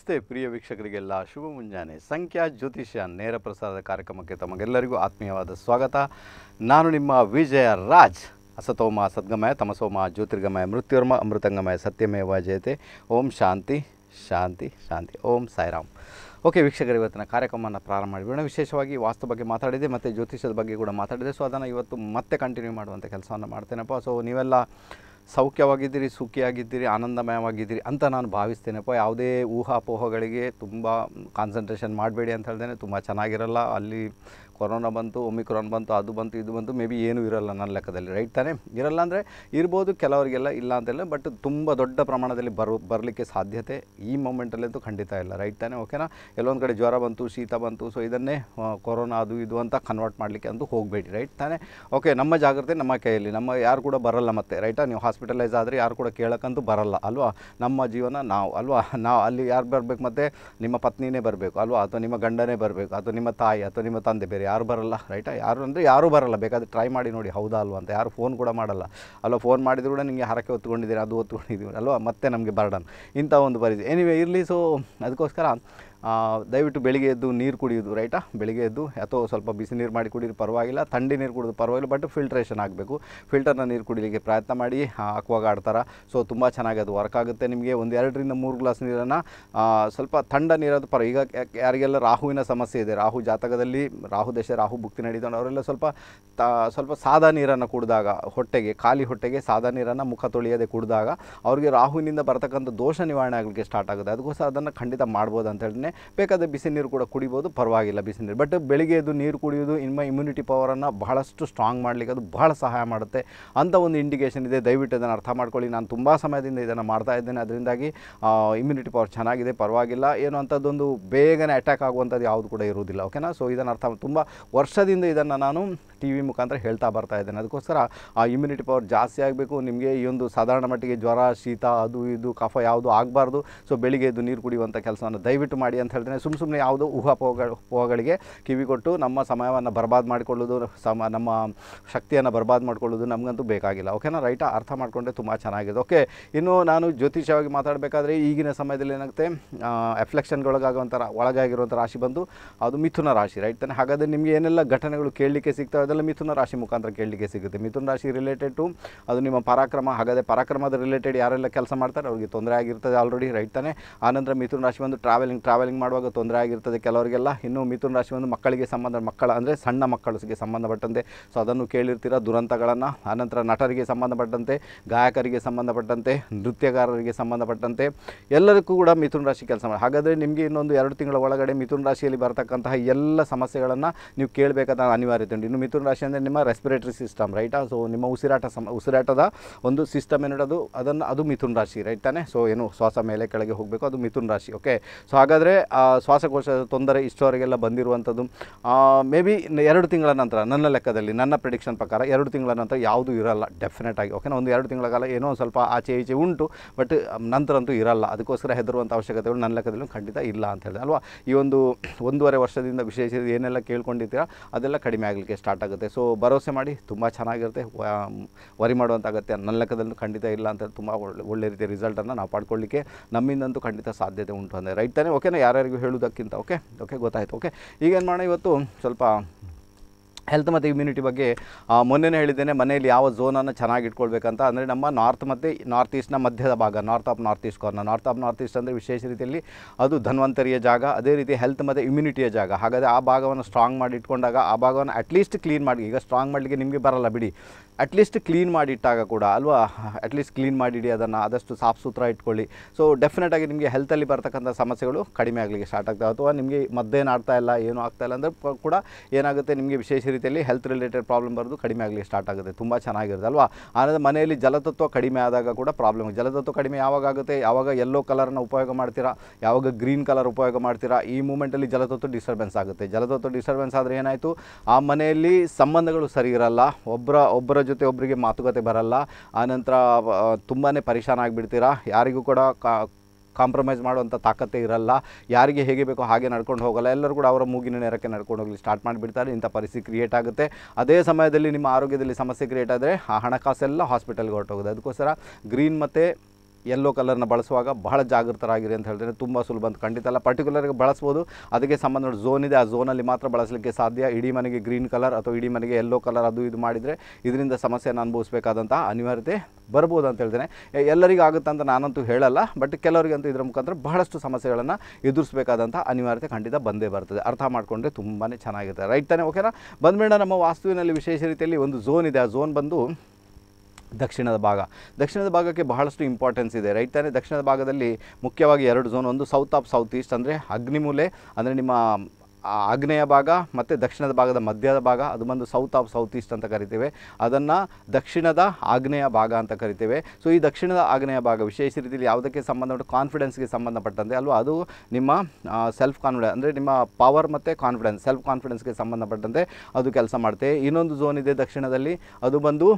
ನಮಸ್ತೆ ಪ್ರಿಯ ವೀಕ್ಷಕರಿಗೆಲ್ಲ ಶುಭ ಮುಂಜಾನೆ ಸಂಖ್ಯಾ ಜ್ಯೋತಿಷ್ಯ ನೇರ ಪ್ರಸಾರದ ಕಾರ್ಯಕ್ರಮಕ್ಕೆ ತಮಗೆಲ್ಲರಿಗೂ ಆತ್ಮೀಯವಾದ ಸ್ವಾಗತ ನಾನು ನಿಮ್ಮ ವಿಜಯ ರಾಜ್ ಅಸತೋಮ ಸದ್ಗಮಯ ತಮಸೋಮ ಜ್ಯೋತಿರ್ಗಮಯ ಮೃತ್ಯುರ್ಮ ಅಮೃತಂಗಮಯ ಸತ್ಯಮೇವ ಜಯತೆ ಓಂ ಶಾಂತಿ ಶಾಂತಿ ಶಾಂತಿ ಓಂ ಸಾಯಿರಾಮ್ ಓಕೆ ವೀಕ್ಷಕರು ಇವತ್ತಿನ ಕಾರ್ಯಕ್ರಮವನ್ನು ಪ್ರಾರಂಭ ಮಾಡಿಬಿಡೋಣ ವಿಶೇಷವಾಗಿ ವಾಸ್ತು ಬಗ್ಗೆ ಮಾತಾಡಿದೆ ಮತ್ತು ಜ್ಯೋತಿಷ್ಯದ ಬಗ್ಗೆ ಕೂಡ ಮಾತಾಡಿದೆ ಸೊ ಅದನ್ನು ಇವತ್ತು ಮತ್ತೆ ಕಂಟಿನ್ಯೂ ಮಾಡುವಂಥ ಕೆಲಸವನ್ನು ಮಾಡ್ತೇನಪ್ಪ ಸೊ ನೀವೆಲ್ಲ ಸೌಖ್ಯವಾಗಿದ್ದೀರಿ ಸುಖಿಯಾಗಿದ್ದೀರಿ ಆನಂದಮಯವಾಗಿದ್ದೀರಿ ಅಂತ ನಾನು ಭಾವಿಸ್ತೇನೆಪ್ಪ ಯಾವುದೇ ಊಹಾಪೋಹಗಳಿಗೆ ತುಂಬ ಕಾನ್ಸಂಟ್ರೇಷನ್ ಮಾಡಬೇಡಿ ಅಂತ ಹೇಳ್ದೇನೆ ತುಂಬ ಚೆನ್ನಾಗಿರಲ್ಲ ಅಲ್ಲಿ ಕೊರೋನಾ ಬಂತು ಒಮಿಕ್ರಾನ್ ಬಂತು ಅದು ಬಂತು ಇದು ಬಂತು ಮೇ ಬಿ ಏನೂ ಇರಲ್ಲ ನನ್ನ ಲೆಕ್ಕದಲ್ಲಿ ರೈಟ್ ತಾನೇ ಇರಲ್ಲ ಅಂದರೆ ಇರ್ಬೋದು ಕೆಲವರಿಗೆಲ್ಲ ಇಲ್ಲ ಅಂತಲ್ಲ ಬಟ್ ತುಂಬ ದೊಡ್ಡ ಪ್ರಮಾಣದಲ್ಲಿ ಬರು ಬರಲಿಕ್ಕೆ ಸಾಧ್ಯತೆ ಈ ಮೂಮೆಂಟಲ್ಲಂತೂ ಖಂಡಿತ ಇಲ್ಲ ರೈಟ್ ತಾನೇ ಓಕೆನಾ ಕೆಲವೊಂದು ಕಡೆ ಜ್ವರ ಬಂತು ಶೀತ ಬಂತು ಸೊ ಇದನ್ನೇ ಕೊರೋನಾ ಅದು ಇದು ಅಂತ ಕನ್ವರ್ಟ್ ಮಾಡಲಿಕ್ಕೆ ಅಂತೂ ಹೋಗಬೇಡಿ ರೈಟ್ ತಾನೇ ಓಕೆ ನಮ್ಮ ಜಾಗ್ರತೆ ನಮ್ಮ ಕೈಯಲ್ಲಿ ನಮ್ಮ ಯಾರು ಕೂಡ ಬರಲ್ಲ ಮತ್ತೆ ರೈಟಾ ನೀವು ಹಾಸ್ಪಿಟಲೈಸ್ ಆದರೆ ಯಾರು ಕೂಡ ಕೇಳೋಕ್ಕಂತೂ ಬರಲ್ಲ ಅಲ್ವಾ ನಮ್ಮ ಜೀವನ ನಾವು ಅಲ್ವಾ ನಾವು ಅಲ್ಲಿ ಯಾರು ಬರಬೇಕು ಮತ್ತು ನಿಮ್ಮ ಪತ್ನಿನೇ ಬರಬೇಕು ಅಲ್ವಾ ಅಥವಾ ನಿಮ್ಮ ಗಂಡನೇ ಬರಬೇಕು ಅಥವಾ ನಿಮ್ಮ ತಾಯಿ ಅಥವಾ ನಿಮ್ಮ ತಂದೆ ಬೇರೆ ಯಾರು ಬರಲ್ಲ ರೈಟಾ ಯಾರು ಅಂದರೆ ಯಾರೂ ಬರಲ್ಲ ಬೇಕಾದರೆ ಟ್ರೈ ಮಾಡಿ ನೋಡಿ ಹೌದಾ ಅಲ್ವಾ ಅಂತ ಯಾರು ಫೋನ್ ಕೂಡ ಮಾಡಲ್ಲ ಅಲ್ಲ ಫೋನ್ ಮಾಡಿದ್ರು ಕೂಡ ನಿಮಗೆ ಹರಕೆ ಹೊತ್ಕೊಂಡಿದ್ದೀರಿ ಅದು ಹೊತ್ಕೊಂಡಿದ್ದೀವಿ ಅಲ್ವಾ ಮತ್ತೆ ನಮಗೆ ಬರ್ಡನ್ ಇಂಥ ಒಂದು ಪರಿಸ್ಥಿತಿ ಎನಿವೇ ಇರಲಿ ಸೊ ಅದಕ್ಕೋಸ್ಕರ ದಯವಿಟ್ಟು ಬೆಳಿಗ್ಗೆ ಎದ್ದು ನೀರು ಕುಡಿಯೋದು ರೈಟಾ ಬೆಳಿಗ್ಗೆ ಎದ್ದು ಅಥವಾ ಸ್ವಲ್ಪ ಬಿಸಿ ನೀರು ಮಾಡಿ ಕುಡಿಯೋದು ಪರವಾಗಿಲ್ಲ ಥಂಡಿ ನೀರು ಕುಡಿದು ಪರವಾಗಿಲ್ಲ ಬಟ್ ಫಿಲ್ಟ್ರೇಷನ್ ಆಗಬೇಕು ಫಿಲ್ಟರ್ನ ನೀರು ಕುಡಿಲಿಕ್ಕೆ ಪ್ರಯತ್ನ ಮಾಡಿ ಹಾಕುವಾಗ ಆಡ್ತಾರೆ ಸೊ ತುಂಬ ಚೆನ್ನಾಗಿ ಅದು ವರ್ಕ್ ಆಗುತ್ತೆ ನಿಮಗೆ ಒಂದು ಎರಡರಿಂದ ಮೂರು ಗ್ಲಾಸ್ ನೀರನ್ನು ಸ್ವಲ್ಪ ತಂಡ ನೀರದು ಪರ ಈಗ ಯಾರಿಗೆಲ್ಲ ರಾಹುವಿನ ಸಮಸ್ಯೆ ಇದೆ ರಾಹು ಜಾತಕದಲ್ಲಿ ರಾಹು ದೇಶ ರಾಹು ಭುಕ್ತಿ ನಡೀತಾನೆ ಅವರೆಲ್ಲ ಸ್ವಲ್ಪ ತ ಸ್ವಲ್ಪ ಸಾದಾ ನೀರನ್ನು ಕುಡಿದಾಗ ಹೊಟ್ಟೆಗೆ ಖಾಲಿ ಹೊಟ್ಟೆಗೆ ಸಾದಾ ನೀರನ್ನು ಮುಖ ತೊಳೆಯದೆ ಕುಡಿದಾಗ ಅವರಿಗೆ ರಾಹುವಿನಿಂದ ಬರತಕ್ಕಂಥ ದೋಷ ನಿವಾರಣೆ ಆಗಲಿಕ್ಕೆ ಸ್ಟಾರ್ಟ್ ಆಗುತ್ತೆ ಅದಕ್ಕೋಸ್ಕರ ಅದನ್ನು ಖಂಡಿತ ಮಾಡ್ಬೋದು ಅಂತ ಹೇಳಿದ್ರೆ ಬೇಕಾದ ಬಿಸಿ ನೀರು ಕೂಡ ಕುಡಿಬೋದು ಪರವಾಗಿಲ್ಲ ಬಿಸಿ ನೀರು ಬಟ್ ಬೆಳಿಗ್ಗೆ ಎದ್ದು ನೀರು ಕುಡಿಯೋದು ನಿಮ್ಮ ಇಮ್ಯುನಿಟಿ ಪವರನ್ನು ಬಹಳಷ್ಟು ಸ್ಟ್ರಾಂಗ್ ಮಾಡಲಿಕ್ಕೆ ಅದು ಬಹಳ ಸಹಾಯ ಮಾಡುತ್ತೆ ಅಂತ ಒಂದು ಇಂಡಿಕೇಷನ್ ಇದೆ ದಯವಿಟ್ಟು ಇದನ್ನು ಅರ್ಥ ಮಾಡ್ಕೊಳ್ಳಿ ನಾನು ತುಂಬ ಸಮಯದಿಂದ ಇದನ್ನು ಮಾಡ್ತಾ ಇದ್ದೇನೆ ಅದರಿಂದಾಗಿ ಇಮ್ಯುನಿಟಿ ಪವರ್ ಚೆನ್ನಾಗಿದೆ ಪರವಾಗಿಲ್ಲ ಏನು ಅಂಥದ್ದೊಂದು ಬೇಗನೆ ಅಟ್ಯಾಕ್ ಆಗುವಂಥದ್ದು ಯಾವುದು ಕೂಡ ಇರುವುದಿಲ್ಲ ಓಕೆನಾ ಸೊ ಇದನ್ನು ಅರ್ಥ ತುಂಬ ವರ್ಷದಿಂದ ಇದನ್ನು ನಾನು ಟಿ ವಿ ಮುಖಾಂತರ ಹೇಳ್ತಾ ಬರ್ತಾ ಇದ್ದೇನೆ ಅದಕ್ಕೋಸ್ಕರ ಆ ಇಮ್ಯುನಿಟಿ ಪವರ್ ಜಾಸ್ತಿ ಆಗಬೇಕು ನಿಮಗೆ ಈ ಒಂದು ಸಾಧಾರಣ ಮಟ್ಟಿಗೆ ಜ್ವರ ಶೀತ ಅದು ಇದು ಕಫ ಯಾವುದು ಆಗಬಾರ್ದು ಸೊ ಬೆಳಿಗ್ಗೆ ಎದ್ದು ನೀರು ಕುಡಿಯುವಂಥ ಕೆಲಸವನ್ನು ದಯವಿಟ್ಟು ಮಾಡಿ ಅಂತ ಹೇಳಿದ್ರೆ ಸುಮ್ಮ ಸುಮ್ಮನೆ ಯಾವುದೋ ಊಹಾಪೋಹಗಳಿಗೆ ಪೋಹಗಳಿಗೆ ಕೊಟ್ಟು ನಮ್ಮ ಸಮಯವನ್ನು ಬರ್ಬಾದ್ ಮಾಡಿಕೊಳ್ಳೋದು ಸಮ ನಮ್ಮ ಶಕ್ತಿಯನ್ನು ಬರ್ಬಾದ್ ಮಾಡಿಕೊಳ್ಳೋದು ನಮಗಂತೂ ಬೇಕಾಗಿಲ್ಲ ಓಕೆನಾ ರೈಟಾ ಅರ್ಥ ಮಾಡಿಕೊಂಡ್ರೆ ತುಂಬ ಚೆನ್ನಾಗಿದೆ ಓಕೆ ಇನ್ನು ನಾನು ಜ್ಯೋತಿಷ್ಯವಾಗಿ ಮಾತಾಡಬೇಕಾದ್ರೆ ಈಗಿನ ಸಮಯದಲ್ಲಿ ಏನಾಗುತ್ತೆ ಎಫ್ಲೆಕ್ಷನ್ಗೊಳಗಾಗುವಂಥ ಒಳಗಾಗಿರುವಂಥ ರಾಶಿ ಬಂದು ಅದು ಮಿಥುನ ರಾಶಿ ರೈಟ್ ತಾನೆ ಹಾಗಾದರೆ ನಿಮಗೆ ಏನೆಲ್ಲ ಘಟನೆಗಳು ಕೇಳಲಿಕ್ಕೆ ಸಿಗ್ತವೆ ಅದೆಲ್ಲ ಮಿಥುನ ರಾಶಿ ಮುಖಾಂತರ ಕೇಳಲಿಕ್ಕೆ ಸಿಗುತ್ತೆ ಮಿಥುನ ರಾಶಿ ರಿಲೇಟೆಡ್ ಟು ಅದು ನಿಮ್ಮ ಪರಾಕ್ರಮ ಹಾಗಾದರೆ ಪರಾಕ್ರಮದ ರಿಲೇಟೆಡ್ ಯಾರೆಲ್ಲ ಕೆಲಸ ಮಾಡ್ತಾರೆ ಅವ್ರಿಗೆ ತೊಂದರೆ ಆಗಿರ್ತದೆ ಆಲ್ರೆಡಿ ರೈಟ್ ತಾನೆ ಆನಂತರ ಮಿಥುನ ರಾಶಿ ಬಂದು ಟ್ರಾವೆಲಿಂಗ್ ಟ್ರಾವೆಲ್ ಟ್ರಾವೆಲಿಂಗ್ ಮಾಡುವಾಗ ತೊಂದರೆ ಆಗಿರ್ತದೆ ಕೆಲವರಿಗೆಲ್ಲ ಇನ್ನು ಮಿಥುನ ರಾಶಿ ಒಂದು ಮಕ್ಕಳಿಗೆ ಸಂಬಂಧ ಮಕ್ಕಳ ಅಂದರೆ ಸಣ್ಣ ಮಕ್ಕಳಿಗೆ ಸಂಬಂಧಪಟ್ಟಂತೆ ಸೊ ಅದನ್ನು ಕೇಳಿರ್ತೀರ ದುರಂತಗಳನ್ನು ಆನಂತರ ನಟರಿಗೆ ಸಂಬಂಧಪಟ್ಟಂತೆ ಗಾಯಕರಿಗೆ ಸಂಬಂಧಪಟ್ಟಂತೆ ನೃತ್ಯಗಾರರಿಗೆ ಸಂಬಂಧಪಟ್ಟಂತೆ ಎಲ್ಲರಿಗೂ ಕೂಡ ಮಿಥುನ ರಾಶಿ ಕೆಲಸ ಮಾಡಿ ಹಾಗಾದರೆ ನಿಮಗೆ ಇನ್ನೊಂದು ಎರಡು ತಿಂಗಳ ಒಳಗಡೆ ಮಿಥುನ ರಾಶಿಯಲ್ಲಿ ಬರತಕ್ಕಂತಹ ಎಲ್ಲ ಸಮಸ್ಯೆಗಳನ್ನು ನೀವು ಕೇಳಬೇಕಾದ ಅನಿವಾರ್ಯತೆ ಉಂಟು ಇನ್ನು ಮಿಥುನ ರಾಶಿ ಅಂದರೆ ನಿಮ್ಮ ರೆಸ್ಪಿರೇಟರಿ ಸಿಸ್ಟಮ್ ರೈಟಾ ಸೊ ನಿಮ್ಮ ಉಸಿರಾಟ ಸಮ ಉಸಿರಾಟದ ಒಂದು ಸಿಸ್ಟಮ್ ಏನಿಡೋದು ಅದನ್ನು ಅದು ಮಿಥುನ್ ರಾಶಿ ರೈಟ್ ತಾನೆ ಸೊ ಏನು ಶ್ವಾಸ ಮೇಲೆ ಕೆಳಗೆ ಹೋಗಬೇಕು ಅದು ಮಿಥುನ್ ರಾಶಿ ಓಕೆ ಸೊ ಹಾಗಾದರೆ ಶ್ವಾಸಕೋಶದ ತೊಂದರೆ ಇಷ್ಟವರೆಗೆಲ್ಲ ಬಂದಿರುವಂಥದ್ದು ಮೇ ಬಿ ಎರಡು ತಿಂಗಳ ನಂತರ ನನ್ನ ಲೆಕ್ಕದಲ್ಲಿ ನನ್ನ ಪ್ರಿಡಿಕ್ಷನ್ ಪ್ರಕಾರ ಎರಡು ತಿಂಗಳ ನಂತರ ಯಾವುದೂ ಇರಲ್ಲ ಡೆಫಿನೆಟ್ ಆಗಿ ಓಕೆನಾ ಒಂದು ಎರಡು ತಿಂಗಳ ಕಾಲ ಏನೋ ಒಂದು ಸ್ವಲ್ಪ ಆಚೆ ಈಚೆ ಉಂಟು ಬಟ್ ನಂತರಂತೂ ಇರಲ್ಲ ಅದಕ್ಕೋಸ್ಕರ ಹೆದರುವಂಥ ಅವಶ್ಯಕತೆಗಳು ನನ್ನ ಲೆಕ್ಕದಲ್ಲಿ ಖಂಡಿತ ಇಲ್ಲ ಅಂತ ಹೇಳಿದೆ ಅಲ್ವಾ ಈ ಒಂದು ಒಂದೂವರೆ ವರ್ಷದಿಂದ ವಿಶೇಷ ಏನೆಲ್ಲ ಕೇಳ್ಕೊಂಡಿದ್ದೀರಾ ಅದೆಲ್ಲ ಕಡಿಮೆ ಆಗಲಿಕ್ಕೆ ಸ್ಟಾರ್ಟ್ ಆಗುತ್ತೆ ಸೊ ಭರವಸೆ ಮಾಡಿ ತುಂಬ ಚೆನ್ನಾಗಿರುತ್ತೆ ವರಿ ಮಾಡುವಂಥ ಆಗುತ್ತೆ ನನ್ನ ಲೆಕ್ಕದಲ್ಲೂ ಖಂಡಿತ ಇಲ್ಲ ಅಂತ ತುಂಬ ಒಳ್ಳೆ ಒಳ್ಳೆ ರೀತಿಯ ರಿಸಲ್ಟನ್ನು ನಾವು ಪಡ್ಕೊಳ್ಳಿಕ್ಕೆ ನಮ್ಮಿಂದಂತೂ ಖಂಡಿತ ಸಾಧ್ಯತೆ ಉಂಟು ಅಂದರೆ ರೈಟ್ ತಾನೆ ಓಕೆನಾ ಯಾರ್ಯಾರಿಗೂ ಹೇಳುವುದಕ್ಕಿಂತ ಓಕೆ ಓಕೆ ಗೊತ್ತಾಯಿತು ಓಕೆ ಈಗೇನು ಮಾಡೋಣ ಇವತ್ತು ಸ್ವಲ್ಪ ಹೆಲ್ತ್ ಮತ್ತು ಇಮ್ಯುನಿಟಿ ಬಗ್ಗೆ ಮೊನ್ನೆನೇ ಹೇಳಿದ್ದೇನೆ ಮನೆಯಲ್ಲಿ ಯಾವ ಝೋನನ್ನು ಚೆನ್ನಾಗಿ ಇಟ್ಕೊಳ್ಬೇಕಂತ ಅಂದರೆ ನಮ್ಮ ನಾರ್ತ್ ಮತ್ತು ನಾರ್ತ್ ಈಸ್ಟ್ನ ಮಧ್ಯದ ಭಾಗ north of north east corner north of north east ಅಂದರೆ ವಿಶೇಷ ರೀತಿಯಲ್ಲಿ ಅದು ಧನ್ವಂತರಿಯ ಜಾಗ ಅದೇ ರೀತಿ ಹೆಲ್ತ್ ಮತ್ತು ಇಮ್ಯುನಿಟಿಯ ಜಾಗ ಹಾಗಾದರೆ ಆ ಭಾಗವನ್ನು ಸ್ಟ್ರಾಂಗ್ ಮಾಡಿ ಇಟ್ಕೊಂಡಾಗ ಆ ಭಾಗವನ್ನು ಅಟ್ಲೀಸ್ಟ್ ಕ್ಲೀನ್ ಮಾಡಿ ಈಗ ಸ್ಟ್ರಾಂಗ್ ಮಾಡಲಿಕ್ಕೆ ನಿಮಗೆ ಬರಲ್ಲ ಬಿಡಿ ಅಟ್ಲೀಸ್ಟ್ ಕ್ಲೀನ್ ಮಾಡಿ ಇಟ್ಟಾಗ ಕೂಡ ಅಲ್ವಾ ಅಟ್ಲೀಸ್ಟ್ ಕ್ಲೀನ್ ಮಾಡಿಡಿ ಅದನ್ನು ಆದಷ್ಟು ಸಾಫ್ ಸೂತ್ರ ಇಟ್ಕೊಳ್ಳಿ ಸೊ ಡೆಫಿನೆಟಾಗಿ ನಿಮಗೆ ಹೆಲ್ತಲ್ಲಿ ಬರ್ತಕ್ಕಂಥ ಸಮಸ್ಯೆಗಳು ಕಡಿಮೆ ಆಗಲಿಕ್ಕೆ ಸ್ಟಾರ್ಟ್ ಆಗ್ತವೆ ಅಥವಾ ನಿಮಗೆ ಮದ್ದೇನು ಆಡ್ತಾ ಇಲ್ಲ ಏನೂ ಇಲ್ಲ ಅಂದರೆ ಕೂಡ ಏನಾಗುತ್ತೆ ನಿಮಗೆ ವಿಶೇಷ ರೀತಿ ರೀತಿಯಲ್ಲಿ ಹೆಲ್ತ್ ರಿಲೇಟೆಡ್ ಪ್ರಾಬ್ಲಮ್ ಬರೋದು ಕಡಿಮೆ ಆಗಲಿ ಸ್ಟಾರ್ಟ್ ಆಗುತ್ತೆ ತುಂಬ ಚೆನ್ನಾಗಿರುತ್ತೆ ಅಲ್ವಾ ಮನೆಯಲ್ಲಿ ಜಲತತ್ವ ಕಡಿಮೆ ಆದಾಗ ಕೂಡ ಪ್ರಾಬ್ಲಮ್ ಜಲತತ್ವ ಕಡಿಮೆ ಯಾವಾಗ ಆಗುತ್ತೆ ಯಾವಾಗ ಯೆಲ್ಲೋ ಕಲರ್ನ ಉಪಯೋಗ ಮಾಡ್ತೀರಾ ಯಾವಾಗ ಗ್ರೀನ್ ಕಲರ್ ಉಪಯೋಗ ಮಾಡ್ತೀರಾ ಈ ಮೂಮೆಂಟಲ್ಲಿ ಜಲತತ್ವ ಡಿಸ್ಟರ್ಬೆನ್ಸ್ ಆಗುತ್ತೆ ಜಲತತ್ವ ಡಿಸ್ಟರ್ಬೆನ್ಸ್ ಆದರೆ ಏನಾಯಿತು ಆ ಮನೆಯಲ್ಲಿ ಸಂಬಂಧಗಳು ಸರಿ ಇರಲ್ಲ ಒಬ್ಬರ ಒಬ್ಬರ ಜೊತೆ ಒಬ್ಬರಿಗೆ ಮಾತುಕತೆ ಬರಲ್ಲ ಆನಂತರ ತುಂಬಾ ಪರಿಶಾನ ಆಗಿಬಿಡ್ತೀರಾ ಯಾರಿಗೂ ಕೂಡ ಕಾಂಪ್ರಮೈಸ್ ಮಾಡುವಂಥ ತಾಕತ್ತೆ ಇರಲ್ಲ ಯಾರಿಗೆ ಹೇಗೆ ಬೇಕೋ ಹಾಗೆ ನಡ್ಕೊಂಡು ಹೋಗಲ್ಲ ಎಲ್ಲರೂ ಕೂಡ ಅವರ ಮೂಗಿನ ನೆರಕ್ಕೆ ನಡ್ಕೊಂಡು ಹೋಗಲಿ ಸ್ಟಾರ್ಟ್ ಮಾಡಿಬಿಡ್ತಾರೆ ಇಂಥ ಪರಿಸ್ಥಿತಿ ಕ್ರಿಯೇಟ್ ಆಗುತ್ತೆ ಅದೇ ಸಮಯದಲ್ಲಿ ನಿಮ್ಮ ಆರೋಗ್ಯದಲ್ಲಿ ಸಮಸ್ಯೆ ಕ್ರಿಯೇಟ್ ಆದರೆ ಆ ಹಣಕಾಸೆಲ್ಲ ಹಾಸ್ಪಿಟಲ್ಗೆ ಹೊರಟೋಗೋದು ಅದಕ್ಕೋಸ್ಕರ ಗ್ರೀನ್ ಮತ್ತು ಯೆಲ್ಲೋ ಕಲರ್ನ ಬಳಸುವಾಗ ಬಹಳ ಜಾಗೃತರಾಗಿರಿ ಅಂತ ಹೇಳ್ತೇನೆ ತುಂಬ ಸುಲಭ ಅಂತ ಖಂಡಿತ ಅಲ್ಲ ಪರ್ಟಿಕ್ಯುಲರ್ಗೆ ಬಳಸ್ಬೋದು ಅದಕ್ಕೆ ಸಂಬಂಧಪಟ್ಟ ಝೋನ್ ಇದೆ ಆ ಝೋನಲ್ಲಿ ಮಾತ್ರ ಬಳಸಲಿಕ್ಕೆ ಸಾಧ್ಯ ಇಡೀ ಮನೆಗೆ ಗ್ರೀನ್ ಕಲರ್ ಅಥವಾ ಇಡೀ ಮನೆಗೆ ಯೆಲ್ಲೋ ಕಲರ್ ಅದು ಇದು ಮಾಡಿದರೆ ಇದರಿಂದ ಸಮಸ್ಯೆಯನ್ನು ಅನುಭವಿಸಬೇಕಾದಂಥ ಅನಿವಾರ್ಯತೆ ಬರ್ಬೋದು ಅಂತ ಹೇಳ್ತೇನೆ ಎಲ್ಲರಿಗೂ ಅಂತ ನಾನಂತೂ ಹೇಳಲ್ಲ ಬಟ್ ಕೆಲವರಿಗಂತೂ ಇದರ ಮುಖಾಂತರ ಬಹಳಷ್ಟು ಸಮಸ್ಯೆಗಳನ್ನು ಎದುರಿಸಬೇಕಾದಂಥ ಅನಿವಾರ್ಯತೆ ಖಂಡಿತ ಬಂದೇ ಬರ್ತದೆ ಅರ್ಥ ಮಾಡಿಕೊಂಡ್ರೆ ತುಂಬಾ ಚೆನ್ನಾಗಿರುತ್ತೆ ರೈಟ್ ತಾನೇ ಓಕೆನಾ ಬಂದಮೇಡ ನಮ್ಮ ವಾಸ್ತುವಿನಲ್ಲಿ ವಿಶೇಷ ರೀತಿಯಲ್ಲಿ ಒಂದು ಝೋನ್ ಇದೆ ಆ ಝೋನ್ ಬಂದು ದಕ್ಷಿಣದ ಭಾಗ ದಕ್ಷಿಣದ ಭಾಗಕ್ಕೆ ಬಹಳಷ್ಟು ಇಂಪಾರ್ಟೆನ್ಸ್ ಇದೆ ರೈಟ್ ತಾನೇ ದಕ್ಷಿಣದ ಭಾಗದಲ್ಲಿ ಮುಖ್ಯವಾಗಿ ಎರಡು ಝೋನ್ ಒಂದು ಸೌತ್ ಆಫ್ ಸೌತ್ ಈಸ್ಟ್ ಅಂದರೆ ಅಗ್ನಿಮೂಲೆ ಅಂದರೆ ನಿಮ್ಮ ಆಗ್ನೇಯ ಭಾಗ ಮತ್ತು ದಕ್ಷಿಣದ ಭಾಗದ ಮಧ್ಯದ ಭಾಗ ಅದು ಬಂದು ಸೌತ್ ಆಫ್ ಸೌತ್ ಈಸ್ಟ್ ಅಂತ ಕರಿತೇವೆ ಅದನ್ನು ದಕ್ಷಿಣದ ಆಗ್ನೇಯ ಭಾಗ ಅಂತ ಕರಿತೇವೆ ಸೊ ಈ ದಕ್ಷಿಣದ ಆಗ್ನೇಯ ಭಾಗ ವಿಶೇಷ ರೀತಿಯಲ್ಲಿ ಯಾವುದಕ್ಕೆ ಸಂಬಂಧಪಟ್ಟು ಕಾನ್ಫಿಡೆನ್ಸ್ಗೆ ಸಂಬಂಧಪಟ್ಟಂತೆ ಅಲ್ವಾ ಅದು ನಿಮ್ಮ ಸೆಲ್ಫ್ ಕಾನ್ಫಿಡೆನ್ಸ್ ಅಂದರೆ ನಿಮ್ಮ ಪವರ್ ಮತ್ತು ಕಾನ್ಫಿಡೆನ್ಸ್ ಸೆಲ್ಫ್ ಕಾನ್ಫಿಡೆನ್ಸ್ಗೆ ಸಂಬಂಧಪಟ್ಟಂತೆ ಅದು ಕೆಲಸ ಮಾಡುತ್ತೆ ಇನ್ನೊಂದು ಝೋನ್ ಇದೆ ದಕ್ಷಿಣದಲ್ಲಿ ಅದು ಬಂದು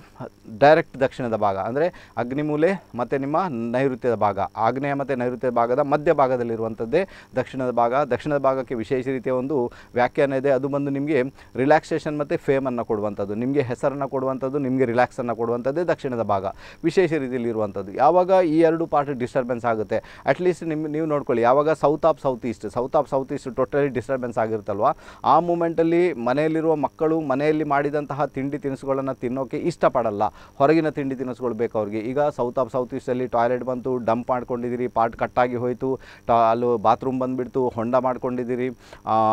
ಡೈರೆಕ್ಟ್ ದಕ್ಷಿಣದ ಭಾಗ ಅಂದರೆ ಅಗ್ನಿಮೂಲೆ ಮತ್ತು ನಿಮ್ಮ ನೈಋತ್ಯದ ಭಾಗ ಆಗ್ನೇಯ ಮತ್ತು ನೈಋತ್ಯ ಭಾಗದ ಮಧ್ಯ ಭಾಗದಲ್ಲಿರುವಂಥದ್ದೇ ದಕ್ಷಿಣದ ಭಾಗ ದಕ್ಷಿಣದ ಭಾಗಕ್ಕೆ ವಿಶೇಷ ರೀತಿಯ ಒಂದು ಒಂದು ವ್ಯಾಖ್ಯಾನ ಇದೆ ಅದು ಬಂದು ನಿಮಗೆ ರಿಲ್ಯಾಕ್ಸೇಷನ್ ಮತ್ತು ಫೇಮನ್ನು ಕೊಡುವಂಥದ್ದು ನಿಮಗೆ ಹೆಸರನ್ನು ಕೊಡುವಂಥದ್ದು ನಿಮಗೆ ರಿಲ್ಯಾಕ್ಸನ್ನು ಕೊಡುವಂಥದ್ದೇ ದಕ್ಷಿಣದ ಭಾಗ ವಿಶೇಷ ರೀತಿಯಲ್ಲಿ ಇರುವಂಥದ್ದು ಯಾವಾಗ ಈ ಎರಡು ಪಾರ್ಟ್ ಡಿಸ್ಟರ್ಬೆನ್ಸ್ ಆಗುತ್ತೆ ಅಟ್ಲೀಸ್ಟ್ ನಿಮ್ಮ ನೀವು ನೋಡ್ಕೊಳ್ಳಿ ಯಾವಾಗ south of south east south of south east totally disturbance ಆಗಿರುತ್ತಲ್ವ ಆ ಮೂಮೆಂಟಲ್ಲಿ ಮನೆಯಲ್ಲಿರುವ ಮಕ್ಕಳು ಮನೆಯಲ್ಲಿ ಮಾಡಿದಂತಹ ತಿಂಡಿ ತಿನಿಸುಗಳನ್ನು ತಿನ್ನೋಕೆ ಇಷ್ಟಪಡಲ್ಲ ಹೊರಗಿನ ತಿಂಡಿ ತಿನಿಸುಗಳು ಬೇಕು ಅವ್ರಿಗೆ ಈಗ ಸೌತ್ ಆಫ್ ಸೌತ್ ಈಸ್ಟಲ್ಲಿ ಟಾಯ್ಲೆಟ್ ಬಂತು ಡಂಪ್ ಮಾಡ್ಕೊಂಡಿದ್ದೀರಿ ಪಾರ್ಟ್ ಕಟ್ಟಾಗಿ ಹೋಯಿತು ಟಾ ಅಲ್ಲೂ ಬಾತ್ರೂಮ್ ಬಂದುಬಿಡ್ತು ಹೊಂಡ ಮಾಡ್ಕೊಂಡಿದ್ದೀರಿ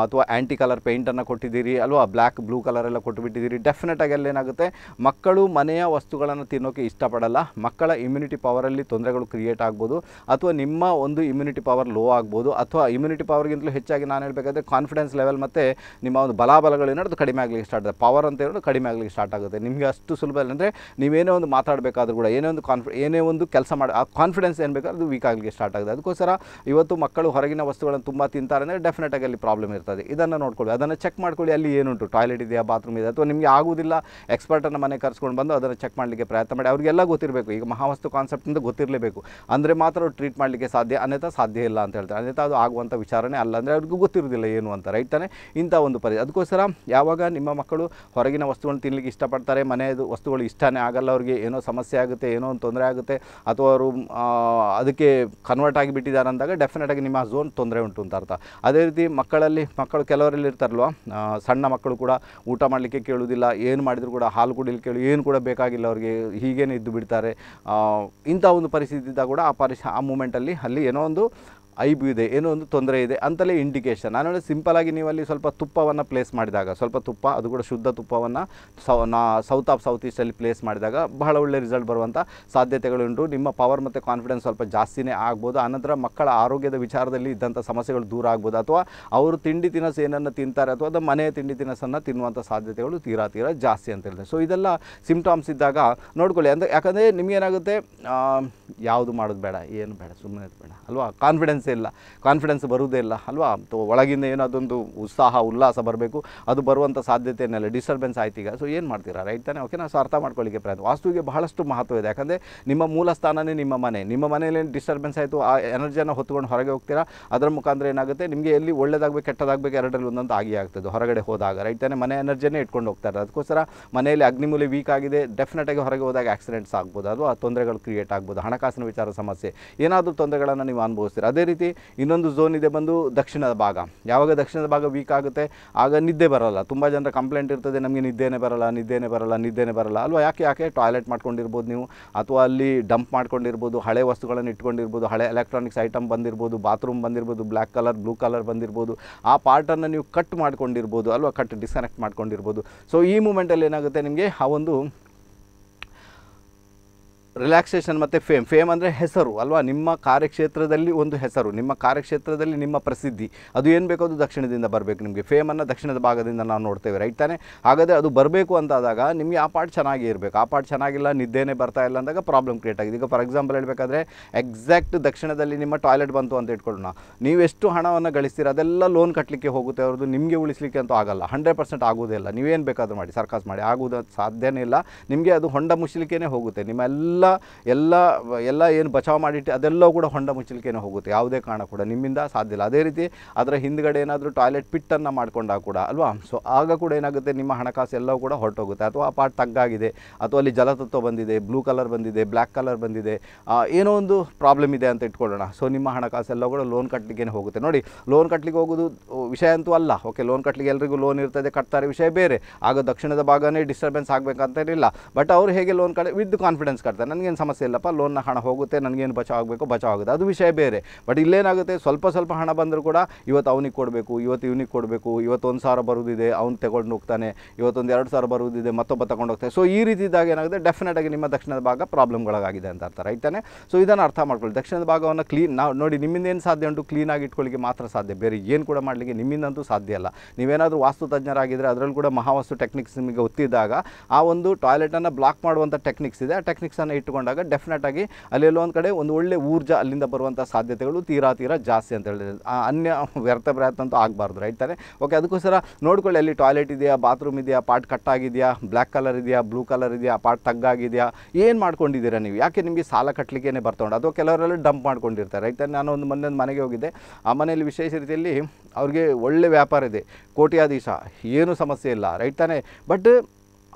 ಅಥವಾ ಆ್ಯಂಟಿ ಕಲರ್ ಪೇಂಟನ್ನು ಕೊಟ್ಟಿದ್ದೀರಿ ಅಲ್ವಾ ಬ್ಲ್ಯಾಕ್ ಬ್ಲೂ ಕಲರೆಲ್ಲ ಕೊಟ್ಟುಬಿಟ್ಟಿದ್ದೀರಿ ಡೆಫಿನೆಟಾಗಿ ಅಲ್ಲೇನಾಗುತ್ತೆ ಮಕ್ಕಳು ಮನೆಯ ವಸ್ತುಗಳನ್ನು ತಿನ್ನೋಕ್ಕೆ ಇಷ್ಟಪಡಲ್ಲ ಮಕ್ಕಳ ಇಮ್ಯುನಿಟಿ ಪವರಲ್ಲಿ ತೊಂದರೆಗಳು ಕ್ರಿಯೇಟ್ ಆಗ್ಬೋದು ಅಥವಾ ನಿಮ್ಮ ಒಂದು ಇಮ್ಯುನಿಟಿ ಪವರ್ ಲೋ ಆಗ್ಬೋದು ಅಥವಾ ಇಮ್ಯುನಿಟಿ ಪವರ್ಗಿಂತಲೂ ಹೆಚ್ಚಾಗಿ ನಾನು ಹೇಳಬೇಕಾದ್ರೆ ಕಾನ್ಫಿಡೆನ್ಸ್ ಲೆವೆಲ್ ಮತ್ತು ನಿಮ್ಮ ಒಂದು ಬಲಾಬಲಗಳು ಏನಾದ್ರು ಕಡಿಮೆ ಆಗಲಿಕ್ಕೆ ಸ್ಟಾರ್ಟ್ ಆಗುತ್ತೆ ಪವರ್ ಅಂತ ಹೇಳೋದು ಕಡಿಮೆ ಆಗಲಿಕ್ಕೆ ಸ್ಟಾರ್ಟ್ ಆಗುತ್ತೆ ನಿಮಗೆ ಅಷ್ಟು ಸುಲಭ ಅಂದರೆ ನೀವೇನೇ ಒಂದು ಮಾತಾಡಬೇಕಾದ್ರೂ ಕೂಡ ಏನೇ ಒಂದು ಕಾನ್ಫಿ ಏನೇ ಒಂದು ಕೆಲಸ ಮಾಡಿ ಆ ಕಾನ್ಫಿಡೆನ್ಸ್ ಏನು ಬೇಕಾದ್ರೆ ಅದು ವೀಕ್ ಆಗಲಿಕ್ಕೆ ಸ್ಟಾರ್ಟ್ ಆಗುತ್ತೆ ಅದಕ್ಕೋಸ್ಕರ ಇವತ್ತು ಮಕ್ಕಳು ಹೊರಗಿನ ವಸ್ತುಗಳನ್ನು ತುಂಬ ತಿಂತಾರೆ ಅಂದರೆ ಡೆಫಿನೆಟಾಗಿ ಅಲ್ಲಿ ಪ್ರಾಬ್ಲಮ್ ಇರ್ತದೆ ಬರ್ತದೆ ಇದನ್ನು ನೋಡ್ಕೊಳ್ಳಿ ಅದನ್ನು ಚೆಕ್ ಮಾಡ್ಕೊಳ್ಳಿ ಅಲ್ಲಿ ಏನುಂಟು ಟಾಯ್ಲೆಟ್ ಇದೆಯಾ ಬಾತ್ರೂಮ್ ಇದೆ ಅಥವಾ ನಿಮಗೆ ಆಗೋದಿಲ್ಲ ಎಕ್ಸ್ಪರ್ಟನ್ನು ಮನೆ ಕರ್ಸ್ಕೊಂಡು ಬಂದು ಅದನ್ನು ಚೆಕ್ ಮಾಡಲಿಕ್ಕೆ ಪ್ರಯತ್ನ ಮಾಡಿ ಅವರಿಗೆಲ್ಲ ಗೊತ್ತಿರಬೇಕು ಈಗ ಮಹಾವಸ್ತು ಕಾನ್ಸೆಪ್ಟಿಂದ ಗೊತ್ತಿರಲೇಬೇಕು ಅಂದರೆ ಮಾತ್ರ ಅವ್ರು ಟ್ರೀಟ್ ಮಾಡಲಿಕ್ಕೆ ಸಾಧ್ಯ ಅನ್ಯಥಾ ಸಾಧ್ಯ ಇಲ್ಲ ಅಂತ ಹೇಳ್ತಾರೆ ಅನ್ಯಥಾ ಅದು ಆಗುವಂಥ ವಿಚಾರನೇ ಅಲ್ಲ ಅಂದರೆ ಅವ್ರಿಗೂ ಗೊತ್ತಿರೋದಿಲ್ಲ ಏನು ಅಂತ ರೈಟ್ ತಾನೆ ಇಂಥ ಒಂದು ಪರಿ ಅದಕ್ಕೋಸ್ಕರ ಯಾವಾಗ ನಿಮ್ಮ ಮಕ್ಕಳು ಹೊರಗಿನ ವಸ್ತುಗಳನ್ನ ತಿನ್ನಲಿಕ್ಕೆ ಇಷ್ಟಪಡ್ತಾರೆ ಮನೆಯದು ವಸ್ತುಗಳು ಇಷ್ಟನೇ ಆಗಲ್ಲ ಅವರಿಗೆ ಏನೋ ಸಮಸ್ಯೆ ಆಗುತ್ತೆ ಏನೋ ಒಂದು ತೊಂದರೆ ಆಗುತ್ತೆ ಅಥವಾ ಅವರು ಅದಕ್ಕೆ ಕನ್ವರ್ಟ್ ಆಗಿಬಿಟ್ಟಿದ್ದಾರೆ ಅಂದಾಗ ಡೆಫಿನೆಟಾಗಿ ನಿಮ್ಮ ಝೋನ್ ತೊಂದರೆ ಉಂಟು ಅಂತ ಅರ್ಥ ಅದೇ ರೀತಿ ಮಕ್ಕಳಲ್ಲಿ ಮಕ್ಕಳು ಕೆಲವರಲ್ಲಿ ಇರ್ತಾರಲ್ವ ಸಣ್ಣ ಮಕ್ಕಳು ಕೂಡ ಊಟ ಮಾಡಲಿಕ್ಕೆ ಕೇಳುವುದಿಲ್ಲ ಏನು ಮಾಡಿದರೂ ಕೂಡ ಹಾಲು ಕುಡಿಲಿಕ್ಕೆ ಕೇಳಿ ಏನು ಕೂಡ ಬೇಕಾಗಿಲ್ಲ ಅವರಿಗೆ ಹೀಗೇನೆ ಇದ್ದು ಬಿಡ್ತಾರೆ ಇಂಥ ಒಂದು ಪರಿಸ್ಥಿತಿ ಇದ್ದಾಗ ಕೂಡ ಆ ಪರಿಸ ಆ ಮೂಮೆಂಟಲ್ಲಿ ಅಲ್ಲಿ ಏನೋ ಒಂದು ಐಬು ಇದೆ ಏನೋ ಒಂದು ತೊಂದರೆ ಇದೆ ಅಂತಲೇ ಇಂಡಿಕೇಶನ್ ನಾನು ಹೇಳಿ ಸಿಂಪಲಾಗಿ ನೀವು ಅಲ್ಲಿ ಸ್ವಲ್ಪ ತುಪ್ಪವನ್ನು ಪ್ಲೇಸ್ ಮಾಡಿದಾಗ ಸ್ವಲ್ಪ ತುಪ್ಪ ಅದು ಕೂಡ ಶುದ್ಧ ತುಪ್ಪವನ್ನು ಸೌ ನಾ ಸೌತ್ ಆಫ್ ಸೌತ್ ಈಸ್ಟಲ್ಲಿ ಪ್ಲೇಸ್ ಮಾಡಿದಾಗ ಬಹಳ ಒಳ್ಳೆ ರಿಸಲ್ಟ್ ಬರುವಂಥ ಸಾಧ್ಯತೆಗಳುಂಟು ನಿಮ್ಮ ಪವರ್ ಮತ್ತು ಕಾನ್ಫಿಡೆನ್ಸ್ ಸ್ವಲ್ಪ ಜಾಸ್ತಿನೇ ಆಗ್ಬೋದು ಆನಂತರ ಮಕ್ಕಳ ಆರೋಗ್ಯದ ವಿಚಾರದಲ್ಲಿ ಇದ್ದಂಥ ಸಮಸ್ಯೆಗಳು ದೂರ ಆಗ್ಬೋದು ಅಥವಾ ಅವರು ತಿಂಡಿ ತಿನಿಸು ಏನನ್ನು ತಿಂತಾರೆ ಅಥವಾ ಅದು ಮನೆಯ ತಿಂಡಿ ತಿನಸನ್ನು ತಿನ್ನುವಂಥ ಸಾಧ್ಯತೆಗಳು ತೀರಾ ತೀರಾ ಜಾಸ್ತಿ ಅಂತ ಹೇಳಿದೆ ಸೊ ಇದೆಲ್ಲ ಸಿಮ್ಟಾಮ್ಸ್ ಇದ್ದಾಗ ನೋಡ್ಕೊಳ್ಳಿ ಅಂದರೆ ಯಾಕಂದರೆ ನಿಮಗೇನಾಗುತ್ತೆ ಯಾವುದು ಮಾಡೋದು ಬೇಡ ಏನು ಬೇಡ ಸುಮ್ಮನೆ ಬೇಡ ಅಲ್ವಾ ಕಾನ್ಫಿಡೆನ್ಸ್ ಇಲ್ಲ ಕಾನ್ಫಿಡೆನ್ಸ್ ಬರುವುದೇ ಇಲ್ಲ ಅಲ್ವಾ ಒಳಗಿಂದ ಏನಾದೊಂದು ಅದೊಂದು ಉತ್ಸಾಹ ಉಲ್ಲಾಸ ಬರಬೇಕು ಅದು ಬರುವಂಥ ಸಾಧ್ಯತೆ ಏನಲ್ಲ ಡಿಸ್ಟರ್ಬೆನ್ಸ್ ಆಯ್ತು ಈಗ ಸೊ ಏನು ಮಾಡ್ತೀರಾ ರೈಟ್ ತಾನೆ ಓಕೆ ನಾವು ಅರ್ಥ ಮಾಡ್ಕೊಳ್ಳಿಕ್ಕೆ ಪ್ರಯತ್ನ ವಾಸ್ತುವಿಗೆ ಬಹಳಷ್ಟು ಮಹತ್ವ ಇದೆ ಯಾಕಂದರೆ ನಿಮ್ಮ ಮೂಲ ಸ್ಥಾನನೇ ನಿಮ್ಮ ಮನೆ ನಿಮ್ಮ ಮನೇಲಿ ಡಿಸ್ಟರ್ಬೆನ್ಸ್ ಆಯಿತು ಆ ಎನರ್ಜಿಯನ್ನು ಹೊತ್ಕೊಂಡು ಹೊರಗೆ ಹೋಗ್ತೀರಾ ಅದರ ಮುಖಾಂತರ ಏನಾಗುತ್ತೆ ನಿಮಗೆ ಎಲ್ಲಿ ಒಳ್ಳೆಯದಾಗಬೇಕು ಕೆಟ್ಟದಾಗಬೇಕು ಎರಡರಲ್ಲಿ ಒಂದೊಂದು ಆಗಿ ಆಗ್ತದೆ ಹೊರಗಡೆ ಹೋದಾಗ ರೈಟ್ ತಾನೆ ಮನೆ ಎನರ್ಜಿಯೇ ಇಟ್ಕೊಂಡು ಹೋಗ್ತಾರೆ ಅದಕ್ಕೋಸ್ಕರ ಮನೆಯಲ್ಲಿ ಅಗ್ನಿಮೂಲೆ ವೀಕ್ ಆಗಿದೆ ಡೆಫಿನೆಟಾಗಿ ಹೊರಗೆ ಹೋದಾಗ ಆಕ್ಸಿಡೆಂಟ್ಸ್ ಆಗ್ಬೋದು ಅಥವಾ ತೊಂದರೆಗಳು ಕ್ರಿಯೇಟ್ ಆಗ್ಬೋದು ಹಣಕಾಸಿನ ವಿಚಾರ ಸಮಸ್ಯೆ ಏನಾದರೂ ತೊಂದರೆಗಳನ್ನು ನೀವು ಅನುಭವಿಸ್ತೀರಿ ಅದೇ ರೀತಿ ರೀತಿ ಇನ್ನೊಂದು ಝೋನ್ ಇದೆ ಬಂದು ದಕ್ಷಿಣದ ಭಾಗ ಯಾವಾಗ ದಕ್ಷಿಣದ ಭಾಗ ವೀಕ್ ಆಗುತ್ತೆ ಆಗ ನಿದ್ದೆ ಬರೋಲ್ಲ ತುಂಬ ಜನರ ಕಂಪ್ಲೇಂಟ್ ಇರ್ತದೆ ನಮಗೆ ನಿದ್ದೆನೆ ಬರೋಲ್ಲ ನಿದ್ದೆನೇ ಬರಲ್ಲ ನಿದ್ದೆನೇ ಬರೋಲ್ಲ ಅಲ್ವಾ ಯಾಕೆ ಯಾಕೆ ಟಾಯ್ಲೆಟ್ ಮಾಡ್ಕೊಂಡಿರ್ಬೋದು ನೀವು ಅಥವಾ ಅಲ್ಲಿ ಡಂಪ್ ಮಾಡ್ಕೊಂಡಿರ್ಬೋದು ಹಳೆ ವಸ್ತುಗಳನ್ನು ಇಟ್ಕೊಂಡಿರ್ಬೋದು ಹಳೆ ಎಲೆಕ್ಟ್ರಾನಿಕ್ಸ್ ಐಟಮ್ ಬಂದಿರ್ಬೋದು ಬಾತ್ರೂಮ್ ಬಂದಿರ್ಬೋದು ಬ್ಲ್ಯಾಕ್ ಕಲರ್ ಬ್ಲೂ ಕಲರ್ ಬಂದಿರ್ಬೋದು ಆ ಪಾರ್ಟನ್ನು ನೀವು ಕಟ್ ಮಾಡ್ಕೊಂಡಿರ್ಬೋದು ಅಲ್ವಾ ಕಟ್ ಡಿಸ್ಕನೆಕ್ಟ್ ಮಾಡ್ಕೊಂಡಿರ್ಬೋದು ಸೊ ಈ ಮೂಮೆಂಟಲ್ಲಿ ಏನಾಗುತ್ತೆ ನಿಮಗೆ ಆ ಒಂದು ರಿಲ್ಯಾಕ್ಸೇಷನ್ ಮತ್ತು ಫೇಮ್ ಫೇಮ್ ಅಂದರೆ ಹೆಸರು ಅಲ್ವಾ ನಿಮ್ಮ ಕಾರ್ಯಕ್ಷೇತ್ರದಲ್ಲಿ ಒಂದು ಹೆಸರು ನಿಮ್ಮ ಕಾರ್ಯಕ್ಷೇತ್ರದಲ್ಲಿ ನಿಮ್ಮ ಪ್ರಸಿದ್ಧಿ ಅದು ಏನು ಬೇಕೋ ಅದು ದಕ್ಷಿಣದಿಂದ ಬರಬೇಕು ನಿಮಗೆ ಫೇಮನ್ನು ದಕ್ಷಿಣದ ಭಾಗದಿಂದ ನಾವು ನೋಡ್ತೇವೆ ರೈಟ್ ತಾನೆ ಹಾಗಾದರೆ ಅದು ಬರಬೇಕು ಅಂತಾದಾಗ ನಿಮಗೆ ಆ ಪಾಟ್ ಚೆನ್ನಾಗಿ ಇರಬೇಕು ಆ ಪಾಟ್ ಚೆನ್ನಾಗಿಲ್ಲ ನಿದ್ದೆನೇ ಬರ್ತಾ ಇಲ್ಲ ಅಂದಾಗ ಪ್ರಾಬ್ಲಮ್ ಕ್ರಿಯೇಟ್ ಆಗಿದೆ ಈಗ ಫಾರ್ ಎಕ್ಸಾಂಪಲ್ ಹೇಳಬೇಕಾದ್ರೆ ಎಕ್ಸಾಕ್ಟ್ ದಕ್ಷಿಣದಲ್ಲಿ ನಿಮ್ಮ ಟಾಯ್ಲೆಟ್ ಬಂತು ಅಂತ ಇಟ್ಕೊಳ್ಳೋಣ ನೀವೆಷ್ಟು ಹಣವನ್ನು ಗಳಿಸ್ತೀರ ಅದೆಲ್ಲ ಲೋನ್ ಕಟ್ಟಲಿಕ್ಕೆ ಹೋಗುತ್ತೆ ಅವ್ರದ್ದು ನಿಮಗೆ ಉಳಿಸಲಿಕ್ಕೆ ಅಂತೂ ಆಗಲ್ಲ ಹಂಡ್ರೆಡ್ ಪರ್ಸೆಂಟ್ ಆಗೋದೇ ಇಲ್ಲ ನೀವೇನು ಬೇಕಾದರೂ ಮಾಡಿ ಸರ್ಕಾಸ್ ಮಾಡಿ ಆಗೋದು ಸಾಧ್ಯನೇ ಇಲ್ಲ ನಿಮಗೆ ಅದು ಹೊಂಡ ಮುಚ್ಚಲಿಕ್ಕೇ ಹೋಗುತ್ತೆ ನಿಮ್ಮೆಲ್ಲ ಎಲ್ಲ ಎಲ್ಲ ಏನು ಬಚಾವ್ ಮಾಡಿಟ್ಟು ಅದೆಲ್ಲವೂ ಕೂಡ ಹೊಂಡ ಮುಚ್ಚಲಿಕ್ಕೆ ಹೋಗುತ್ತೆ ಯಾವುದೇ ಕಾರಣ ಕೂಡ ನಿಮ್ಮಿಂದ ಸಾಧ್ಯ ಇಲ್ಲ ಅದೇ ರೀತಿ ಅದರ ಹಿಂದ್ಗಡೆ ಏನಾದರೂ ಟಾಯ್ಲೆಟ್ ಪಿಟ್ಟನ್ನು ಮಾಡ್ಕೊಂಡಾಗ ಕೂಡ ಅಲ್ವಾ ಸೊ ಆಗ ಕೂಡ ಏನಾಗುತ್ತೆ ನಿಮ್ಮ ಹಣಕಾಸು ಎಲ್ಲವೂ ಕೂಡ ಹೊರಟೋಗುತ್ತೆ ಅಥವಾ ಆ ಪಾರ್ಟ್ ತಗ್ಗಾಗಿದೆ ಅಥವಾ ಅಲ್ಲಿ ಜಲತತ್ವ ಬಂದಿದೆ ಬ್ಲೂ ಕಲರ್ ಬಂದಿದೆ ಬ್ಲ್ಯಾಕ್ ಕಲರ್ ಬಂದಿದೆ ಏನೋ ಒಂದು ಪ್ರಾಬ್ಲಮ್ ಇದೆ ಅಂತ ಇಟ್ಕೊಳ್ಳೋಣ ಸೊ ನಿಮ್ಮ ಹಣಕಾಸು ಎಲ್ಲೋ ಕೂಡ ಲೋನ್ ಕಟ್ಟಲಿಕ್ಕೇನೆ ಹೋಗುತ್ತೆ ನೋಡಿ ಲೋನ್ ಕಟ್ಟಲಿಕ್ಕೆ ಹೋಗೋದು ವಿಷಯ ಅಂತೂ ಅಲ್ಲ ಓಕೆ ಲೋನ್ ಕಟ್ಟಲಿಕ್ಕೆ ಎಲ್ರಿಗೂ ಲೋನ್ ಇರ್ತದೆ ಕಟ್ತಾರೆ ವಿಷಯ ಬೇರೆ ಆಗ ದಕ್ಷಿಣದ ಭಾಗವೇ ಡಿಸ್ಟರ್ಬೆನ್ಸ್ ಆಗಬೇಕಂತ ಇರಲಿಲ್ಲ ಬಟ್ ಅವ್ರು ಹೇಗೆ ಲೋನ್ ಕಡೆ ವಿತ್ ಕಾನ್ಫಿಡೆನ್ಸ್ ಕಟ್ತಾರೆ ನನಗೇನು ಸಮಸ್ಯೆ ಇಲ್ಲಪ್ಪ ಲೋನ್ನ ಹಣ ಹೋಗುತ್ತೆ ನನಗೇನು ಬಚಾವ್ ಆಗಬೇಕು ಬಚಾವ್ ಆಗುತ್ತೆ ಅದು ವಿಷಯ ಬೇರೆ ಬಟ್ ಇಲ್ಲೇನಾಗುತ್ತೆ ಸ್ವಲ್ಪ ಸ್ವಲ್ಪ ಹಣ ಬಂದರೂ ಕೂಡ ಇವತ್ತು ಅವನಿಗೆ ಕೊಡಬೇಕು ಇವತ್ತು ಇವನಿಗೆ ಕೊಡಬೇಕು ಇವತ್ತು ಒಂದು ಸಾವಿರ ಬರೋದಿದೆ ಅವ್ನು ತಗೊಂಡು ಹೋಗ್ತಾನೆ ಇವತ್ತೊಂದು ಎರಡು ಸಾವಿರ ಬರುವುದಿದೆ ಮತ್ತೊಬ್ಬ ತಗೊಂಡು ಹೋಗ್ತಾನೆ ಸೊ ಈ ರೀತಿದಾಗ ಏನಾಗುತ್ತೆ ಡೆಫಿನೆಟ್ ಆಗಿ ನಿಮ್ಮ ದಕ್ಷಿಣದ ಭಾಗ ಪ್ರಾಬ್ಲಮ್ಗಳಾಗಿದೆ ಅಂತ ಅರ್ಥ ರೈತಾನೆ ಸೊ ಇದನ್ನು ಅರ್ಥ ಮಾಡ್ಕೊಳ್ಳಿ ದಕ್ಷಿಣದ ಭಾಗವನ್ನು ಕ್ಲೀನ್ ನಾವು ನೋಡಿ ನಿಮ್ಮಿಂದ ಏನು ಸಾಧ್ಯ ಉಂಟು ಕ್ಲೀನಾಗಿ ಇಟ್ಕೊಳ್ಳಿಕ್ಕೆ ಮಾತ್ರ ಸಾಧ್ಯ ಬೇರೆ ಏನು ಕೂಡ ಮಾಡಲಿಕ್ಕೆ ನಿಮ್ಮಿಂದಂತೂ ಸಾಧ್ಯ ಅಲ್ಲ ನೀವೇನಾದರೂ ವಾಸ್ತು ತಜ್ಞರಾಗಿದ್ದರೆ ಅದರಲ್ಲಿ ಕೂಡ ಮಹಾವಾಸ್ತು ಟೆಕ್ನಿಕ್ಸ್ ನಿಮಗೆ ಗೊತ್ತಿದ್ದಾಗ ಆ ಒಂದು ಟಾಯ್ಲೆಟನ್ನು ಬ್ಲಾಕ್ ಮಾಡುವಂಥ ಟೆಕ್ನಿಕ್ಸ್ ಇದೆ ಆ ಟೆಕ್ನಿಕ್ಸನ್ನು ಇಟ್ಟುಕೊಂಡಾಗ ಡೆಫಿನೆಟ್ ಆಗಿ ಅಲ್ಲೆಲ್ಲೋ ಒಂದು ಕಡೆ ಒಂದು ಒಳ್ಳೆ ಊರ್ಜಾ ಅಲ್ಲಿಂದ ಬರುವಂಥ ಸಾಧ್ಯತೆಗಳು ತೀರಾ ತೀರಾ ಜಾಸ್ತಿ ಅಂತ ಹೇಳಿದ್ರೆ ಅನ್ಯ ವ್ಯರ್ಥ ಪ್ರಯತ್ನ ಅಂತೂ ಆಗಬಾರ್ದು ರೈಟ್ ತಾನೆ ಓಕೆ ಅದಕ್ಕೋಸ್ಕರ ನೋಡ್ಕೊಳ್ಳಿ ಅಲ್ಲಿ ಟಾಯ್ಲೆಟ್ ಇದೆಯಾ ಬಾತ್ರೂಮ್ ಇದೆಯಾ ಪಾರ್ಟ್ ಕಟ್ ಆಗಿದೆಯಾ ಬ್ಲ್ಯಾಕ್ ಕಲರ್ ಇದೆಯಾ ಬ್ಲೂ ಕಲರ್ ಇದೆಯಾ ಪಾರ್ಟ್ ತಗ್ಗಾಗಿದೆಯಾ ಏನು ಮಾಡ್ಕೊಂಡಿದ್ದೀರಾ ನೀವು ಯಾಕೆ ನಿಮಗೆ ಸಾಲ ಕಟ್ಟಲಿಕ್ಕೆ ಬರ್ತೊಂಡು ಅಥವಾ ಕೆಲವರೆಲ್ಲ ಡಂಪ್ ಮಾಡ್ಕೊಂಡಿರ್ತಾರೆ ರೈಟ್ ತಾನೆ ನಾನು ಒಂದು ಮೊನ್ನೆ ಮನೆಗೆ ಹೋಗಿದ್ದೆ ಆ ಮನೆಯಲ್ಲಿ ವಿಶೇಷ ರೀತಿಯಲ್ಲಿ ಅವ್ರಿಗೆ ಒಳ್ಳೆ ವ್ಯಾಪಾರ ಇದೆ ಕೋಟ್ಯಾಧೀಶ ಏನೂ ಸಮಸ್ಯೆ ಇಲ್ಲ ರೈಟ್ ತಾನೆ ಬಟ್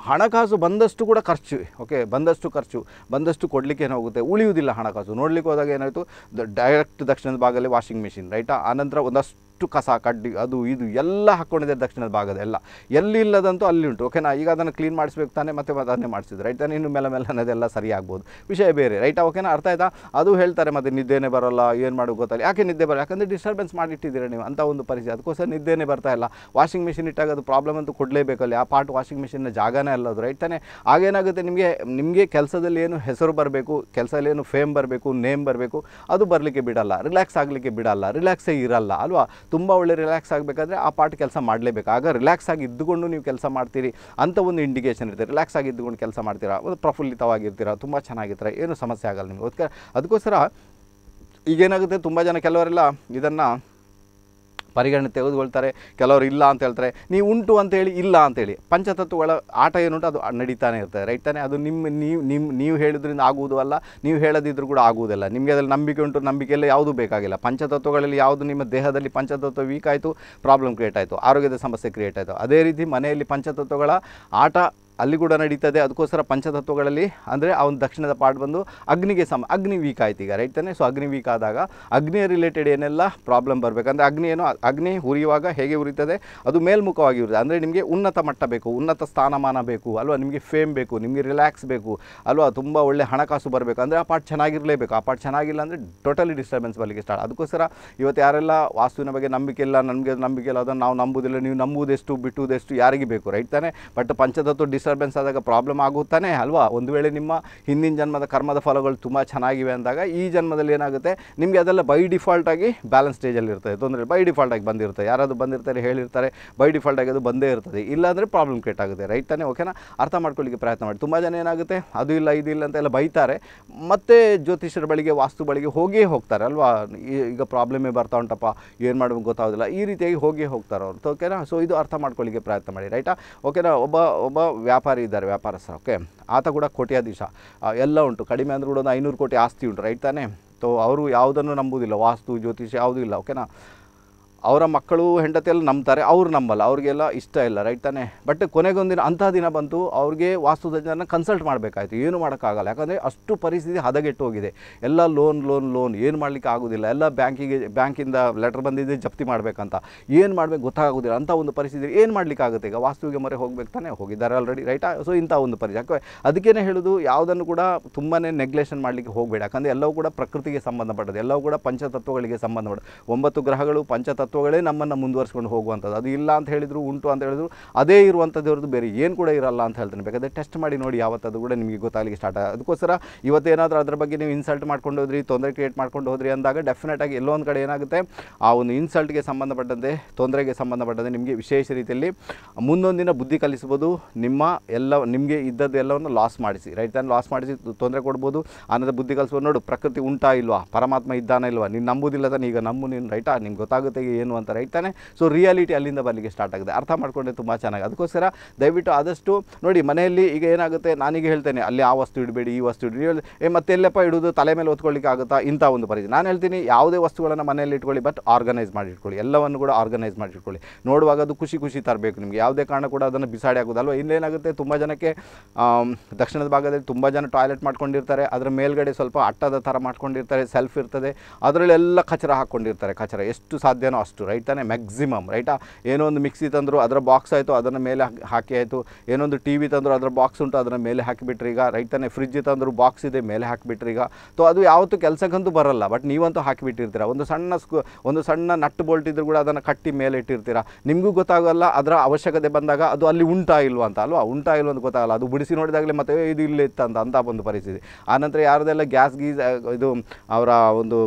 ಹಣಕಾಸು ಬಂದಷ್ಟು ಕೂಡ ಖರ್ಚು ಓಕೆ ಬಂದಷ್ಟು ಖರ್ಚು ಬಂದಷ್ಟು ಕೊಡಲಿಕ್ಕೆ ಏನಾಗುತ್ತೆ ಉಳಿಯುವುದಿಲ್ಲ ಹಣಕಾಸು ನೋಡಲಿಕ್ಕೆ ಹೋದಾಗ ಏನಾಯಿತು ಡೈರೆಕ್ಟ್ ದಕ್ಷಿಣದ ಭಾಗದಲ್ಲಿ ವಾಷಿಂಗ್ ಮಿಷಿನ್ ರೈಟ್ ಆನಂತರ ಒಂದಷ್ಟು ಎಷ್ಟು ಕಸ ಕಡ್ಡಿ ಅದು ಇದು ಎಲ್ಲ ಹಾಕ್ಕೊಂಡಿದ್ದಾರೆ ದಕ್ಷಿಣದ ಭಾಗದ ಎಲ್ಲ ಎಲ್ಲಿ ಇಲ್ಲದಂತೂ ಅಲ್ಲಿ ಉಂಟು ಓಕೆನಾ ಈಗ ಅದನ್ನು ಕ್ಲೀನ್ ಮಾಡಿಸ್ಬೇಕು ತಾನೆ ಮತ್ತೆ ಅದನ್ನೇ ಮಾಡಿಸಿದ್ರು ರೈಟ್ ತಾನೇ ಇನ್ನು ಮೇಲೆ ಮೇಲೆ ಅನ್ನೋದೆಲ್ಲ ಸರಿ ಆಗ್ಬೋದು ವಿಷಯ ಬೇರೆ ರೈಟ್ ಓಕೆನಾ ಅರ್ಥ ಆಯ್ತಾ ಅದು ಹೇಳ್ತಾರೆ ಮತ್ತೆ ನಿದ್ದೆನೇ ಬರೋಲ್ಲ ಏನು ಮಾಡೋ ಗೊತ್ತಲ್ಲ ಯಾಕೆ ನಿದ್ದೆ ಬರೋಲ್ಲ ಯಾಕಂದರೆ ಡಿಸ್ಟರ್ಬೆನ್ಸ್ ಮಾಡಿಟ್ಟಿದ್ದೀರಾ ನೀವು ಅಂತ ಒಂದು ಪರಿಸ್ಥಿತಿ ಅದಕ್ಕೋಸ್ಕರ ನಿದ್ದೆನೇ ಬರ್ತಾ ಇಲ್ಲ ವಾಷಿಂಗ್ ಮಿಷಿನ್ ಇಟ್ಟಾಗ ಅದು ಪ್ರಾಬ್ಲಮ್ ಅಂತೂ ಕೊಡಲೇಬೇಕಲ್ಲ ಆ ಪಾರ್ಟ್ ವಾಷಿಂಗ್ ಮಿಷಿನ್ನ ಜಾಗನೇ ಅಲ್ಲದು ರೈಟ್ ತಾನೇ ಆಗೇನಾಗುತ್ತೆ ನಿಮಗೆ ನಿಮಗೆ ಕೆಲಸದಲ್ಲಿ ಏನು ಹೆಸರು ಬರಬೇಕು ಕೆಲಸದಲ್ಲಿ ಏನು ಫೇಮ್ ಬರಬೇಕು ನೇಮ್ ಬರಬೇಕು ಅದು ಬರಲಿಕ್ಕೆ ಬಿಡಲ್ಲ ರಿಲ್ಯಾಕ್ಸ್ ಆಗಲಿಕ್ಕೆ ಬಿಡಲ್ಲ ರಿಲ್ಯಾಕ್ಸೇ ಇರಲ್ಲ ಅಲ್ವಾ ತುಂಬ ಒಳ್ಳೆ ರಿಲ್ಯಾಕ್ಸ್ ಆಗಬೇಕಾದ್ರೆ ಆ ಪಾರ್ಟ್ ಕೆಲಸ ಮಾಡಲೇಬೇಕು ಆಗ ರಿಲ್ಯಾಕ್ಸ್ ಆಗಿ ಇದ್ದುಕೊಂಡು ನೀವು ಕೆಲಸ ಮಾಡ್ತೀರಿ ಅಂತ ಒಂದು ಇಂಡಿಕೇಷನ್ ಇರುತ್ತೆ ರಿಲ್ಯಾಕ್ಸ್ ಆಗಿ ಇದ್ದುಕೊಂಡು ಕೆಲಸ ಮಾಡ್ತೀರಾ ಒಂದು ಪ್ರಫುಲ್ಲಿತವಾಗಿರ್ತೀರ ತುಂಬ ಚೆನ್ನಾಗಿರ್ತೀರ ಏನು ಸಮಸ್ಯೆ ಆಗಲ್ಲ ನಿಮಗೆ ಅದಕ್ಕೆ ಅದಕ್ಕೋಸ್ಕರ ಈಗೇನಾಗುತ್ತೆ ತುಂಬ ಜನ ಕೆಲವರೆಲ್ಲ ಇದನ್ನು ಪರಿಗಣನೆ ತೆಗೆದುಕೊಳ್ತಾರೆ ಕೆಲವರು ಇಲ್ಲ ಅಂತ ಹೇಳ್ತಾರೆ ನೀವು ಉಂಟು ಅಂತೇಳಿ ಇಲ್ಲ ಅಂತೇಳಿ ಪಂಚತತ್ವಗಳ ಆಟ ಏನುಂಟು ಅದು ನಡೀತಾನೆ ಇರ್ತದೆ ರೈಟ್ ತಾನೆ ಅದು ನಿಮ್ಮ ನೀವು ನಿಮ್ಮ ನೀವು ಹೇಳಿದ್ರಿಂದ ಆಗುವುದು ಅಲ್ಲ ನೀವು ಹೇಳದಿದ್ದರೂ ಕೂಡ ಆಗುವುದಿಲ್ಲ ನಿಮಗೆ ಅದರಲ್ಲಿ ನಂಬಿಕೆ ಉಂಟು ನಂಬಿಕೆಯಲ್ಲ ಯಾವುದೂ ಬೇಕಾಗಿಲ್ಲ ಪಂಚತತ್ವಗಳಲ್ಲಿ ಯಾವುದು ನಿಮ್ಮ ದೇಹದಲ್ಲಿ ಪಂಚತತ್ವ ವೀಕ್ ಆಯಿತು ಪ್ರಾಬ್ಲಮ್ ಕ್ರಿಯೇಟ್ ಆಯಿತು ಆರೋಗ್ಯದ ಸಮಸ್ಯೆ ಕ್ರಿಯೇಟ್ ಆಯಿತು ಅದೇ ರೀತಿ ಮನೆಯಲ್ಲಿ ಪಂಚತತ್ವಗಳ ಆಟ ಅಲ್ಲಿ ಕೂಡ ನಡೀತದೆ ಅದಕ್ಕೋಸ್ಕರ ಪಂಚತತ್ವಗಳಲ್ಲಿ ಅಂದರೆ ಒಂದು ದಕ್ಷಿಣದ ಪಾರ್ಟ್ ಬಂದು ಅಗ್ನಿಗೆ ಸಮ ಅಗ್ನಿ ವೀಕ್ ಆಯ್ತು ಈಗ ರೈಟ್ ತಾನೆ ಸೊ ಅಗ್ನಿ ವೀಕ್ ಆದಾಗ ಅಗ್ನಿಯ ರಿಲೇಟೆಡ್ ಏನೆಲ್ಲ ಪ್ರಾಬ್ಲಮ್ ಬರಬೇಕಂದ್ರೆ ಅಗ್ನಿ ಏನು ಅಗ್ನಿ ಉರಿಯುವಾಗ ಹೇಗೆ ಉರಿತದೆ ಅದು ಮೇಲ್ಮುಖವಾಗಿ ಉರಿತದೆ ಅಂದರೆ ನಿಮಗೆ ಉನ್ನತ ಮಟ್ಟ ಬೇಕು ಉನ್ನತ ಸ್ಥಾನಮಾನ ಬೇಕು ಅಲ್ವಾ ನಿಮಗೆ ಫೇಮ್ ಬೇಕು ನಿಮಗೆ ರಿಲ್ಯಾಕ್ಸ್ ಬೇಕು ಅಲ್ವಾ ತುಂಬ ಒಳ್ಳೆ ಹಣಕಾಸು ಬರಬೇಕು ಅಂದರೆ ಆ ಪಾರ್ಟ್ ಚೆನ್ನಾಗಿರಲೇಬೇಕು ಆ ಪಾರ್ಟ್ ಚೆನ್ನಾಗಿಲ್ಲ ಅಂದರೆ ಟೋಟಲಿ ಡಿಸ್ಟರ್ಬೆನ್ಸ್ ಬರಲಿಕ್ಕೆ ಸ್ಟಾರ್ಟ್ ಅದಕ್ಕೋಸ್ಕರ ಇವತ್ತು ಯಾರೆಲ್ಲ ವಾಸ್ತುವಿನ ಬಗ್ಗೆ ನಂಬಿಕೆ ಇಲ್ಲ ನಮಗೆ ನಂಬಿಕೆ ಇಲ್ಲ ಅದನ್ನು ನಾವು ನಂಬುವುದಿಲ್ಲ ನೀವು ನಂಬುವುದೆಷ್ಟು ಬಿಟ್ಟುವುದೆಷ್ಟು ಯಾರಿಗೆ ಬೇಕು ರೈಟ್ ತಾನೆ ಬಟ್ ಪಂಚತತ್ವ ಡಿಸ್ ಡಿಸ್ಟರ್ಬೆನ್ಸ್ ಆದಾಗ ಪ್ರಾಬ್ಲಮ್ ಆಗುತ್ತಾನೆ ಅಲ್ವಾ ಒಂದು ವೇಳೆ ನಿಮ್ಮ ಹಿಂದಿನ ಜನ್ಮದ ಕರ್ಮದ ಫಲಗಳು ತುಂಬ ಚೆನ್ನಾಗಿವೆ ಅಂದಾಗ ಈ ಜನ್ಮದಲ್ಲಿ ಏನಾಗುತ್ತೆ ನಿಮಗೆ ಅದೆಲ್ಲ ಬೈ ಡಿಫಾಲ್ಟಾಗಿ ಬ್ಯಾಲೆನ್ಸ್ ಸ್ಟೇಜಲ್ಲಿ ಇರ್ತದೆ ತೊಂದರೆ ಬೈ ಡಿಫಾಲ್ಟಾಗಿ ಬಂದಿರುತ್ತೆ ಯಾರಾದರೂ ಬಂದಿರ್ತಾರೆ ಹೇಳಿರ್ತಾರೆ ಬೈ ಡಿಫಾಲ್ಟಾಗಿ ಅದು ಬಂದೇ ಇರ್ತದೆ ಇಲ್ಲಾಂದರೆ ಪ್ರಾಬ್ಲಮ್ ಕ್ರಿಯೇಟ್ ಆಗುತ್ತೆ ರೈಟ್ ತಾನೇ ಓಕೆನಾ ಅರ್ಥ ಮಾಡ್ಕೊಳ್ಳಿಕ್ಕೆ ಪ್ರಯತ್ನ ಮಾಡಿ ತುಂಬ ಜನ ಏನಾಗುತ್ತೆ ಅದು ಇಲ್ಲ ಇದು ಇಲ್ಲ ಅಂತೆಲ್ಲ ಬೈತಾರೆ ಮತ್ತೆ ಜ್ಯೋತಿಷರ ಬಳಿಗೆ ವಾಸ್ತು ಬಳಿಗೆ ಹೋಗಿಯೇ ಹೋಗ್ತಾರೆ ಅಲ್ವಾ ಈಗ ಪ್ರಾಬ್ಲಮೇ ಬರ್ತಾ ಉಂಟಪ್ಪ ಏನು ಮಾಡೋದು ಗೊತ್ತಾಗೋದಿಲ್ಲ ಈ ರೀತಿಯಾಗಿ ಹೋಗಿಯೇ ಹೋಗ್ತಾರೆ ಅವ್ರು ಓಕೆನಾ ಸೊ ಇದು ಅರ್ಥ ಮಾಡ್ಕೊಳ್ಳಿಕ್ಕೆ ಪ್ರಯತ್ನ ಮಾಡಿ ರೈಟಾ ಓಕೆನಾ ಒಬ್ಬ ಒಬ್ಬ ವ್ಯಾಪಾರಿ ಇದ್ದಾರೆ ವ್ಯಾಪಾರಸ್ಥರು ಓಕೆ ಆತ ಕೂಡ ಕೋಟ್ಯಾಧೀಶ ಎಲ್ಲ ಉಂಟು ಕಡಿಮೆ ಅಂದರೆ ಕೂಡ ಒಂದು ಐನೂರು ಕೋಟಿ ಆಸ್ತಿ ಉಂಟು ರೈಟ್ ತಾನೆ ಸೊ ಅವರು ಯಾವುದನ್ನು ನಂಬುವುದಿಲ್ಲ ವಾಸ್ತು ಜ್ಯೋತಿಷ್ಯ ಯಾವುದೂ ಇಲ್ಲ ಓಕೆನಾ ಅವರ ಮಕ್ಕಳು ಹೆಂಡತಿಯಲ್ಲಿ ನಂಬ್ತಾರೆ ಅವ್ರು ನಂಬಲ್ಲ ಅವ್ರಿಗೆಲ್ಲ ಇಷ್ಟ ಇಲ್ಲ ರೈಟ್ ತಾನೇ ಬಟ್ ಕೊನೆಗೊಂದಿನ ಅಂಥ ದಿನ ಬಂತು ಅವ್ರಿಗೆ ವಾಸ್ತು ತಜ್ಞರನ್ನ ಕನ್ಸಲ್ಟ್ ಮಾಡಬೇಕಾಯ್ತು ಏನು ಮಾಡೋಕ್ಕಾಗಲ್ಲ ಯಾಕಂದರೆ ಅಷ್ಟು ಪರಿಸ್ಥಿತಿ ಹದಗೆಟ್ಟು ಹೋಗಿದೆ ಎಲ್ಲ ಲೋನ್ ಲೋನ್ ಲೋನ್ ಏನು ಮಾಡಲಿಕ್ಕೆ ಆಗೋದಿಲ್ಲ ಎಲ್ಲ ಬ್ಯಾಂಕಿಗೆ ಬ್ಯಾಂಕಿಂದ ಲೆಟರ್ ಬಂದಿದ್ದೆ ಜಪ್ತಿ ಮಾಡಬೇಕಂತ ಏನು ಮಾಡಬೇಕು ಗೊತ್ತಾಗೋದಿಲ್ಲ ಅಂಥ ಒಂದು ಪರಿಸ್ಥಿತಿ ಏನು ಮಾಡಲಿಕ್ಕಾಗುತ್ತೆ ಈಗ ವಾಸ್ತುವಿಗೆ ಮೊರೆ ಹೋಗ್ಬೇಕು ತಾನೇ ಹೋಗಿದ್ದಾರೆ ಆಲ್ರೆಡಿ ರೈಟಾ ಸೊ ಇಂಥ ಒಂದು ಪರಿಸ್ಥಿತಿ ಯಾಕೆ ಅದಕ್ಕೇ ಹೇಳೋದು ಯಾವುದನ್ನು ಕೂಡ ತುಂಬಾ ನೆಗ್ಲೆಷನ್ ಮಾಡಲಿಕ್ಕೆ ಹೋಗಬೇಡ ಯಾಕಂದರೆ ಎಲ್ಲವೂ ಕೂಡ ಪ್ರಕೃತಿಗೆ ಸಂಬಂಧಪಟ್ಟದ್ದು ಎಲ್ಲವೂ ಕೂಡ ಪಂಚತತ್ವಗಳಿಗೆ ಸಂಬಂಧಪಟ್ಟದ್ದು ಒಂಬತ್ತು ಗ್ರಹಗಳು ಪಂಚತತ್ವ ತತ್ವಗಳೇ ನಮ್ಮನ್ನು ಮುಂದುವರ್ಸ್ಕೊಂಡು ಹೋಗುವಂಥದ್ದು ಅದು ಇಲ್ಲ ಅಂತ ಹೇಳಿದ್ರು ಉಂಟು ಅಂತ ಹೇಳಿದ್ರು ಅದೇ ಇರುವಂಥದ್ದು ಬೇರೆ ಏನು ಕೂಡ ಇರಲ್ಲ ಅಂತ ಹೇಳ್ತೇನೆ ಬೇಕಾದರೆ ಟೆಸ್ಟ್ ಮಾಡಿ ನೋಡಿ ಯಾವತ್ತದು ಕೂಡ ನಿಮಗೆ ಗೊತ್ತಾಗಲಿಕ್ಕೆ ಸ್ಟಾರ್ಟ್ ಅದಕ್ಕೋಸ್ಕರ ಇವತ್ತೇನಾದರೂ ಅದರ ಬಗ್ಗೆ ನೀವು ಇನ್ಸಲ್ಟ್ ಮಾಡ್ಕೊಂಡು ಹೋದ್ರಿ ತೊಂದರೆ ಕ್ರಿಯೇಟ್ ಮಾಡ್ಕೊಂಡು ಹೋದ್ರಿ ಅಂದಾಗ ಡೆಫಿನೆಟಾಗಿ ಎಲ್ಲೋ ಒಂದು ಕಡೆ ಏನಾಗುತ್ತೆ ಆ ಒಂದು ಇನ್ಸಲ್ಟ್ಗೆ ಸಂಬಂಧಪಟ್ಟಂತೆ ತೊಂದರೆಗೆ ಸಂಬಂಧಪಟ್ಟಂತೆ ನಿಮಗೆ ವಿಶೇಷ ರೀತಿಯಲ್ಲಿ ಮುಂದೊಂದಿನ ಬುದ್ಧಿ ಕಲಿಸ್ಬೋದು ನಿಮ್ಮ ಎಲ್ಲ ನಿಮಗೆ ಇದ್ದದ್ದು ಎಲ್ಲವನ್ನು ಲಾಸ್ ಮಾಡಿಸಿ ರೈಟ್ ಲಾಸ್ ಮಾಡಿಸಿ ತೊಂದರೆ ಕೊಡ್ಬೋದು ಅನ್ನೋದು ಬುದ್ಧಿ ಕಲಿಸ್ಬೋದು ನೋಡು ಪ್ರಕೃತಿ ಉಂಟಾ ಇಲ್ವಾ ಪರಮಾತ್ಮ ಇದ್ದಾನೆ ಇಲ್ವಾ ನೀನು ನಂಬುದಿಲ್ಲ ತಾನೆ ಈಗ ನಂಬು ನೀನು ರೈಟಾ ನಿಮ್ಗೆ ಗೊತ್ತಾಗುತ್ತೆ ಏನು ಅಂತಾರೆ ತಾನೆ ಸೊ ರಿಯಾಲಿಟಿ ಅಲ್ಲಿಂದ ಬರಲಿಕ್ಕೆ ಸ್ಟಾರ್ಟ್ ಆಗಿದೆ ಅರ್ಥ ಮಾಡ್ಕೊಂಡ್ರೆ ತುಂಬ ಚೆನ್ನಾಗಿ ಅದಕ್ಕೋಸ್ಕರ ದಯವಿಟ್ಟು ಆದಷ್ಟು ನೋಡಿ ಮನೆಯಲ್ಲಿ ಈಗ ಏನಾಗುತ್ತೆ ನಾನೀಗ ಹೇಳ್ತೇನೆ ಅಲ್ಲಿ ಆ ವಸ್ತು ಇಡಬೇಡಿ ಈ ವಸ್ತು ಇಡಬೇಡಿ ಏ ಮತ್ತೆಲ್ಲಪ್ಪ ಇಡೋದು ತಲೆ ಮೇಲೆ ಓದ್ಕೊಳ್ಳಿಕ್ಕೆ ಆಗುತ್ತಾ ಇಂಥ ಒಂದು ಪರಿಸ್ಥಿತಿ ನಾನು ಹೇಳ್ತೀನಿ ಯಾವುದೇ ವಸ್ತುಗಳನ್ನು ಮನೆಯಲ್ಲಿ ಇಟ್ಕೊಳ್ಳಿ ಬಟ್ ಆರ್ಗನೈಸ್ ಮಾಡಿ ಇಟ್ಕೊಳ್ಳಿ ಎಲ್ಲವನ್ನು ಕೂಡ ಆರ್ಗನೈಸ್ ಮಾಡಿ ಇಟ್ಕೊಳ್ಳಿ ನೋಡುವಾಗ ಅದು ಖುಷಿ ಖುಷಿ ತರಬೇಕು ನಿಮಗೆ ಯಾವುದೇ ಕಾರಣ ಕೂಡ ಅದನ್ನು ಬಿಸಾಡಿ ಆಗೋದಲ್ವ ಇನ್ನೇನಾಗುತ್ತೆ ತುಂಬ ಜನಕ್ಕೆ ದಕ್ಷಿಣದ ಭಾಗದಲ್ಲಿ ತುಂಬ ಜನ ಟಾಯ್ಲೆಟ್ ಮಾಡ್ಕೊಂಡಿರ್ತಾರೆ ಅದರ ಮೇಲ್ಗಡೆ ಸ್ವಲ್ಪ ಅಟ್ಟದ ಥರ ಮಾಡ್ಕೊಂಡಿರ್ತಾರೆ ಸೆಲ್ಫ್ ಇರ್ತದೆ ಅದರಲ್ಲೆಲ್ಲ ಕಚರ ಹಾಕ್ಕೊಂಡಿರ್ತಾರೆ ಕಚರ ಎಷ್ಟು ಸಾಧ್ಯನೋ ಅಷ್ಟು ಅಷ್ಟು ರೈಟಾನೆ ಮ್ಯಾಕ್ಸಿಮಮ್ ರೈಟಾ ಏನೋ ಒಂದು ಮಿಕ್ಸಿ ತಂದರೂ ಅದರ ಬಾಕ್ಸ್ ಆಯಿತು ಅದನ್ನು ಮೇಲೆ ಹಾಕಿ ಆಯಿತು ಏನೊಂದು ಟಿ ವಿ ತಂದರೂ ಅದರ ಬಾಕ್ಸ್ ಉಂಟು ಅದನ್ನು ಮೇಲೆ ಹಾಕಿಬಿಟ್ರಿ ಈಗ ರೈಟಾನೆ ಫ್ರಿಜ್ ತಂದರು ಬಾಕ್ಸ್ ಇದೆ ಮೇಲೆ ಹಾಕಿಬಿಟ್ರಿ ಈಗ ತೊ ಅದು ಯಾವತ್ತು ಕೆಲಸಕ್ಕಂತೂ ಬರಲ್ಲ ಬಟ್ ನೀವಂತೂ ಹಾಕಿಬಿಟ್ಟಿರ್ತೀರ ಒಂದು ಸಣ್ಣ ಸ್ಕೂ ಒಂದು ಸಣ್ಣ ನಟ್ ಬೋಲ್ಟ್ ಇದ್ದರೂ ಕೂಡ ಅದನ್ನು ಕಟ್ಟಿ ಮೇಲೆ ಇಟ್ಟಿರ್ತೀರ ನಿಮಗೂ ಗೊತ್ತಾಗಲ್ಲ ಅದರ ಅವಶ್ಯಕತೆ ಬಂದಾಗ ಅದು ಅಲ್ಲಿ ಉಂಟಾ ಇಲ್ವಾ ಅಂತ ಅಲ್ವಾ ಉಂಟಾ ಇಲ್ವ ಅಂತ ಗೊತ್ತಾಗಲ್ಲ ಅದು ಬಿಡಿಸಿ ನೋಡಿದಾಗಲೇ ಮತ್ತೆ ಇದು ಇಲ್ಲಿ ಇತ್ತಂತ ಅಂತ ಒಂದು ಪರಿಸ್ಥಿತಿ ಆನಂತರ ಯಾರದೆಲ್ಲ ಗ್ಯಾಸ್ ಗೀಸ್ ಇದು ಅವರ ಒಂದು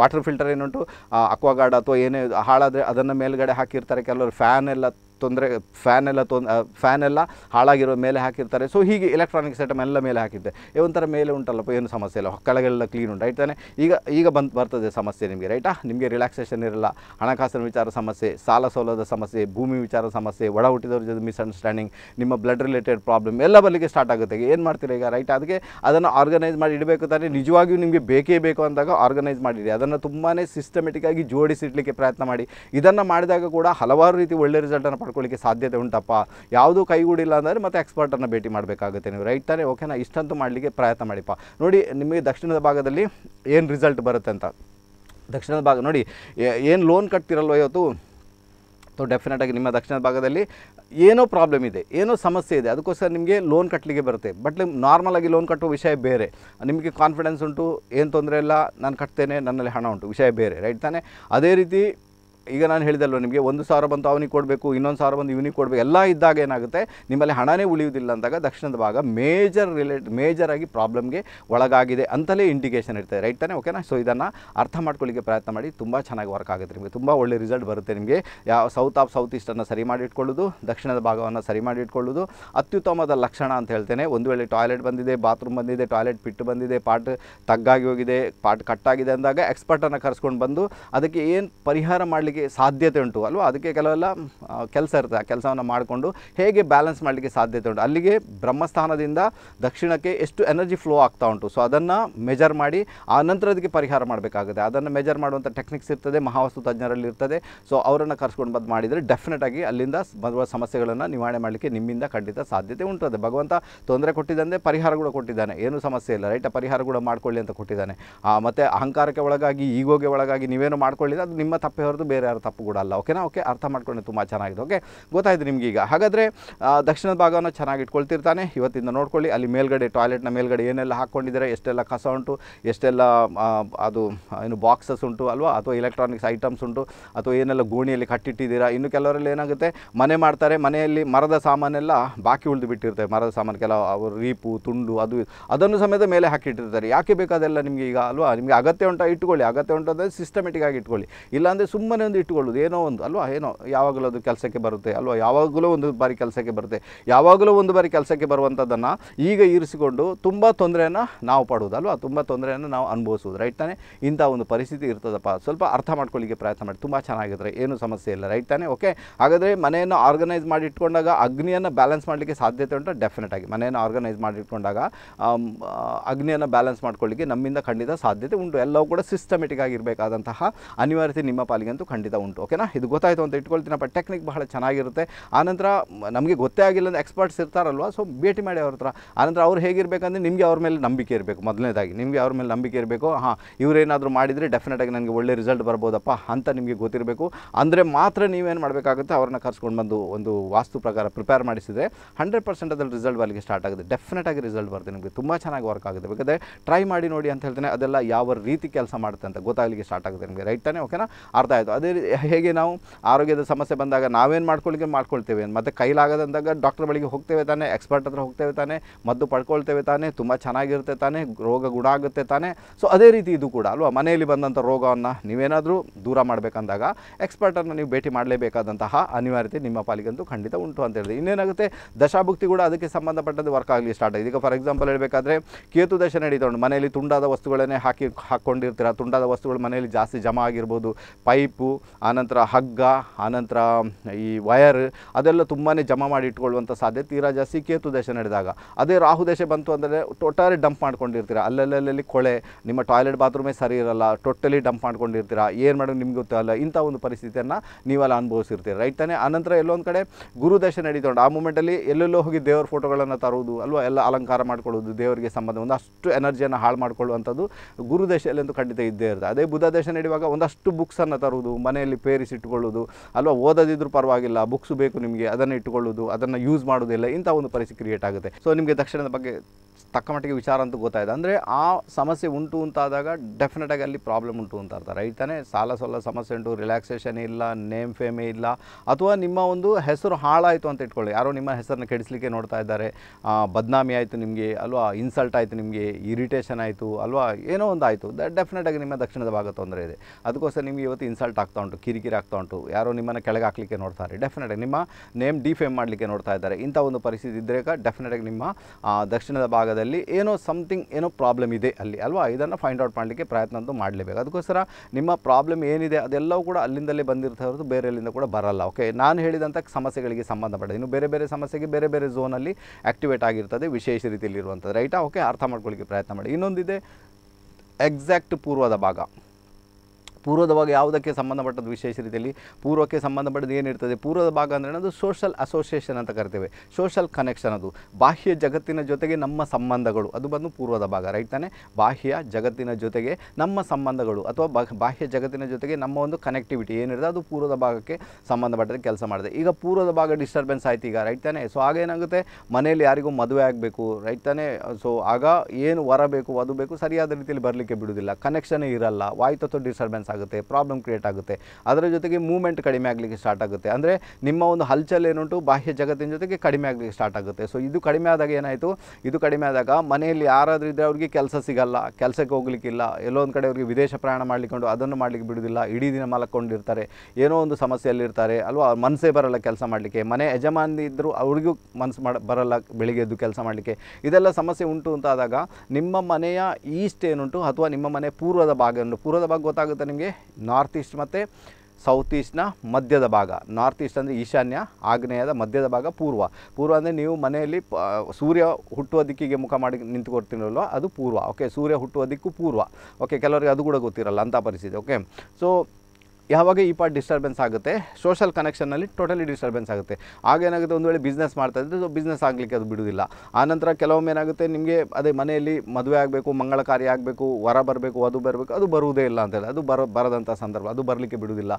ವಾಟರ್ ಫಿಲ್ಟರ್ ಏನುಂಟು ಅಕ್ವಾಗಾರ್ಡ್ ಅಥವಾ ಏನೇ ಹಾಳಾದರೆ ಅದನ್ನು ಮೇಲ್ಗಡೆ ಹಾಕಿರ್ತಾರೆ ಕೆಲವರು ಫ್ಯಾನ್ ಎಲ್ಲ ತೊಂದರೆ ಫ್ಯಾನೆಲ್ಲ ತೊಂದ ಫ್ಯಾನೆಲ್ಲ ಹಾಳಾಗಿರೋ ಮೇಲೆ ಹಾಕಿರ್ತಾರೆ ಸೊ ಹೀಗೆ ಎಲೆಕ್ಟ್ರಾನಿಕ್ಸ್ ಐಟಮ್ ಎಲ್ಲ ಮೇಲೆ ಹಾಕಿದ್ದೆ ಒಂಥರ ಮೇಲೆ ಉಂಟಲ್ಲಪ್ಪ ಏನು ಸಮಸ್ಯೆ ಇಲ್ಲ ಕೆಳಗೆಲ್ಲ ಕ್ಲೀನ್ ಉಂಟು ಆಯ್ತಾನೆ ಈಗ ಈಗ ಬಂದು ಬರ್ತದೆ ಸಮಸ್ಯೆ ನಿಮಗೆ ರೈಟಾ ನಿಮಗೆ ರಿಲ್ಯಾಕ್ಸೇಷನ್ ಇರಲ್ಲ ಹಣಕಾಸಿನ ವಿಚಾರ ಸಮಸ್ಯೆ ಸಾಲ ಸೌಲಭದ ಸಮಸ್ಯೆ ಭೂಮಿ ವಿಚಾರ ಸಮಸ್ಯೆ ಒಳ ಹುಟ್ಟಿದವ್ರ ಜೊತೆ ಮಿಸ್ಅಂಡರ್ಸ್ಟ್ಯಾಂಡಿಂಗ್ ನಿಮ್ಮ ಬ್ಲಡ್ ರಿಲೇಟೆಡ್ ಪ್ರಾಬ್ಲಮ್ ಎಲ್ಲ ಬಲ್ಲಿಗೆ ಸ್ಟಾರ್ಟ್ ಆಗುತ್ತೆ ಏನು ಮಾಡ್ತೀರಾ ಈಗ ರೈಟ್ ಅದಕ್ಕೆ ಅದನ್ನು ಆರ್ಗನೈಸ್ ಮಾಡಿ ಇಡಬೇಕು ತಾನೆ ನಿಜವಾಗಿಯೂ ನಿಮಗೆ ಬೇಕೇ ಬೇಕು ಅಂದಾಗ ಆರ್ಗನೈಸ್ ಮಾಡಿರಿ ಅದನ್ನು ತುಂಬಾ ಸಿಸ್ಟಮೆಟಿಕ್ಕಾಗಿ ಜೋಡಿಸಿಡಲಿಕ್ಕೆ ಪ್ರಯತ್ನ ಮಾಡಿ ಇದನ್ನು ಮಾಡಿದಾಗ ಕೂಡ ಹಲವಾರು ರೀತಿ ಒಳ್ಳೆ ರಿಸಲ್ಟನ್ನು ಮಾಡ್ಕೊಳ್ಳಿಕ್ಕೆ ಸಾಧ್ಯತೆ ಉಂಟಪ್ಪ ಯಾವುದೂ ಕೈಗೂಡಿಲ್ಲ ಅಂದರೆ ಮತ್ತೆ ಎಕ್ಸ್ಪರ್ಟನ್ನು ಭೇಟಿ ಮಾಡಬೇಕಾಗುತ್ತೆ ನೀವು ರೈಟ್ ತಾನೇ ಓಕೆನಾ ಇಷ್ಟಂತೂ ಮಾಡಲಿಕ್ಕೆ ಪ್ರಯತ್ನ ಮಾಡಿಪ್ಪ ನೋಡಿ ನಿಮಗೆ ದಕ್ಷಿಣದ ಭಾಗದಲ್ಲಿ ಏನು ರಿಸಲ್ಟ್ ಬರುತ್ತೆ ಅಂತ ದಕ್ಷಿಣದ ಭಾಗ ನೋಡಿ ಏನು ಲೋನ್ ಕಟ್ತಿರಲ್ವ ಇವತ್ತು ಸೊ ಡೆಫಿನೆಟಾಗಿ ನಿಮ್ಮ ದಕ್ಷಿಣ ಭಾಗದಲ್ಲಿ ಏನೋ ಪ್ರಾಬ್ಲಮ್ ಇದೆ ಏನೋ ಸಮಸ್ಯೆ ಇದೆ ಅದಕ್ಕೋಸ್ಕರ ನಿಮಗೆ ಲೋನ್ ಕಟ್ಟಲಿಕ್ಕೆ ಬರುತ್ತೆ ಬಟ್ ನಾರ್ಮಲ್ ಆಗಿ ಲೋನ್ ಕಟ್ಟುವ ವಿಷಯ ಬೇರೆ ನಿಮಗೆ ಕಾನ್ಫಿಡೆನ್ಸ್ ಉಂಟು ಏನು ತೊಂದರೆ ಇಲ್ಲ ನಾನು ಕಟ್ತೇನೆ ನನ್ನಲ್ಲಿ ಹಣ ಉಂಟು ವಿಷಯ ಬೇರೆ ರೈಟ್ ತಾನೇ ಅದೇ ರೀತಿ ಈಗ ನಾನು ಹೇಳಿದಲ್ವ ನಿಮಗೆ ಒಂದು ಸಾವಿರ ಬಂತು ಅವನಿಗೆ ಕೊಡಬೇಕು ಇನ್ನೊಂದು ಸಾವಿರ ಬಂದು ಇವನಿಗೆ ಕೊಡಬೇಕು ಎಲ್ಲ ಇದ್ದಾಗ ಏನಾಗುತ್ತೆ ನಿಮ್ಮಲ್ಲಿ ಹಣನೇ ಉಳಿಯುವುದಿಲ್ಲ ಅಂದಾಗ ದಕ್ಷಿಣದ ಭಾಗ ಮೇಜರ್ ರಿಲೇಟ್ ಮೇಜರಾಗಿ ಪ್ರಾಬ್ಲಮ್ಗೆ ಒಳಗಾಗಿದೆ ಅಂತಲೇ ಇಂಡಿಕೇಶನ್ ಇರ್ತದೆ ರೈಟ್ ತಾನೇ ಓಕೆನಾ ಸೊ ಇದನ್ನು ಅರ್ಥ ಮಾಡ್ಕೊಳ್ಳಿಕ್ಕೆ ಪ್ರಯತ್ನ ಮಾಡಿ ತುಂಬ ಚೆನ್ನಾಗಿ ವರ್ಕ್ ಆಗುತ್ತೆ ನಿಮಗೆ ತುಂಬ ಒಳ್ಳೆ ರಿಸಲ್ಟ್ ಬರುತ್ತೆ ನಿಮಗೆ ಯಾವ ಸೌತ್ ಆಫ್ ಸೌತ್ ಈಸ್ಟನ್ನು ಸರಿ ಮಾಡಿ ಇಟ್ಕೊಳ್ಳೋದು ದಕ್ಷಿಣದ ಭಾಗವನ್ನು ಸರಿ ಮಾಡಿ ಇಟ್ಕೊಳ್ಳೋದು ಅತ್ಯುತ್ತಮದ ಲಕ್ಷಣ ಅಂತ ಹೇಳ್ತೇನೆ ಒಂದು ವೇಳೆ ಟಾಯ್ಲೆಟ್ ಬಂದಿದೆ ಬಾತ್ರೂಮ್ ಬಂದಿದೆ ಟಾಯ್ಲೆಟ್ ಪಿಟ್ಟು ಬಂದಿದೆ ಪಾಟ್ ತಗ್ಗಾಗಿ ಹೋಗಿದೆ ಪಾಟ್ ಕಟ್ಟಾಗಿದೆ ಅಂದಾಗ ಎಕ್ಸ್ಪರ್ಟನ್ನು ಕರೆಸ್ಕೊಂಡು ಬಂದು ಅದಕ್ಕೆ ಏನು ಪರಿಹಾರ ಮಾಡಲಿಕ್ಕೆ ಮಾಡಲಿಕ್ಕೆ ಸಾಧ್ಯತೆ ಉಂಟು ಅಲ್ವಾ ಅದಕ್ಕೆ ಕೆಲವೆಲ್ಲ ಕೆಲಸ ಇರುತ್ತೆ ಆ ಕೆಲಸವನ್ನು ಮಾಡಿಕೊಂಡು ಹೇಗೆ ಬ್ಯಾಲೆನ್ಸ್ ಮಾಡಲಿಕ್ಕೆ ಸಾಧ್ಯತೆ ಉಂಟು ಅಲ್ಲಿಗೆ ಬ್ರಹ್ಮಸ್ಥಾನದಿಂದ ದಕ್ಷಿಣಕ್ಕೆ ಎಷ್ಟು ಎನರ್ಜಿ ಫ್ಲೋ ಆಗ್ತಾ ಉಂಟು ಸೊ ಅದನ್ನು ಮೆಜರ್ ಮಾಡಿ ಆ ನಂತರ ಅದಕ್ಕೆ ಪರಿಹಾರ ಮಾಡಬೇಕಾಗುತ್ತೆ ಅದನ್ನು ಮೆಜರ್ ಮಾಡುವಂಥ ಟೆಕ್ನಿಕ್ಸ್ ಇರ್ತದೆ ಮಹಾವಸ್ತು ತಜ್ಞರಲ್ಲಿ ಇರ್ತದೆ ಸೊ ಅವರನ್ನು ಕರ್ಸ್ಕೊಂಡು ಬಂದು ಮಾಡಿದರೆ ಡೆಫಿನೆಟ್ ಆಗಿ ಅಲ್ಲಿಂದ ಬರುವ ಸಮಸ್ಯೆಗಳನ್ನು ನಿವಾರಣೆ ಮಾಡಲಿಕ್ಕೆ ನಿಮ್ಮಿಂದ ಖಂಡಿತ ಸಾಧ್ಯತೆ ಉಂಟದೆ ಭಗವಂತ ತೊಂದರೆ ಕೊಟ್ಟಿದ್ದಂತೆ ಪರಿಹಾರ ಕೂಡ ಕೊಟ್ಟಿದ್ದಾನೆ ಏನು ಸಮಸ್ಯೆ ಇಲ್ಲ ರೈಟ್ ಪರಿಹಾರ ಕೂಡ ಮಾಡಿಕೊಳ್ಳಿ ಅಂತ ಕೊಟ್ಟಿದ್ದಾನೆ ಮತ್ತು ಅಹಂಕಾರಕ್ಕೆ ಒಳಗಾಗಿ ಈಗೋಗೆ ಒಳಗಾಗಿ ನೀವೇನು ಮಾಡ್ಕೊಳ್ಳಿ ಅದು ನಿಮ್ಮ ತಪ್ಪೆ ಹೊರತು ಬೇರೆ ಬೇರೆ ಯಾರು ಅಲ್ಲ ಓಕೆನಾ ಓಕೆ ಅರ್ಥ ಮಾಡ್ಕೊಂಡು ತುಂಬ ಚೆನ್ನಾಗಿದೆ ಓಕೆ ಗೊತ್ತಾಯಿತು ನಿಮ್ಗೆ ಈಗ ಹಾಗಾದರೆ ದಕ್ಷಿಣದ ಭಾಗವನ್ನು ಚೆನ್ನಾಗಿ ಇಟ್ಕೊಳ್ತಿರ್ತಾನೆ ಇವತ್ತಿಂದ ನೋಡ್ಕೊಳ್ಳಿ ಅಲ್ಲಿ ಮೇಲ್ಗಡೆ ಟಾಯ್ಲೆಟ್ನ ಮೇಲ್ಗಡೆ ಏನೆಲ್ಲ ಹಾಕ್ಕೊಂಡಿದ್ದಾರೆ ಎಷ್ಟೆಲ್ಲ ಕಸ ಉಂಟು ಎಷ್ಟೆಲ್ಲ ಅದು ಏನು ಬಾಕ್ಸಸ್ ಉಂಟು ಅಲ್ವಾ ಅಥವಾ ಎಲೆಕ್ಟ್ರಾನಿಕ್ಸ್ ಐಟಮ್ಸ್ ಉಂಟು ಅಥವಾ ಏನೆಲ್ಲ ಗೋಣಿಯಲ್ಲಿ ಕಟ್ಟಿಟ್ಟಿದ್ದೀರಾ ಇನ್ನು ಕೆಲವರಲ್ಲಿ ಏನಾಗುತ್ತೆ ಮನೆ ಮಾಡ್ತಾರೆ ಮನೆಯಲ್ಲಿ ಮರದ ಸಾಮಾನೆಲ್ಲ ಬಾಕಿ ಉಳಿದು ಬಿಟ್ಟಿರ್ತಾರೆ ಮರದ ಸಾಮಾನು ಕೆಲವು ಅವರು ರೀಪು ತುಂಡು ಅದು ಅದನ್ನು ಸಮೇತ ಮೇಲೆ ಹಾಕಿಟ್ಟಿರ್ತಾರೆ ಯಾಕೆ ಬೇಕಾದೆಲ್ಲ ನಿಮಗೆ ಈಗ ಅಲ್ವಾ ನಿಮಗೆ ಅಗತ್ಯ ಉಂಟು ಇಟ್ಕೊಳ್ಳಿ ಅಗತ್ಯ ಉಂಟು ಸಿಸ್ಟಮೆಟಿಕ್ ಆಗಿ ಇಟ್ಕೊಳ್ಳಿ ಇಲ್ಲಾಂದರೆ ಸುಮ್ಮನೆ ಏನೊಂದು ಇಟ್ಕೊಳ್ಳೋದು ಏನೋ ಒಂದು ಅಲ್ವಾ ಏನೋ ಯಾವಾಗಲೂ ಅದು ಕೆಲಸಕ್ಕೆ ಬರುತ್ತೆ ಅಲ್ವಾ ಯಾವಾಗಲೂ ಒಂದು ಬಾರಿ ಕೆಲಸಕ್ಕೆ ಬರುತ್ತೆ ಯಾವಾಗಲೂ ಒಂದು ಬಾರಿ ಕೆಲಸಕ್ಕೆ ಬರುವಂಥದ್ದನ್ನು ಈಗ ಇರಿಸಿಕೊಂಡು ತುಂಬ ತೊಂದರೆಯನ್ನು ನಾವು ಪಡೋದು ಅಲ್ವಾ ತುಂಬ ತೊಂದರೆಯನ್ನು ನಾವು ಅನುಭವಿಸುವುದು ರೈಟ್ ತಾನೇ ಇಂಥ ಒಂದು ಪರಿಸ್ಥಿತಿ ಇರ್ತದಪ್ಪ ಸ್ವಲ್ಪ ಅರ್ಥ ಮಾಡ್ಕೊಳ್ಳಿಕ್ಕೆ ಪ್ರಯತ್ನ ಮಾಡಿ ತುಂಬ ಚೆನ್ನಾಗಿದ್ರೆ ಏನು ಸಮಸ್ಯೆ ಇಲ್ಲ ರೈಟ್ ತಾನೇ ಓಕೆ ಹಾಗಾದರೆ ಮನೆಯನ್ನು ಆರ್ಗನೈಸ್ ಮಾಡಿ ಇಟ್ಕೊಂಡಾಗ ಅಗ್ನಿಯನ್ನು ಬ್ಯಾಲೆನ್ಸ್ ಮಾಡಲಿಕ್ಕೆ ಸಾಧ್ಯತೆ ಉಂಟು ಡೆಫಿನೆಟ್ ಆಗಿ ಮನೆಯನ್ನು ಆರ್ಗನೈಸ್ ಮಾಡಿ ಇಟ್ಕೊಂಡಾಗ ಅಗ್ನಿಯನ್ನು ಬ್ಯಾಲೆನ್ಸ್ ಮಾಡ್ಕೊಳ್ಳಿಕ್ಕೆ ನಮ್ಮಿಂದ ಖಂಡಿತ ಸಾಧ್ಯತೆ ಉಂಟು ಎಲ್ಲವೂ ಕೂಡ ಸಿಸ್ಟಮೆಟಿಕ್ ಆಗಿರಬೇಕಾದಂತಹ ಅನಿವಾರ್ಯತೆ ನಿಮ್ಮ ಪಾಲಿಗೆ ಖಂಡಿತ ಖಂಡಿತ ಉಂಟು ಓಕೆನಾ ಇದು ಗೊತ್ತಾಯಿತು ಅಂತ ಇಟ್ಕೊಳ್ತೀನಪ್ಪ ಟೆಕ್ನಿಕ್ ಬಹಳ ಚೆನ್ನಾಗಿರುತ್ತೆ ಆನಂತರ ನಮಗೆ ಗೊತ್ತೇ ಆಗಿಲ್ಲ ಅಂದರೆ ಎಕ್ಸ್ಪರ್ಟ್ಸ್ ಇರ್ತಾರಲ್ವ ಸೊ ಭೇಟಿ ಮಾಡಿ ಅವ್ರ ಹತ್ರ ಆನಂತರ ಅವ್ರು ಹೇಗಿರಬೇಕಂದ್ರೆ ನಿಮಗೆ ಅವ್ರ ಮೇಲೆ ನಂಬಿಕೆ ಇರಬೇಕು ಮೊದಲನೇದಾಗಿ ನಿಮಗೆ ಅವ್ರ ಮೇಲೆ ನಂಬಿಕೆ ಇರಬೇಕು ಹಾಂ ಇವರೇನಾದರೂ ಮಾಡಿದರೆ ಡೆಫಿನೆಟಾಗಿ ನನಗೆ ಒಳ್ಳೆ ರಿಸಲ್ಟ್ ಬರ್ಬೋದಪ್ಪ ಅಂತ ನಿಮಗೆ ಗೊತ್ತಿರಬೇಕು ಅಂದರೆ ಮಾತ್ರ ನೀವೇನು ಮಾಡಬೇಕಾಗುತ್ತೆ ಅವ್ರನ್ನ ಕರ್ಸ್ಕೊಂಡು ಬಂದು ಒಂದು ವಾಸ್ತು ಪ್ರಕಾರ ಪ್ರಿಪೇರ್ ಮಾಡಿಸಿದರೆ ಹಂಡ್ರೆಡ್ ಪರ್ಸೆಂಟ್ ಅದ್ರಲ್ಲಿ ರಿಸಲ್ಟ್ ಬರಲಿಕ್ಕೆ ಸ್ಟಾರ್ಟ್ ಆಗುತ್ತೆ ಆಗಿ ರಿಸಲ್ಟ್ ಬರುತ್ತೆ ನಿಮಗೆ ತುಂಬ ಚೆನ್ನಾಗಿ ವರ್ಕ್ ಆಗುತ್ತೆ ಬೇಕಾದರೆ ಟ್ರೈ ಮಾಡಿ ನೋಡಿ ಅಂತ ಹೇಳ್ತೇನೆ ಅದೆಲ್ಲ ಯಾವ ರೀತಿ ಕೆಲಸ ಮಾಡುತ್ತೆ ಅಂತ ಗೊತ್ತಾಗಲಿಕ್ಕೆ ಸ್ಟಾರ್ಟ್ ಆಗುತ್ತೆ ನಿಮಗೆ ರೈಟ್ ತಾನೇ ಓಕೆನಾ ಅರ್ಥ ಆಯಿತು ಅದೇ ಅದೇ ಹೇಗೆ ನಾವು ಆರೋಗ್ಯದ ಸಮಸ್ಯೆ ಬಂದಾಗ ನಾವೇನು ಮಾಡ್ಕೊಳ್ಳಿಕ್ಕೆ ಮಾಡ್ಕೊಳ್ತೇವೆ ಮತ್ತು ಕೈಲಾಗದಂದಾಗ ಡಾಕ್ಟರ್ ಬಳಿಗೆ ಹೋಗ್ತೇವೆ ತಾನೇ ಎಕ್ಸ್ಪರ್ಟ್ ಹತ್ರ ಹೋಗ್ತೇವೆ ತಾನೇ ಮದ್ದು ಪಡ್ಕೊಳ್ತೇವೆ ತಾನೇ ತುಂಬ ಚೆನ್ನಾಗಿರುತ್ತೆ ತಾನೇ ರೋಗ ಗುಣ ಆಗುತ್ತೆ ತಾನೇ ಸೊ ಅದೇ ರೀತಿ ಇದು ಕೂಡ ಅಲ್ವಾ ಮನೆಯಲ್ಲಿ ಬಂದಂಥ ರೋಗವನ್ನು ನೀವೇನಾದರೂ ದೂರ ಮಾಡಬೇಕಂದಾಗ ಎಕ್ಸ್ಪರ್ಟನ್ನು ನೀವು ಭೇಟಿ ಮಾಡಲೇಬೇಕಾದಂತಹ ಅನಿವಾರ್ಯತೆ ನಿಮ್ಮ ಪಾಲಿಗಂತೂ ಖಂಡಿತ ಉಂಟು ಅಂತ ಹೇಳಿದೆ ಇನ್ನೇನಾಗುತ್ತೆ ದಶಾಭುಕ್ತಿ ಕೂಡ ಅದಕ್ಕೆ ಸಂಬಂಧಪಟ್ಟದ್ದು ವರ್ಕ್ ಆಗಲಿ ಸ್ಟಾರ್ಟ್ ಆಗಿದೆ ಈಗ ಫಾರ್ ಎಕ್ಸಾಂಪಲ್ ಹೇಳಬೇಕಾದ್ರೆ ಕೇತು ದಶ ನಡೀತಾ ಮನೆಯಲ್ಲಿ ತುಂಡಾದ ವಸ್ತುಗಳನ್ನೇ ಹಾಕಿ ಹಾಕ್ಕೊಂಡಿರ್ತೀರ ತುಂಡಾದ ವಸ್ತುಗಳು ಮನೆಯಲ್ಲಿ ಜಾಸ್ತಿ ಜಮಾ ಆಗಿರ್ಬೋದು ಪೈಪು ಆನಂತರ ಹಗ್ಗ ಆನಂತರ ಈ ವಯರ್ ಅದೆಲ್ಲ ತುಂಬಾ ಜಮಾ ಮಾಡಿ ಇಟ್ಕೊಳ್ಳುವಂಥ ಸಾಧ್ಯತೆ ತೀರಾ ಜಾಸ್ತಿ ಕೇತು ದೇಶ ನಡೆದಾಗ ಅದೇ ರಾಹು ದೇಶ ಬಂತು ಅಂದರೆ ಟೋಟಲಿ ಡಂಪ್ ಮಾಡ್ಕೊಂಡಿರ್ತೀರ ಅಲ್ಲಲ್ಲಲ್ಲಿ ಕೊಳೆ ನಿಮ್ಮ ಟಾಯ್ಲೆಟ್ ಬಾತ್ರೂಮೇ ಸರಿ ಇರಲ್ಲ ಟೋಟಲಿ ಡಂಪ್ ಮಾಡ್ಕೊಂಡಿರ್ತೀರಾ ಏನು ಮಾಡೋದು ನಿಮ್ಗೆ ಗೊತ್ತಲ್ಲ ಇಂಥ ಒಂದು ಪರಿಸ್ಥಿತಿಯನ್ನು ನೀವೆಲ್ಲ ಅನುಭವಿಸಿರ್ತೀರ ರೈಟ್ ತಾನೇ ಆನಂತರ ಎಲ್ಲೊಂದು ಕಡೆ ಗುರು ದೇಶ ನಡೀತೊಂಡು ಆ ಮೂಮೆಂಟಲ್ಲಿ ಎಲ್ಲೆಲ್ಲೋ ಹೋಗಿ ದೇವರ ಫೋಟೋಗಳನ್ನು ತರುವುದು ಅಲ್ವಾ ಎಲ್ಲ ಅಲಂಕಾರ ಮಾಡ್ಕೊಳ್ಳೋದು ದೇವರಿಗೆ ಸಂಬಂಧ ಒಂದಷ್ಟು ಎನರ್ಜಿಯನ್ನು ಹಾಳು ಮಾಡ್ಕೊಳ್ಳುವಂಥದ್ದು ಗುರು ದಶೆಯಲ್ಲಂತೂ ಖಂಡಿತ ಇದ್ದೇ ಇರುತ್ತೆ ಅದೇ ಬುಧ ದೇಶ ನಡೆಯುವಾಗ ಒಂದಷ್ಟು ಬುಕ್ಸನ್ನು ತರುವುದು ಮನೆಯಲ್ಲಿ ಇಟ್ಟುಕೊಳ್ಳೋದು ಅಲ್ವಾ ಓದದಿದ್ರೂ ಪರವಾಗಿಲ್ಲ ಬುಕ್ಸ್ ಬೇಕು ನಿಮಗೆ ಅದನ್ನು ಇಟ್ಟುಕೊಳ್ಳೋದು ಅದನ್ನು ಯೂಸ್ ಮಾಡೋದಿಲ್ಲ ಇಂಥ ಒಂದು ಪರಿಸ್ಥಿತಿ ಕ್ರಿಯೇಟ್ ಆಗುತ್ತೆ ಸೊ ನಿಮಗೆ ತಕ್ಷಣದ ಬಗ್ಗೆ ತಕ್ಕ ಮಟ್ಟಿಗೆ ವಿಚಾರ ಅಂತೂ ಗೊತ್ತಾಯಿದೆ ಅಂದರೆ ಆ ಸಮಸ್ಯೆ ಉಂಟು ಅಂತಾದಾಗ ಡೆಫಿನೆಟಾಗಿ ಅಲ್ಲಿ ಪ್ರಾಬ್ಲಮ್ ಉಂಟು ಅಂತ ಅರ್ಥ ರೈತನೇ ಸಾಲ ಸೋಲ ಸಮಸ್ಯೆ ಉಂಟು ರಿಲ್ಯಾಕ್ಸೇಷನ್ ಇಲ್ಲ ನೇಮ್ ಫೇಮೇ ಇಲ್ಲ ಅಥವಾ ನಿಮ್ಮ ಒಂದು ಹೆಸರು ಹಾಳಾಯಿತು ಅಂತ ಇಟ್ಕೊಳ್ಳಿ ಯಾರೋ ನಿಮ್ಮ ಹೆಸರನ್ನ ಕೆಡಿಸಲಿಕ್ಕೆ ನೋಡ್ತಾ ಇದ್ದಾರೆ ಬದನಾಮಿ ಆಯಿತು ನಿಮಗೆ ಅಲ್ವಾ ಇನ್ಸಲ್ಟ್ ಆಯಿತು ನಿಮಗೆ ಇರಿಟೇಷನ್ ಆಯಿತು ಅಲ್ವಾ ಏನೋ ಒಂದು ಆಯಿತು ಡೆಫಿನೆಟಾಗಿ ನಿಮ್ಮ ದಕ್ಷಿಣದ ಭಾಗ ತೊಂದರೆ ಇದೆ ಅದಕ್ಕೋಸ್ಕರ ನಿಮಗೆ ಇವತ್ತು ಇನ್ಸಲ್ಟ್ ಆಗ್ತಾ ಆಗ್ತಾ ಉಂಟು ಕಿರಿಕಿರಿ ಆಗ್ತಾ ಉಂಟು ಯಾರೋ ನಿಮ್ಮನ್ನು ಕೆಳಗೆ ಹಾಕಲಿಕ್ಕೆ ನೋಡ್ತಾರೆ ಡೆಫಿನೆಟಾಗಿ ನಿಮ್ಮ ನೇಮ್ ಡಿಫೇಮ್ ಮಾಡಲಿಕ್ಕೆ ನೋಡ್ತಾ ಇದ್ದಾರೆ ಇಂಥ ಒಂದು ಪರಿಸ್ಥಿತಿ ಇದ್ದರೆ ಡೆಫಿನೆಟಾಗಿ ನಿಮ್ಮ ದಕ್ಷಿಣದ ಭಾಗದಲ್ಲಿ ಏನೋ ಸಮಥಿಂಗ್ ಏನೋ ಪ್ರಾಬ್ಲಮ್ ಇದೆ ಅಲ್ಲಿ ಅಲ್ವಾ ಇದನ್ನು ಫೈಂಡ್ ಔಟ್ ಮಾಡಲಿಕ್ಕೆ ಪ್ರಯತ್ನ ಅಂತೂ ಮಾಡಲೇಬೇಕು ಅದಕ್ಕೋಸ್ಕರ ನಿಮ್ಮ ಪ್ರಾಬ್ಲಮ್ ಏನಿದೆ ಅದೆಲ್ಲವೂ ಕೂಡ ಅಲ್ಲಿಂದಲೇ ಬಂದಿರ್ತಾ ಇರೋದು ಬೇರೆಲ್ಲಿಂದ ಕೂಡ ಬರಲ್ಲ ಓಕೆ ನಾನು ಹೇಳಿದಂಥ ಸಮಸ್ಯೆಗಳಿಗೆ ಸಂಬಂಧಪಟ್ಟ ಇನ್ನು ಬೇರೆ ಬೇರೆ ಸಮಸ್ಯೆಗೆ ಬೇರೆ ಬೇರೆ ಝೋನಲ್ಲಿ ಆಕ್ಟಿವೇಟ್ ಆಗಿರ್ತದೆ ವಿಶೇಷ ರೀತಿಯಲ್ಲಿ ರೀತಿಯಲ್ಲಿರುವಂಥದ್ದು ರೈಟಾ ಓಕೆ ಅರ್ಥ ಮಾಡ್ಕೊಳ್ಳಿಕ್ಕೆ ಪ್ರಯತ್ನ ಮಾಡಿ ಇನ್ನೊಂದಿದೆ ಎಕ್ಸಾಕ್ಟ್ ಪೂರ್ವದ ಭಾಗ ಪೂರ್ವದವಾಗ ಯಾವುದಕ್ಕೆ ಸಂಬಂಧಪಟ್ಟದ್ದು ವಿಶೇಷ ರೀತಿಯಲ್ಲಿ ಪೂರ್ವಕ್ಕೆ ಸಂಬಂಧಪಟ್ಟದ್ದು ಏನಿರ್ತದೆ ಪೂರ್ವದ ಭಾಗ ಅಂದರೆ ಅದು ಸೋಷಲ್ ಅಸೋಸಿಯೇಷನ್ ಅಂತ ಕರಿತೇವೆ ಸೋಷಲ್ ಕನೆಕ್ಷನ್ ಅದು ಬಾಹ್ಯ ಜಗತ್ತಿನ ಜೊತೆಗೆ ನಮ್ಮ ಸಂಬಂಧಗಳು ಅದು ಬಂದು ಪೂರ್ವದ ಭಾಗ ರೈಟ್ ತಾನೆ ಬಾಹ್ಯ ಜಗತ್ತಿನ ಜೊತೆಗೆ ನಮ್ಮ ಸಂಬಂಧಗಳು ಅಥವಾ ಬಾಹ್ಯ ಜಗತ್ತಿನ ಜೊತೆಗೆ ನಮ್ಮ ಒಂದು ಕನೆಕ್ಟಿವಿಟಿ ಏನಿರ್ತದೆ ಅದು ಪೂರ್ವದ ಭಾಗಕ್ಕೆ ಸಂಬಂಧಪಟ್ಟದ್ದು ಕೆಲಸ ಮಾಡಿದೆ ಈಗ ಪೂರ್ವದ ಭಾಗ ಡಿಸ್ಟರ್ಬೆನ್ಸ್ ಆಯ್ತು ಈಗ ರೈಟ್ ತಾನೆ ಸೊ ಆಗೇನಾಗುತ್ತೆ ಮನೆಯಲ್ಲಿ ಯಾರಿಗೂ ಮದುವೆ ಆಗಬೇಕು ರೈಟ್ ತಾನೆ ಸೊ ಆಗ ಏನು ವರ ಬೇಕು ಅದು ಬೇಕು ಸರಿಯಾದ ರೀತಿಯಲ್ಲಿ ಬರಲಿಕ್ಕೆ ಬಿಡುವುದಿಲ್ಲ ಕನೆಕ್ಷನೇ ಇರಲ್ಲ ವಾಯ್ತತ್ವ ಡಿಸ್ಟರ್ಬೆನ್ಸ್ ಆಗುತ್ತೆ ಪ್ರಾಬ್ಲಮ್ ಕ್ರಿಯೇಟ್ ಆಗುತ್ತೆ ಅದರ ಜೊತೆಗೆ ಮೂವ್ಮೆಂಟ್ ಕಡಿಮೆ ಆಗಲಿಕ್ಕೆ ಸ್ಟಾರ್ಟ್ ಆಗುತ್ತೆ ಅಂದರೆ ನಿಮ್ಮ ಒಂದು ಹಲ್ಚಲ್ ಏನುಂಟು ಬಾಹ್ಯ ಜಗತ್ತಿನ ಜೊತೆಗೆ ಕಡಿಮೆ ಆಗಲಿಕ್ಕೆ ಸ್ಟಾರ್ಟ್ ಆಗುತ್ತೆ ಸೊ ಇದು ಕಡಿಮೆ ಆದಾಗ ಏನಾಯಿತು ಇದು ಕಡಿಮೆ ಆದಾಗ ಮನೆಯಲ್ಲಿ ಯಾರಾದರೂ ಇದ್ದರೆ ಅವ್ರಿಗೆ ಕೆಲಸ ಸಿಗಲ್ಲ ಕೆಲಸಕ್ಕೆ ಹೋಗ್ಲಿಕ್ಕಿಲ್ಲ ಎಲ್ಲೋ ಒಂದು ಕಡೆ ಅವರಿಗೆ ವಿದೇಶ ಪ್ರಯಾಣ ಮಾಡಲಿಕ್ಕೊಂಡು ಅದನ್ನು ಮಾಡಲಿಕ್ಕೆ ಬಿಡುವುದಿಲ್ಲ ಇಡೀ ದಿನ ಮಲಕ್ಕೊಂಡಿರ್ತಾರೆ ಏನೋ ಒಂದು ಸಮಸ್ಯೆಯಲ್ಲಿರ್ತಾರೆ ಅಲ್ವಾ ಮನಸ್ಸೇ ಬರಲ್ಲ ಕೆಲಸ ಮಾಡಲಿಕ್ಕೆ ಮನೆ ಯಜಮಾನಿ ಇದ್ದರೂ ಅವ್ರಿಗೂ ಮನಸ್ಸು ಮಾಡ ಬರಲ್ಲ ಬೆಳಿಗ್ಗೆ ಎದ್ದು ಕೆಲಸ ಮಾಡಲಿಕ್ಕೆ ಇದೆಲ್ಲ ಸಮಸ್ಯೆ ಉಂಟು ಅಂತ ಆದಾಗ ನಿಮ್ಮ ಮನೆಯ ಈಸ್ಟ್ ಏನುಂಟು ಅಥವಾ ನಿಮ್ಮ ಮನೆ ಪೂರ್ವದ ಭಾಗ ಉಂಟು ಪೂರ್ವದ ಭಾಗ ಗೊತ್ತಾಗುತ್ತೆ ನಿಮಗೆ ನಮಗೆ ನಾರ್ತ್ ಈಸ್ಟ್ ಮತ್ತು ಸೌತ್ ಈಸ್ಟ್ನ ಮಧ್ಯದ ಭಾಗ ನಾರ್ತ್ ಈಸ್ಟ್ ಅಂದರೆ ಈಶಾನ್ಯ ಆಗ್ನೇಯದ ಮಧ್ಯದ ಭಾಗ ಪೂರ್ವ ಪೂರ್ವ ಅಂದರೆ ನೀವು ಮನೆಯಲ್ಲಿ ಸೂರ್ಯ ಹುಟ್ಟುವ ದಿಕ್ಕಿಗೆ ಮುಖ ಮಾಡಿ ನಿಂತುಕೊಡ್ತೀನಲ್ವ ಅದು ಪೂರ್ವ ಓಕೆ ಸೂರ್ಯ ಹುಟ್ಟುವ ದಿಕ್ಕು ಪೂರ್ವ ಓಕೆ ಕೆಲವರಿಗೆ ಅದು ಕೂಡ ಗೊತ್ತಿರಲ್ಲ ಅಂಥ ಪರಿಸ್ಥಿತಿ ಓಕೆ ಸೊ ಯಾವಾಗ ಈ ಪಾರ್ಟ್ ಡಿಸ್ಟರ್ಬೆನ್ಸ್ ಆಗುತ್ತೆ ಸೋಷಲ್ ಕನೆಕ್ಷನಲ್ಲಿ ಟೋಟಲಿ ಡಿಸ್ಟರ್ಬೆನ್ಸ್ ಆಗುತ್ತೆ ಆಗ ಏನಾಗುತ್ತೆ ಒಂದು ವೇಳೆ ಬಿಸ್ನೆಸ್ ಮಾಡ್ತಾ ಇದ್ದರೆ ಬಿಸ್ನೆಸ್ ಆಗಲಿಕ್ಕೆ ಅದು ಬಿಡುವುದಿಲ್ಲ ಆನಂತರ ಕೆಲವೊಮ್ಮೆ ಏನಾಗುತ್ತೆ ನಿಮಗೆ ಅದೇ ಮನೆಯಲ್ಲಿ ಮದುವೆ ಆಗಬೇಕು ಮಂಗಳ ಕಾರ್ಯ ಆಗಬೇಕು ವರ ಬರಬೇಕು ಅದು ಬರಬೇಕು ಅದು ಬರುವುದೇ ಇಲ್ಲ ಅಂತೇಳಿ ಅದು ಬರೋ ಬರದಂಥ ಸಂದರ್ಭ ಅದು ಬರಲಿಕ್ಕೆ ಬಿಡುವುದಿಲ್ಲ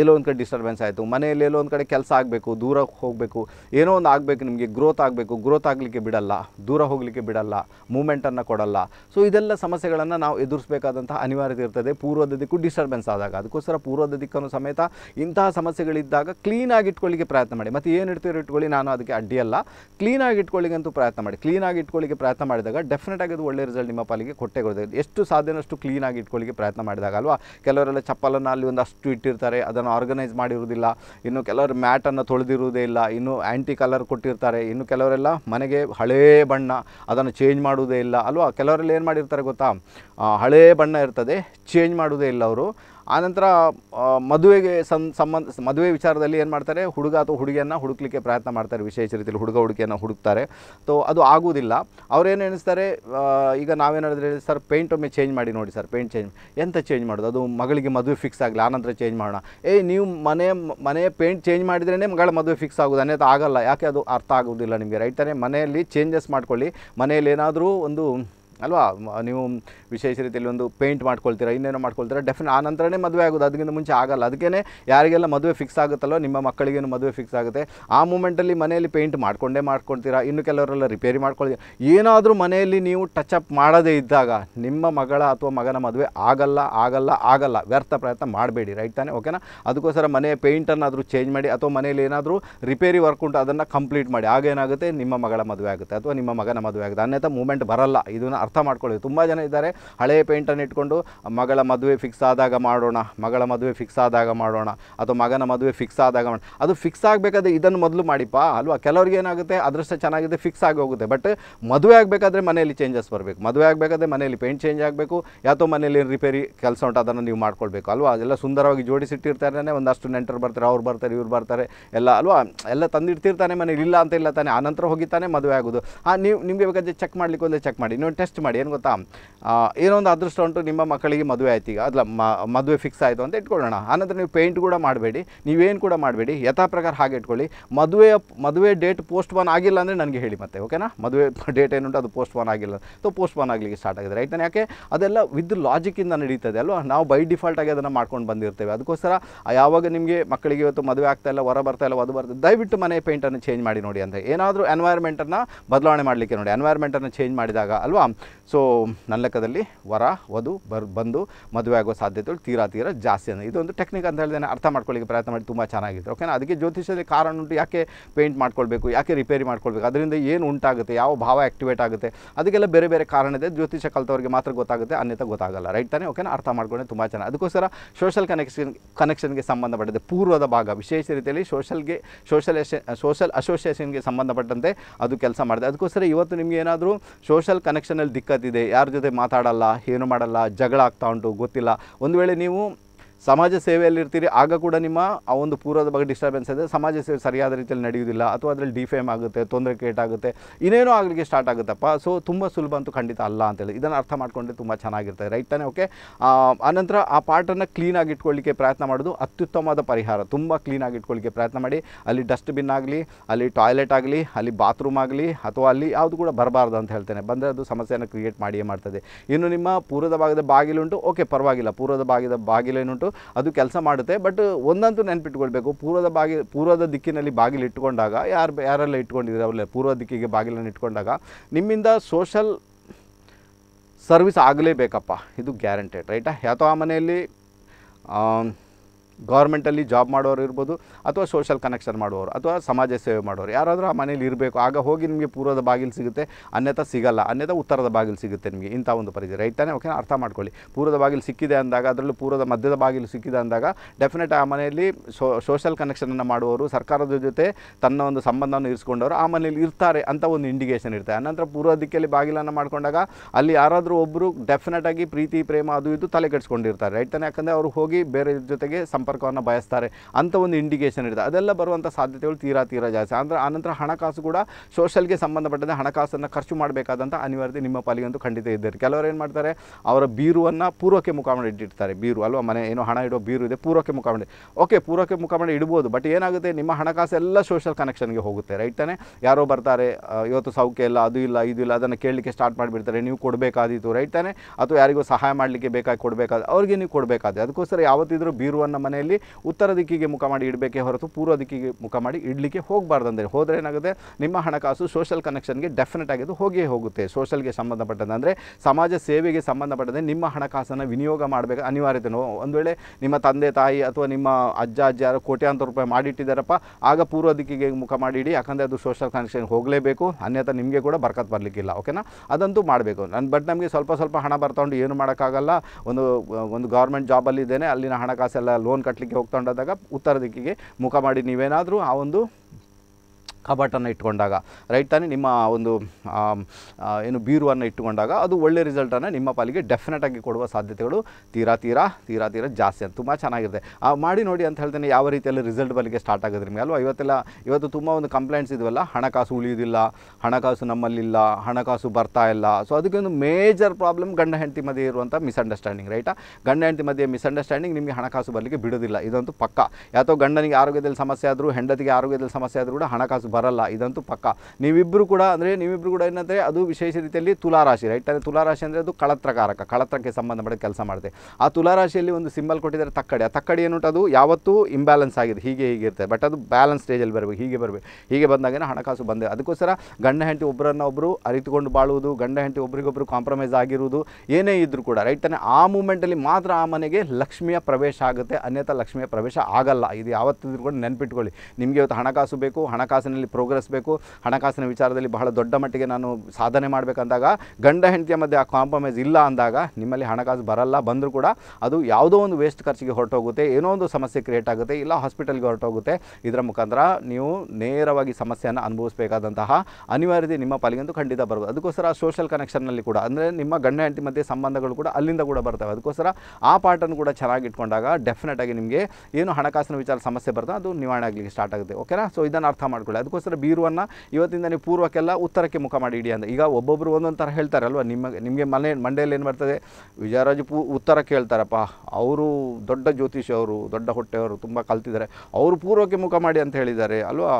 ಎಲ್ಲೋ ಒಂದು ಕಡೆ ಡಿಸ್ಟರ್ಬೆನ್ಸ್ ಆಯಿತು ಮನೆಯಲ್ಲಿ ಎಲ್ಲೋ ಒಂದು ಕಡೆ ಕೆಲಸ ಆಗಬೇಕು ದೂರಕ್ಕೆ ಹೋಗಬೇಕು ಏನೋ ಒಂದು ಆಗಬೇಕು ನಿಮಗೆ ಗ್ರೋತ್ ಆಗಬೇಕು ಗ್ರೋತ್ ಆಗಲಿಕ್ಕೆ ಬಿಡಲ್ಲ ದೂರ ಹೋಗಲಿಕ್ಕೆ ಬಿಡಲ್ಲ ಮೂಮೆಂಟನ್ನು ಕೊಡಲ್ಲ ಸೊ ಇದೆಲ್ಲ ಸಮಸ್ಯೆಗಳನ್ನು ನಾವು ಎದುರಿಸಬೇಕಾದಂತಹ ಅನಿವಾರ್ಯತೆ ಇರ್ತದೆ ಪೂರ್ವದ ಡಿಸ್ಟರ್ಬೆನ್ಸ್ ಆದಾಗ ಅದಕ್ಕೋಸ್ಕರ ಪೂರ್ವ ಪೂರ್ವದ ದಿಕ್ಕನ್ನು ಸಮೇತ ಇಂತಹ ಸಮಸ್ಯೆಗಳಿದ್ದಾಗ ಕ್ಲೀನಾಗಿ ಇಟ್ಕೊಳ್ಳಿಕ್ಕೆ ಪ್ರಯತ್ನ ಮಾಡಿ ಮತ್ತೆ ಏನು ಇಡ್ತೀರಿ ಇಟ್ಕೊಳ್ಳಿ ನಾನು ಅದಕ್ಕೆ ಅಡ್ಡಿಯಲ್ಲ ಕ್ಲೀನಾಗಿ ಇಟ್ಕೊಳ್ಳಿಗೆ ಅಂತೂ ಪ್ರಯತ್ನ ಮಾಡಿ ಕ್ಲೀನಾಗಿ ಇಟ್ಕೊಳ್ಳಿಕ್ಕೆ ಪ್ರಯತ್ನ ಮಾಡಿದಾಗ ಡೆಫಿನೆಟ್ ಆಗಿ ಅದು ಒಳ್ಳೆ ರಿಸಲ್ಟ್ ನಿಮ್ಮ ಪಾಲಿಗೆ ಕೊಟ್ಟೆ ಕೊಡ್ತದೆ ಎಷ್ಟು ಸಾಧ್ಯನಷ್ಟು ಕ್ಲೀನಾಗಿ ಇಟ್ಕೊಳ್ಳಿಕ್ಕೆ ಪ್ರಯತ್ನ ಮಾಡಿದಾಗ ಅಲ್ವಾ ಕೆಲವರೆಲ್ಲ ಚಪ್ಪಲನ್ನು ಅಲ್ಲಿ ಒಂದು ಅಷ್ಟು ಇಟ್ಟಿರ್ತಾರೆ ಅದನ್ನು ಆರ್ಗನೈಸ್ ಮಾಡಿರುವುದಿಲ್ಲ ಇನ್ನು ಕೆಲವರು ಮ್ಯಾಟನ್ನು ತೊಳೆದಿರುವುದೇ ಇಲ್ಲ ಇನ್ನು ಆ್ಯಂಟಿ ಕಲರ್ ಕೊಟ್ಟಿರ್ತಾರೆ ಇನ್ನು ಕೆಲವರೆಲ್ಲ ಮನೆಗೆ ಹಳೇ ಬಣ್ಣ ಅದನ್ನು ಚೇಂಜ್ ಮಾಡುವುದೇ ಇಲ್ಲ ಅಲ್ವಾ ಕೆಲವರೆಲ್ಲ ಏನು ಮಾಡಿರ್ತಾರೆ ಗೊತ್ತಾ ಹಳೇ ಬಣ್ಣ ಇರ್ತದೆ ಚೇಂಜ್ ಮಾಡುವುದೇ ಇಲ್ಲ ಅವರು ಆನಂತರ ಮದುವೆಗೆ ಸಂ ಸಂಬಂಧ ಮದುವೆ ವಿಚಾರದಲ್ಲಿ ಏನು ಮಾಡ್ತಾರೆ ಹುಡುಗ ಅಥವಾ ಹುಡುಗಿಯನ್ನು ಹುಡುಕ್ಲಿಕ್ಕೆ ಪ್ರಯತ್ನ ಮಾಡ್ತಾರೆ ವಿಶೇಷ ರೀತಿಯಲ್ಲಿ ಹುಡುಗ ಹುಡುಗಿಯನ್ನು ಹುಡುಕ್ತಾರೆ ಸೊ ಅದು ಆಗುವುದಿಲ್ಲ ಅವ್ರೇನು ಎಣಿಸ್ತಾರೆ ಈಗ ನಾವೇನಾದ್ರೆ ಸರ್ ಪೇಂಟ್ ಒಮ್ಮೆ ಚೇಂಜ್ ಮಾಡಿ ನೋಡಿ ಸರ್ ಪೇಂಟ್ ಚೇಂಜ್ ಎಂತ ಚೇಂಜ್ ಮಾಡೋದು ಅದು ಮಗಳಿಗೆ ಮದುವೆ ಫಿಕ್ಸ್ ಆಗಲಿ ಆನಂತರ ಚೇಂಜ್ ಮಾಡೋಣ ಏ ನೀವು ಮನೆ ಮನೆ ಪೇಂಟ್ ಚೇಂಜ್ ಮಾಡಿದ್ರೇ ಮಗಳ ಮದುವೆ ಫಿಕ್ಸ್ ಆಗೋದು ಅನ್ನೋದು ಆಗಲ್ಲ ಯಾಕೆ ಅದು ಅರ್ಥ ಆಗೋದಿಲ್ಲ ನಿಮಗೆ ರೈಟ್ ತಾನೇ ಮನೆಯಲ್ಲಿ ಚೇಂಜಸ್ ಮಾಡ್ಕೊಳ್ಳಿ ಮನೆಯಲ್ಲಿ ಏನಾದರೂ ಒಂದು ಅಲ್ವಾ ನೀವು ವಿಶೇಷ ರೀತಿಯಲ್ಲಿ ಒಂದು ಪೇಂಟ್ ಮಾಡ್ಕೊಳ್ತೀರಾ ಇನ್ನೇನೋ ಮಾಡ್ಕೊಳ್ತೀರಾ ಡೆಫಿನ್ ಆ ನಂತರನೇ ಮದುವೆ ಆಗೋದು ಅದಕ್ಕಿಂತ ಮುಂಚೆ ಆಗಲ್ಲ ಅದಕ್ಕೇ ಯಾರಿಗೆಲ್ಲ ಮದುವೆ ಫಿಕ್ಸ್ ಆಗುತ್ತಲ್ಲೋ ನಿಮ್ಮ ಮಕ್ಕಳಿಗೇನು ಮದುವೆ ಫಿಕ್ಸ್ ಆಗುತ್ತೆ ಆ ಮೂಮೆಂಟಲ್ಲಿ ಮನೆಯಲ್ಲಿ ಪೇಂಟ್ ಮಾಡ್ಕೊಂಡೇ ಮಾಡ್ಕೊಳ್ತೀರಾ ಇನ್ನು ಕೆಲವರೆಲ್ಲ ರಿಪೇರಿ ಮಾಡ್ಕೊಳ್ತೀರಾ ಏನಾದರೂ ಮನೆಯಲ್ಲಿ ನೀವು ಟಚ್ ಅಪ್ ಮಾಡದೇ ಇದ್ದಾಗ ನಿಮ್ಮ ಮಗಳ ಅಥವಾ ಮಗನ ಮದುವೆ ಆಗಲ್ಲ ಆಗಲ್ಲ ಆಗಲ್ಲ ವ್ಯರ್ಥ ಪ್ರಯತ್ನ ಮಾಡಬೇಡಿ ರೈಟ್ ತಾನೆ ಓಕೆನಾ ಅದಕ್ಕೋಸ್ಕರ ಮನೆಯ ಆದರೂ ಚೇಂಜ್ ಮಾಡಿ ಅಥವಾ ಮನೆಯಲ್ಲಿ ಏನಾದರೂ ರಿಪೇರಿ ವರ್ಕ್ ಉಂಟು ಅದನ್ನು ಕಂಪ್ಲೀಟ್ ಮಾಡಿ ಆಗೇನಾಗುತ್ತೆ ನಿಮ್ಮ ಮಗಳ ಮದುವೆ ಆಗುತ್ತೆ ಅಥವಾ ನಿಮ್ಮ ಮಗನ ಮದುವೆ ಆಗುತ್ತೆ ಅನ್ಯಥ ಮೂಮೆಂಟ್ ಬರಲ್ಲ ಇದನ್ನು ಅರ್ಥ ಮಾಡ್ಕೊಳ್ಳಿ ತುಂಬ ಜನ ಇದ್ದಾರೆ ಹಳೆಯ ಪೇಂಟನ್ನು ಇಟ್ಕೊಂಡು ಮಗಳ ಮದುವೆ ಫಿಕ್ಸ್ ಆದಾಗ ಮಾಡೋಣ ಮಗಳ ಮದುವೆ ಫಿಕ್ಸ್ ಆದಾಗ ಮಾಡೋಣ ಅಥವಾ ಮಗನ ಮದುವೆ ಫಿಕ್ಸ್ ಆದಾಗ ಮಾಡೋಣ ಅದು ಫಿಕ್ಸ್ ಆಗಬೇಕಾದ್ರೆ ಇದನ್ನು ಮೊದಲು ಮಾಡಿಪ್ಪ ಅಲ್ವಾ ಕೆಲವ್ರಿಗೆ ಏನಾಗುತ್ತೆ ಅದೃಷ್ಟ ಚೆನ್ನಾಗಿದೆ ಫಿಕ್ಸ್ ಆಗಿ ಹೋಗುತ್ತೆ ಬಟ್ ಮದುವೆ ಆಗಬೇಕಾದ್ರೆ ಮನೆಯಲ್ಲಿ ಚೇಂಜಸ್ ಬರಬೇಕು ಮದುವೆ ಆಗಬೇಕಾದ್ರೆ ಮನೆಯಲ್ಲಿ ಪೇಂಟ್ ಚೇಂಜ್ ಆಗಬೇಕು ಯಾತೋ ಮನೆಯಲ್ಲಿ ರಿಪೇರಿ ಕೆಲಸ ಉಂಟು ಅದನ್ನು ನೀವು ಮಾಡ್ಕೊಳ್ಬೇಕು ಅಲ್ವಾ ಅದೆಲ್ಲ ಸುಂದರವಾಗಿ ಜೋಡಿಸಿಟ್ಟಿರ್ತಾರೆ ಒಂದಷ್ಟು ನೆಂಟರು ಬರ್ತಾರೆ ಅವ್ರು ಬರ್ತಾರೆ ಇವ್ರು ಬರ್ತಾರೆ ಎಲ್ಲ ಅಲ್ವಾ ಎಲ್ಲ ತಂದಿಡ್ತಿರ್ತಾನೆ ಮನೇಲಿ ಇಲ್ಲ ಅಂತ ಇಲ್ಲ ತಾನೆ ಆನಂತರ ಹೋಗಿತಾನೆ ಮದುವೆ ಆಗೋದು ಹಾಂ ನೀವು ನಿಮಗೆ ಬೇಕಾದ್ರೆ ಚೆಕ್ ಮಾಡಲಿಕ್ಕೆ ಒಂದೇ ಚೆಕ್ ಮಾಡಿ ಇನ್ನೊಂದು ಟೆಸ್ಟ್ ಮಾಡಿ ಏನು ಗೊತ್ತಾ ಏನೋ ಒಂದು ಅದೃಷ್ಟ ಉಂಟು ನಿಮ್ಮ ಮಕ್ಕಳಿಗೆ ಮದುವೆ ಆಯ್ತು ಈಗ ಅಲ್ಲ ಮದುವೆ ಫಿಕ್ಸ್ ಆಯಿತು ಅಂತ ಇಟ್ಕೊಳ್ಳೋಣ ಆನಂತರ ನೀವು ಪೇಂಟ್ ಕೂಡ ಮಾಡಬೇಡಿ ನೀವೇನು ಕೂಡ ಮಾಡಬೇಡಿ ಯಥಾ ಪ್ರಕಾರ ಹಾಗೆ ಇಟ್ಕೊಳ್ಳಿ ಮದುವೆ ಮದುವೆ ಡೇಟ್ ಪೋಸ್ಟ್ ಪೋನ್ ಆಗಿಲ್ಲ ಅಂದರೆ ನನಗೆ ಹೇಳಿ ಮತ್ತೆ ಓಕೆನಾ ಮದುವೆ ಡೇಟ್ ಏನುಂಟು ಅದು ಪೋಸ್ಟ್ ಪೋನ್ ಆಗಿಲ್ಲ ಅಥವಾ ಪೋಸ್ಟ್ ಪೋನ್ ಆಗಲಿಕ್ಕೆ ಸ್ಟಾರ್ಟ್ ಆಗಿದೆ ರೈಟ್ ಯಾಕೆ ಅದೆಲ್ಲ ವಿದ್ ಲಾಜಿಕಿಂದ ನಡೀತದೆ ಅಲ್ವಾ ನಾವು ಬೈ ಡಿಫಾಲ್ಟಾಗಿ ಅದನ್ನು ಮಾಡ್ಕೊಂಡು ಬಂದಿರ್ತೇವೆ ಅದಕ್ಕೋಸ್ಕರ ಯಾವಾಗ ನಿಮಗೆ ಮಕ್ಕಳಿಗೆ ಇವತ್ತು ಮದುವೆ ಆಗ್ತಾ ಇಲ್ಲ ಹೊರ ಬರ್ತಾ ಇಲ್ಲ ಅದು ಬರ್ತದೆ ದಯವಿಟ್ಟು ಮನೆ ಪೇಂಟನ್ನು ಚೇಂಜ್ ಮಾಡಿ ನೋಡಿ ಅಂತ ಏನಾದರೂ ಎನ್ವೈರ್ಮೆಂಟನ್ನು ಬದಲಾವಣೆ ಮಾಡಲಿಕ್ಕೆ ನೋಡಿ ಎನ್ವೈರ್ಮೆಂಟನ್ನು ಚೇಂಜ್ ಮಾಡಿದಾಗ ಅಲ್ವಾ ಸೊ ನನ್ನ ಲೆಕ್ಕದಲ್ಲಿ ವರ ವಧು ಬರ್ ಬಂದು ಮದುವೆ ಆಗೋ ಸಾಧ್ಯತೆಗಳು ತೀರಾ ತೀರ ಜಾಸ್ತಿ ಅಂದರೆ ಇದೊಂದು ಟೆಕ್ನಿಕ್ ಅಂತ ಹೇಳಿದ್ರೆ ಅರ್ಥ ಮಾಡ್ಕೊಳ್ಳಿಕ್ಕೆ ಪ್ರಯತ್ನ ಮಾಡಿ ತುಂಬ ಚೆನ್ನಾಗಿತ್ತು ಓಕೆನಾ ಅದಕ್ಕೆ ಜ್ಯೋತಿಷದಲ್ಲಿ ಕಾರಣ ಉಂಟು ಯಾಕೆ ಪೇಂಟ್ ಮಾಡ್ಕೊಳ್ಬೇಕು ಯಾಕೆ ರಿಪೇರಿ ಮಾಡ್ಕೊಳ್ಬೇಕು ಅದರಿಂದ ಏನು ಉಂಟಾಗುತ್ತೆ ಯಾವ ಭಾವ ಆ್ಯಕ್ಟಿವೇಟ್ ಆಗುತ್ತೆ ಅದಕ್ಕೆಲ್ಲ ಬೇರೆ ಬೇರೆ ಕಾರಣ ಇದೆ ಜ್ಯೋತಿಷ ಕಲ್ತವ್ರಿಗೆ ಮಾತ್ರ ಗೊತ್ತಾಗುತ್ತೆ ಅನ್ಯತೆ ಗೊತ್ತಾಗಲ್ಲ ರೈಟ್ ತಾನೇ ಓಕೆನಾ ಅರ್ಥ ಮಾಡ್ಕೊಂಡೆ ತುಂಬ ಚೆನ್ನಾಗಿ ಅದಕ್ಕೋಸ್ಕರ ಸೋಷಲ್ ಕನೆಕ್ಷನ್ ಕನೆಕ್ಷನ್ಗೆ ಸಂಬಂಧಪಟ್ಟಿದೆ ಪೂರ್ವದ ಭಾಗ ವಿಶೇಷ ರೀತಿಯಲ್ಲಿ ಸೋಷಲ್ಗೆ ಸೋಷಲ್ ಸೋಷಲ್ ಅಸೋಸಿಯೇಷನ್ಗೆ ಸಂಬಂಧಪಟ್ಟಂತೆ ಅದು ಕೆಲಸ ಮಾಡಿದೆ ಅದಕ್ಕೋಸ್ಕರ ಇವತ್ತು ನಿಮಗೆ ಏನಾದರೂ ಸೋಷಲ್ ಕನೆಕ್ಷನಲ್ಲಿ ದಿಕ್ಕ ಯಾರ ಜೊತೆ ಮಾತಾಡಲ್ಲ ಏನು ಮಾಡಲ್ಲ ಜಗಳ ಆಗ್ತಾ ಉಂಟು ಗೊತ್ತಿಲ್ಲ ಒಂದು ವೇಳೆ ನೀವು ಸಮಾಜ ಸೇವೆಯಲ್ಲಿರ್ತೀರಿ ಆಗ ಕೂಡ ನಿಮ್ಮ ಆ ಒಂದು ಪೂರ್ವದ ಬಗ್ಗೆ ಡಿಸ್ಟರ್ಬೆನ್ಸ್ ಇದೆ ಸಮಾಜ ಸೇವೆ ಸರಿಯಾದ ರೀತಿಯಲ್ಲಿ ನಡೆಯುವುದಿಲ್ಲ ಅಥವಾ ಅದರಲ್ಲಿ ಡಿಫೇಮ್ ಆಗುತ್ತೆ ತೊಂದರೆ ಆಗುತ್ತೆ ಇನ್ನೇನೋ ಆಗಲಿಕ್ಕೆ ಸ್ಟಾರ್ಟ್ ಆಗುತ್ತಪ್ಪ ಸೊ ತುಂಬ ಸುಲಭ ಅಂತೂ ಖಂಡಿತ ಅಲ್ಲ ಅಂತೇಳಿ ಇದನ್ನು ಅರ್ಥ ಮಾಡಿಕೊಂಡ್ರೆ ತುಂಬ ಚೆನ್ನಾಗಿರ್ತದೆ ರೈಟ್ ತಾನೇ ಓಕೆ ಆನಂತರ ಆ ಪಾರ್ಟನ್ನು ಕ್ಲೀನಾಗಿ ಇಟ್ಕೊಳ್ಳಿಕ್ಕೆ ಪ್ರಯತ್ನ ಮಾಡೋದು ಅತ್ಯುತ್ತಮವಾದ ಪರಿಹಾರ ತುಂಬ ಕ್ಲೀನಾಗಿ ಇಟ್ಕೊಳ್ಳಿಕ್ಕೆ ಪ್ರಯತ್ನ ಮಾಡಿ ಅಲ್ಲಿ ಡಸ್ಟ್ಬಿನ್ ಆಗಲಿ ಅಲ್ಲಿ ಟಾಯ್ಲೆಟ್ ಆಗಲಿ ಅಲ್ಲಿ ಬಾತ್ರೂಮ್ ಆಗಲಿ ಅಥವಾ ಅಲ್ಲಿ ಯಾವುದು ಕೂಡ ಬರಬಾರ್ದು ಅಂತ ಹೇಳ್ತೇನೆ ಬಂದರೆ ಅದು ಸಮಸ್ಯೆಯನ್ನು ಕ್ರಿಯೇಟ್ ಮಾಡಿಯೇ ಮಾಡ್ತದೆ ಇನ್ನು ನಿಮ್ಮ ಪೂರ್ವದ ಭಾಗದ ಬಾಗಿಲುಂಟು ಓಕೆ ಪರವಾಗಿಲ್ಲ ಪೂರ್ವದ ಭಾಗದ ಬಾಗಿಲೇನುಂಟು ಅದು ಕೆಲಸ ಮಾಡುತ್ತೆ ಬಟ್ ಒಂದಂತೂ ನೆನಪಿಟ್ಕೊಳ್ಬೇಕು ಪೂರ್ವದ ಬಾಗಿ ಪೂರ್ವದ ದಿಕ್ಕಿನಲ್ಲಿ ಬಾಗಿಲು ಇಟ್ಕೊಂಡಾಗ ಯಾರು ಯಾರೆಲ್ಲ ಇಟ್ಕೊಂಡಿದ್ದಾರೆ ಅವರೇ ಪೂರ್ವ ದಿಕ್ಕಿಗೆ ಬಾಗಿಲನ್ನು ಇಟ್ಕೊಂಡಾಗ ನಿಮ್ಮಿಂದ ಸೋಷಲ್ ಸರ್ವಿಸ್ ಆಗಲೇಬೇಕಪ್ಪ ಇದು ಗ್ಯಾರಂಟೆಡ್ ರೈಟಾ ಅಥವಾ ಆ ಮನೆಯಲ್ಲಿ ಗೌರ್ಮೆಂಟಲ್ಲಿ ಜಾಬ್ ಮಾಡೋರು ಇರ್ಬೋದು ಅಥವಾ ಸೋಷಲ್ ಕನೆಕ್ಷನ್ ಮಾಡೋರು ಅಥವಾ ಸಮಾಜ ಸೇವೆ ಮಾಡೋರು ಯಾರಾದರೂ ಆ ಮನೇಲಿ ಇರಬೇಕು ಆಗ ಹೋಗಿ ನಿಮಗೆ ಪೂರ್ವದ ಬಾಗಿಲು ಸಿಗುತ್ತೆ ಅನ್ಯಥಾ ಸಿಗಲ್ಲ ಅನ್ಯಥಾ ಉತ್ತರದ ಬಾಗಿಲು ಸಿಗುತ್ತೆ ನಿಮಗೆ ಇಂಥ ಒಂದು ಪರಿಧಿ ರೈಟ್ ತಾನೇ ಓಕೆ ಅರ್ಥ ಮಾಡ್ಕೊಳ್ಳಿ ಪೂರ್ವದ ಬಾಗಿಲು ಸಿಕ್ಕಿದೆ ಅಂದಾಗ ಅದರಲ್ಲೂ ಪೂರ್ವದ ಮಧ್ಯದ ಬಾಗಿಲು ಸಿಕ್ಕಿದೆ ಅಂದಾಗ ಡೆಫಿನೆಟ್ ಆ ಮನೆಯಲ್ಲಿ ಸೋ ಸೋಷಲ್ ಕನೆಕ್ಷನನ್ನು ಮಾಡುವವರು ಸರ್ಕಾರದ ಜೊತೆ ತನ್ನ ಒಂದು ಸಂಬಂಧವನ್ನು ಇರಿಸ್ಕೊಂಡವರು ಆ ಮನೆಯಲ್ಲಿ ಇರ್ತಾರೆ ಅಂತ ಒಂದು ಇಂಡಿಕೇಷನ್ ಇರ್ತಾರೆ ಅನಂತರ ಪೂರ್ವ ದಿಕ್ಕಲ್ಲಿ ಬಾಗಿಲನ್ನು ಮಾಡಿಕೊಂಡಾಗ ಅಲ್ಲಿ ಯಾರಾದರೂ ಒಬ್ಬರು ಆಗಿ ಪ್ರೀತಿ ಪ್ರೇಮ ಅದು ಇದು ತಲೆ ಕೆಡಿಸ್ಕೊಂಡಿರ್ತಾರೆ ರೈಟ್ ತಾನೇ ಯಾಕಂದರೆ ಅವರು ಹೋಗಿ ಬೇರೆ ಜೊತೆಗೆ ಸಂಪರ್ಕ ಸಂಪರ್ಕವನ್ನು ಬಯಸ್ತಾರೆ ಅಂತ ಒಂದು ಇಂಡಿಕೇಶನ್ ಇರುತ್ತೆ ಅದೆಲ್ಲ ಬರುವಂಥ ಸಾಧ್ಯತೆಗಳು ತೀರಾ ತೀರಾ ಜಾಸ್ತಿ ಅಂದರೆ ಆನಂತರ ಹಣಕಾಸು ಕೂಡ ಸೋಷಲ್ಗೆ ಸಂಬಂಧಪಟ್ಟಂತೆ ಹಣಕಾಸನ್ನು ಖರ್ಚು ಮಾಡಬೇಕಾದಂಥ ಅನಿವಾರ್ಯತೆ ನಿಮ್ಮ ಪಾಲಿಗಂತೂ ಖಂಡಿತ ಇದ್ದಾರೆ ಕೆಲವರು ಏನು ಮಾಡ್ತಾರೆ ಅವರ ಬೀರುವನ್ನು ಪೂರ್ವಕ್ಕೆ ಮುಖಾಮಣೆ ಇಟ್ಟಿರ್ತಾರೆ ಬೀರು ಅಲ್ವಾ ಮನೆ ಏನೋ ಹಣ ಇಡೋ ಬೀರು ಇದೆ ಪೂರ್ವಕ್ಕೆ ಮುಖಾಮಣೆ ಓಕೆ ಪೂರ್ವಕ್ಕೆ ಮುಖಾಮಣೆ ಇಡ್ಬೋದು ಬಟ್ ಏನಾಗುತ್ತೆ ನಿಮ್ಮ ಹಣಕಾಸು ಎಲ್ಲ ಸೋಷಲ್ ಕನೆಕ್ಷನ್ಗೆ ಹೋಗುತ್ತೆ ರೈಟ್ ತಾನೆ ಯಾರೋ ಬರ್ತಾರೆ ಇವತ್ತು ಸೌಖ್ಯ ಇಲ್ಲ ಅದು ಇಲ್ಲ ಇದು ಇಲ್ಲ ಅದನ್ನು ಕೇಳಲಿಕ್ಕೆ ಸ್ಟಾರ್ಟ್ ಮಾಡಿಬಿಡ್ತಾರೆ ನೀವು ಕೊಡಬೇಕಾದೀತು ರೈಟ್ ತಾನೆ ಅಥವಾ ಯಾರಿಗೂ ಸಹಾಯ ಮಾಡಲಿಕ್ಕೆ ಬೇಕಾಗಿ ಕೊಡಬೇಕಾದ ಅವ್ರಿಗೆ ನೀವು ಕೊಡಬೇಕಾದ ಅದಕ್ಕೋಸ್ಕರ ಯಾವತ್ತಿದ್ರೂ ಬೀರುವನ್ನು ಮನೆ ಮನೆಯಲ್ಲಿ ಉತ್ತರ ದಿಕ್ಕಿಗೆ ಮುಖ ಮಾಡಿ ಇಡಬೇಕೇ ಹೊರತು ಪೂರ್ವ ದಿಕ್ಕಿಗೆ ಮುಖ ಮಾಡಿ ಇಡಲಿಕ್ಕೆ ಹೋಗಬಾರ್ದಂದರೆ ಹೋದರೆ ಏನಾಗುತ್ತೆ ನಿಮ್ಮ ಹಣಕಾಸು ಸೋಷಲ್ ಕನೆಕ್ಷನ್ಗೆ ಡೆಫಿನೆಟ್ ಆಗಿದ್ದು ಹೋಗೇ ಹೋಗುತ್ತೆ ಸೋಷಲ್ಗೆ ಸಂಬಂಧಪಟ್ಟಂತೆ ಅಂದರೆ ಸಮಾಜ ಸೇವೆಗೆ ಸಂಬಂಧಪಟ್ಟಂತೆ ನಿಮ್ಮ ಹಣಕಾಸನ್ನು ವಿನಿಯೋಗ ಮಾಡಬೇಕು ಅನಿವಾರ್ಯತೆ ಒಂದು ವೇಳೆ ನಿಮ್ಮ ತಂದೆ ತಾಯಿ ಅಥವಾ ನಿಮ್ಮ ಅಜ್ಜ ಅಜ್ಜ ಯಾರು ಕೋಟ್ಯಾಂತರ ರೂಪಾಯಿ ಮಾಡಿಟ್ಟಿದ್ದಾರಪ್ಪ ಆಗ ಪೂರ್ವ ದಿಕ್ಕಿಗೆ ಮುಖ ಇಡಿ ಯಾಕಂದರೆ ಅದು ಸೋಷಲ್ ಕನೆಕ್ಷನ್ ಹೋಗಲೇಬೇಕು ಅನ್ಯಥ ನಿಮಗೆ ಕೂಡ ಬರ್ಕತ್ ಬರಲಿಕ್ಕಿಲ್ಲ ಓಕೆನಾ ಅದಂತೂ ಮಾಡಬೇಕು ನಾನು ಬಟ್ ನಮಗೆ ಸ್ವಲ್ಪ ಸ್ವಲ್ಪ ಹಣ ಬರ್ತಾ ಉಂಟು ಏನು ಮಾಡೋಕ್ಕಾಗಲ್ಲ ಒಂದು ಒಂದು ಗೌರ್ಮೆಂಟ್ ಜಾಬಲ್ಲಿದ್ದೇನೆ ಅಲ್ಲಿನ ಹಣಕಾಸೆಲ್ಲ ಲೋನ್ ಕಟ್ಟಲಿಕ್ಕೆ ಹೋಗ್ತಾ ಉಂಟಾದಾಗ ಉತ್ತರ ದಿಕ್ಕಿಗೆ ಮುಖ ಮಾಡಿ ನೀವೇನಾದರೂ ಆ ಒಂದು ಕಬಾಟನ್ನು ಇಟ್ಕೊಂಡಾಗ ರೈಟ್ ತಾನೇ ನಿಮ್ಮ ಒಂದು ಏನು ಬೀರುವನ್ನು ಇಟ್ಟುಕೊಂಡಾಗ ಅದು ಒಳ್ಳೆ ರಿಸಲ್ಟನ್ನು ನಿಮ್ಮ ಪಾಲಿಗೆ ಡೆಫಿನೆಟಾಗಿ ಕೊಡುವ ಸಾಧ್ಯತೆಗಳು ತೀರಾ ತೀರಾ ತೀರಾ ತೀರಾ ಜಾಸ್ತಿ ಅಂತ ತುಂಬ ಚೆನ್ನಾಗಿರುತ್ತೆ ಆ ಮಾಡಿ ನೋಡಿ ಅಂತ ಹೇಳ್ತೇನೆ ಯಾವ ರೀತಿಯಲ್ಲಿ ರಿಸಲ್ಟ್ ಬಲಿಗೆ ಸ್ಟಾರ್ಟ್ ಆಗೋದು ನಿಮಗೆ ಅಲ್ವಾ ಇವತ್ತೆಲ್ಲ ಇವತ್ತು ತುಂಬ ಒಂದು ಕಂಪ್ಲೇಂಟ್ಸ್ ಇದೆಯಲ್ಲ ಹಣಕಾಸು ಉಳಿಯೋದಿಲ್ಲ ಹಣಕಾಸು ನಮ್ಮಲ್ಲಿಲ್ಲ ಹಣಕಾಸು ಬರ್ತಾ ಇಲ್ಲ ಸೊ ಅದಕ್ಕೆ ಒಂದು ಮೇಜರ್ ಪ್ರಾಬ್ಲಮ್ ಗಂಡ ಹೆಂಡತಿ ಮಧ್ಯೆ ಇರುವಂಥ ಮಿಸ್ಅಂಡರ್ಸ್ಟ್ಯಾಂಡಿಂಗ್ ರೈಟಾ ಗಂಡ ಹೆಂಡತಿ ಮಧ್ಯೆ ಮಿಸ್ಅಂಡರ್ಸ್ಟ್ಯಾಂಡಿಂಗ್ ನಿಮಗೆ ಹಣಕಾಸು ಬರಲಿಕ್ಕೆ ಬಿಡೋದಿಲ್ಲ ಇದಂತೂ ಪಕ್ಕ ಯಾತೋ ಗಂಡನಿಗೆ ಆರೋಗ್ಯದಲ್ಲಿ ಸಮಸ್ಯೆ ಆದರೂ ಹೆಂಡತಿಗೆ ಆರೋಗ್ಯದಲ್ಲಿ ಸಮಸ್ಯೆ ಆದರೂ ಕೂಡ ಹಣಕಾಸು ಬರಲ್ಲ ಇದಂತೂ ಪಕ್ಕ ನೀವಿಬ್ಬರು ಕೂಡ ಅಂದರೆ ನೀವಿಬ್ಬರು ಕೂಡ ಏನಂದರೆ ಅದು ವಿಶೇಷ ರೀತಿಯಲ್ಲಿ ತುಲಾರಾಶಿ ರೈಟ್ ಅಂದರೆ ತುಲಾರಾಶಿ ಅಂದರೆ ಅದು ಕಳತ್ರಕಾರಕ ಕಳತ್ರಕ್ಕೆ ಸಂಬಂಧಪಟ್ಟ ಕೆಲಸ ಮಾಡುತ್ತೆ ಆ ತುಲಾರಾಶಿಯಲ್ಲಿ ಒಂದು ಸಿಂಬಲ್ ಕೊಟ್ಟಿದ್ದಾರೆ ತಕ್ಕಡಿ ಆ ತಕ್ಕಡಿ ಅದು ಯಾವತ್ತೂ ಇಂಬ್ಯಾಲೆನ್ಸ್ ಆಗಿದೆ ಹೀಗೆ ಹೀಗೆ ಬಟ್ ಅದು ಬ್ಯಾಲೆನ್ಸ್ ಸ್ಟೇಜಲ್ಲಿ ಬರಬೇಕು ಹೀಗೆ ಬರಬೇಕು ಹೀಗೆ ಬಂದಾಗೇನೆ ಹಣಕಾಸು ಬಂದೆ ಅದಕ್ಕೋಸ್ಕರ ಗಂಡ ಹೆಂಡತಿ ಒಬ್ಬರನ್ನ ಒಬ್ಬರು ಅರಿತುಕೊಂಡು ಬಾಳುವುದು ಗಂಡ ಹೆಂಡತಿ ಒಬ್ರಿಗೊಬ್ಬರು ಕಾಂಪ್ರಮೈಸ್ ಆಗಿರುವುದು ಏನೇ ಇದ್ದರೂ ಕೂಡ ರೈಟ್ ತಾನೆ ಆ ಮೂಮೆಂಟಲ್ಲಿ ಮಾತ್ರ ಆ ಮನೆಗೆ ಲಕ್ಷ್ಮಿಯ ಪ್ರವೇಶ ಆಗುತ್ತೆ ಅನ್ಯಥಾ ಲಕ್ಷ್ಮಿಯ ಪ್ರವೇಶ ಆಗಲ್ಲ ಇದು ಯಾವತ್ತಿದ್ರು ಕೂಡ ನೆನಪಿಟ್ಕೊಳ್ಳಿ ನಿಮಗೆ ಇವತ್ತು ಹಣಕಾಸು ಬೇಕು ಹಣಕಾಸಿನಲ್ಲಿ ವಿಚಾರದಲ್ಲಿ ಪ್ರೋಗ್ರೆಸ್ ಬೇಕು ಹಣಕಾಸಿನ ವಿಚಾರದಲ್ಲಿ ಬಹಳ ದೊಡ್ಡ ಮಟ್ಟಿಗೆ ನಾನು ಸಾಧನೆ ಮಾಡಬೇಕಂದಾಗ ಗಂಡ ಹೆಂಡತಿಯ ಮಧ್ಯೆ ಆ ಕಾಂಪ್ರಮೈಸ್ ಇಲ್ಲ ಅಂದಾಗ ನಿಮ್ಮಲ್ಲಿ ಹಣಕಾಸು ಬರಲ್ಲ ಬಂದರೂ ಕೂಡ ಅದು ಯಾವುದೋ ಒಂದು ವೇಸ್ಟ್ ಖರ್ಚಿಗೆ ಹೊರಟೋಗುತ್ತೆ ಏನೋ ಒಂದು ಸಮಸ್ಯೆ ಕ್ರಿಯೇಟ್ ಆಗುತ್ತೆ ಇಲ್ಲ ಹಾಸ್ಪಿಟಲ್ಗೆ ಹೊರಟೋಗುತ್ತೆ ಇದರ ಮುಖಾಂತರ ನೀವು ನೇರವಾಗಿ ಸಮಸ್ಯೆಯನ್ನು ಅನುಭವಿಸಬೇಕಾದಂತಹ ಅನಿವಾರ್ಯತೆ ನಿಮ್ಮ ಪಾಲಿಗೆಂದು ಖಂಡಿತ ಬರುತ್ತೆ ಅದಕ್ಕೋಸ್ಕರ ಸೋಷಿಯಲ್ ಕನೆಕ್ಷನ್ನಲ್ಲಿ ಕೂಡ ಅಂದರೆ ನಿಮ್ಮ ಗಂಡ ಹೆಂಡತಿ ಮಧ್ಯೆ ಸಂಬಂಧಗಳು ಕೂಡ ಅಲ್ಲಿಂದ ಕೂಡ ಬರ್ತವೆ ಅದಕ್ಕೋಸ್ಕರ ಆ ಪಾರ್ಟನ್ನು ಕೂಡ ಚೆನ್ನಾಗಿಟ್ಕೊಂಡಾಗ ಡೆಫಿನೆಟ್ ಆಗಿ ನಿಮಗೆ ಏನು ಹಣಕಾಸಿನ ವಿಚಾರ ಸಮಸ್ಯೆ ಬರ್ತದೆ ಅದು ನಿವಾರಣೆ ಆಗಲಿಕ್ಕೆ ಸ್ಟಾರ್ಟ್ ಆಗುತ್ತೆ ಓಕೆನಾ ಸೊ ಇದನ್ನು ಅರ್ಥ ಮಾಡ್ಕೊಳ್ಳಿ ಅದಕ್ಕೋಸ್ಕರ ಬೀರುವನ್ನು ಇವತ್ತಿಂದ ನೀವು ಪೂರ್ವಕ್ಕೆಲ್ಲ ಉತ್ತರಕ್ಕೆ ಮುಖ ಮಾಡಿ ಇಡಿ ಅಂತ ಈಗ ಒಬ್ಬೊಬ್ಬರು ಒಂದೊಂದು ಥರ ಹೇಳ್ತಾರಲ್ವ ನಿಮಗೆ ನಿಮಗೆ ಮನೆ ಮಂಡೆಯಲ್ಲಿ ಏನು ಬರ್ತದೆ ವಿಜಯರಾಜು ಪೂ ಉತ್ತರ ಕೇಳ್ತಾರಪ್ಪ ಅವರು ದೊಡ್ಡ ಜ್ಯೋತಿಷಿ ಅವರು ದೊಡ್ಡ ಹೊಟ್ಟೆಯವರು ತುಂಬ ಕಲ್ತಿದ್ದಾರೆ ಅವರು ಪೂರ್ವಕ್ಕೆ ಮುಖ ಮಾಡಿ ಅಂತ ಹೇಳಿದ್ದಾರೆ ಅಲ್ವಾ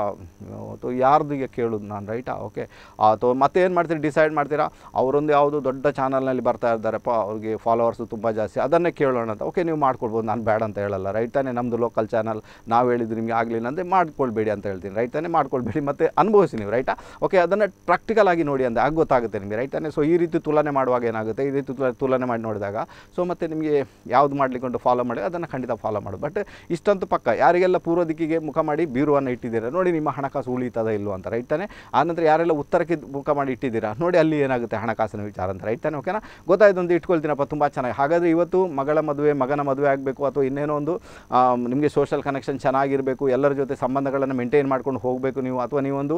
ಅಥವಾ ಯಾರ್ದು ಕೇಳೋದು ನಾನು ರೈಟಾ ಓಕೆ ಅಥವಾ ಮತ್ತೆ ಏನು ಮಾಡ್ತೀರಿ ಡಿಸೈಡ್ ಮಾಡ್ತೀರಾ ಅವರೊಂದು ಯಾವುದು ದೊಡ್ಡ ಚಾನಲ್ನಲ್ಲಿ ಬರ್ತಾ ಇರ್ತಾರಪ್ಪ ಅವ್ರಿಗೆ ಫಾಲೋವರ್ಸು ತುಂಬ ಜಾಸ್ತಿ ಅದನ್ನೇ ಕೇಳೋಣ ಅಂತ ಓಕೆ ನೀವು ಮಾಡ್ಕೊಳ್ಬೋದು ನಾನು ಬೇಡ ಅಂತ ಹೇಳಲ್ಲ ರೈಟ್ ನಮ್ಮದು ಲೋಕಲ್ ಚಾನಲ್ ನಾವು ಹೇಳಿದ್ದು ನಿಮಗೆ ಆಗಲಿಲ್ಲ ಅಂದರೆ ಮಾಡ್ಕೊಳ್ಬೇಡಿ ಅಂತ ಹೇಳ್ತೀನಿ ರೈಟ್ ತಾನೇ ಮಾಡ್ಕೊಳ್ಬೇಡಿ ಮತ್ತೆ ಅನುಭವಿಸಿ ನೀವು ರೈಟಾ ಓಕೆ ಅದನ್ನು ಪ್ರಾಕ್ಟಿಕಲ್ ಆಗಿ ನೋಡಿ ಅಂದ್ರೆ ಆಗ ಗೊತ್ತಾಗುತ್ತೆ ನಿಮಗೆ ರೈಟಾನೆ ಸೊ ಈ ರೀತಿ ತುಲನೆ ಮಾಡುವಾಗ ಏನಾಗುತ್ತೆ ಈ ರೀತಿ ತುಲನೆ ಮಾಡಿ ನೋಡಿದಾಗ ಸೊ ಮತ್ತು ನಿಮಗೆ ಯಾವ್ದು ಮಾಡಲಿಕ್ಕೊಂಡು ಫಾಲೋ ಮಾಡಿ ಅದನ್ನು ಖಂಡಿತ ಫಾಲೋ ಮಾಡು ಬಟ್ ಇಷ್ಟಂತೂ ಪಕ್ಕ ಯಾರಿಗೆಲ್ಲ ಪೂರ್ವ ದಿಕ್ಕಿಗೆ ಮುಖ ಮಾಡಿ ಬೀರುವನ್ನು ಇಟ್ಟಿದ್ದೀರಾ ನೋಡಿ ನಿಮ್ಮ ಹಣಕಾಸು ಉಳಿತದ ಇಲ್ಲೋ ಅಂತ ರೈಟಾನೆ ಆನಂತರ ಯಾರೆಲ್ಲ ಉತ್ತರಕ್ಕೆ ಮುಖ ಮಾಡಿ ಇಟ್ಟಿದ್ದೀರಾ ನೋಡಿ ಅಲ್ಲಿ ಏನಾಗುತ್ತೆ ಹಣಕಾಸಿನ ವಿಚಾರ ಅಂತ ರೈಟಾನೆ ಓಕೆನಾ ಗೊತ್ತಾಯ್ತೊಂದು ಇಟ್ಕೊಳ್ತೀನಪ್ಪ ತುಂಬ ಚೆನ್ನಾಗಿ ಹಾಗಾದರೆ ಇವತ್ತು ಮಗಳ ಮದುವೆ ಮಗನ ಮದುವೆ ಆಗಬೇಕು ಅಥವಾ ಇನ್ನೇನೋ ಒಂದು ನಿಮಗೆ ಸೋಷಿಯಲ್ ಕನೆಕ್ಷನ್ ಚೆನ್ನಾಗಿರಬೇಕು ಎಲ್ಲರ ಜೊತೆ ಸಂಬಂಧಗಳನ್ನು ಮೇಂಟೈನ್ ಮಾಡ್ಕೊಂಡು ಹೋಗಬೇಕು ನೀವು ನೀವು ಅಥವಾ ನೀವೊಂದು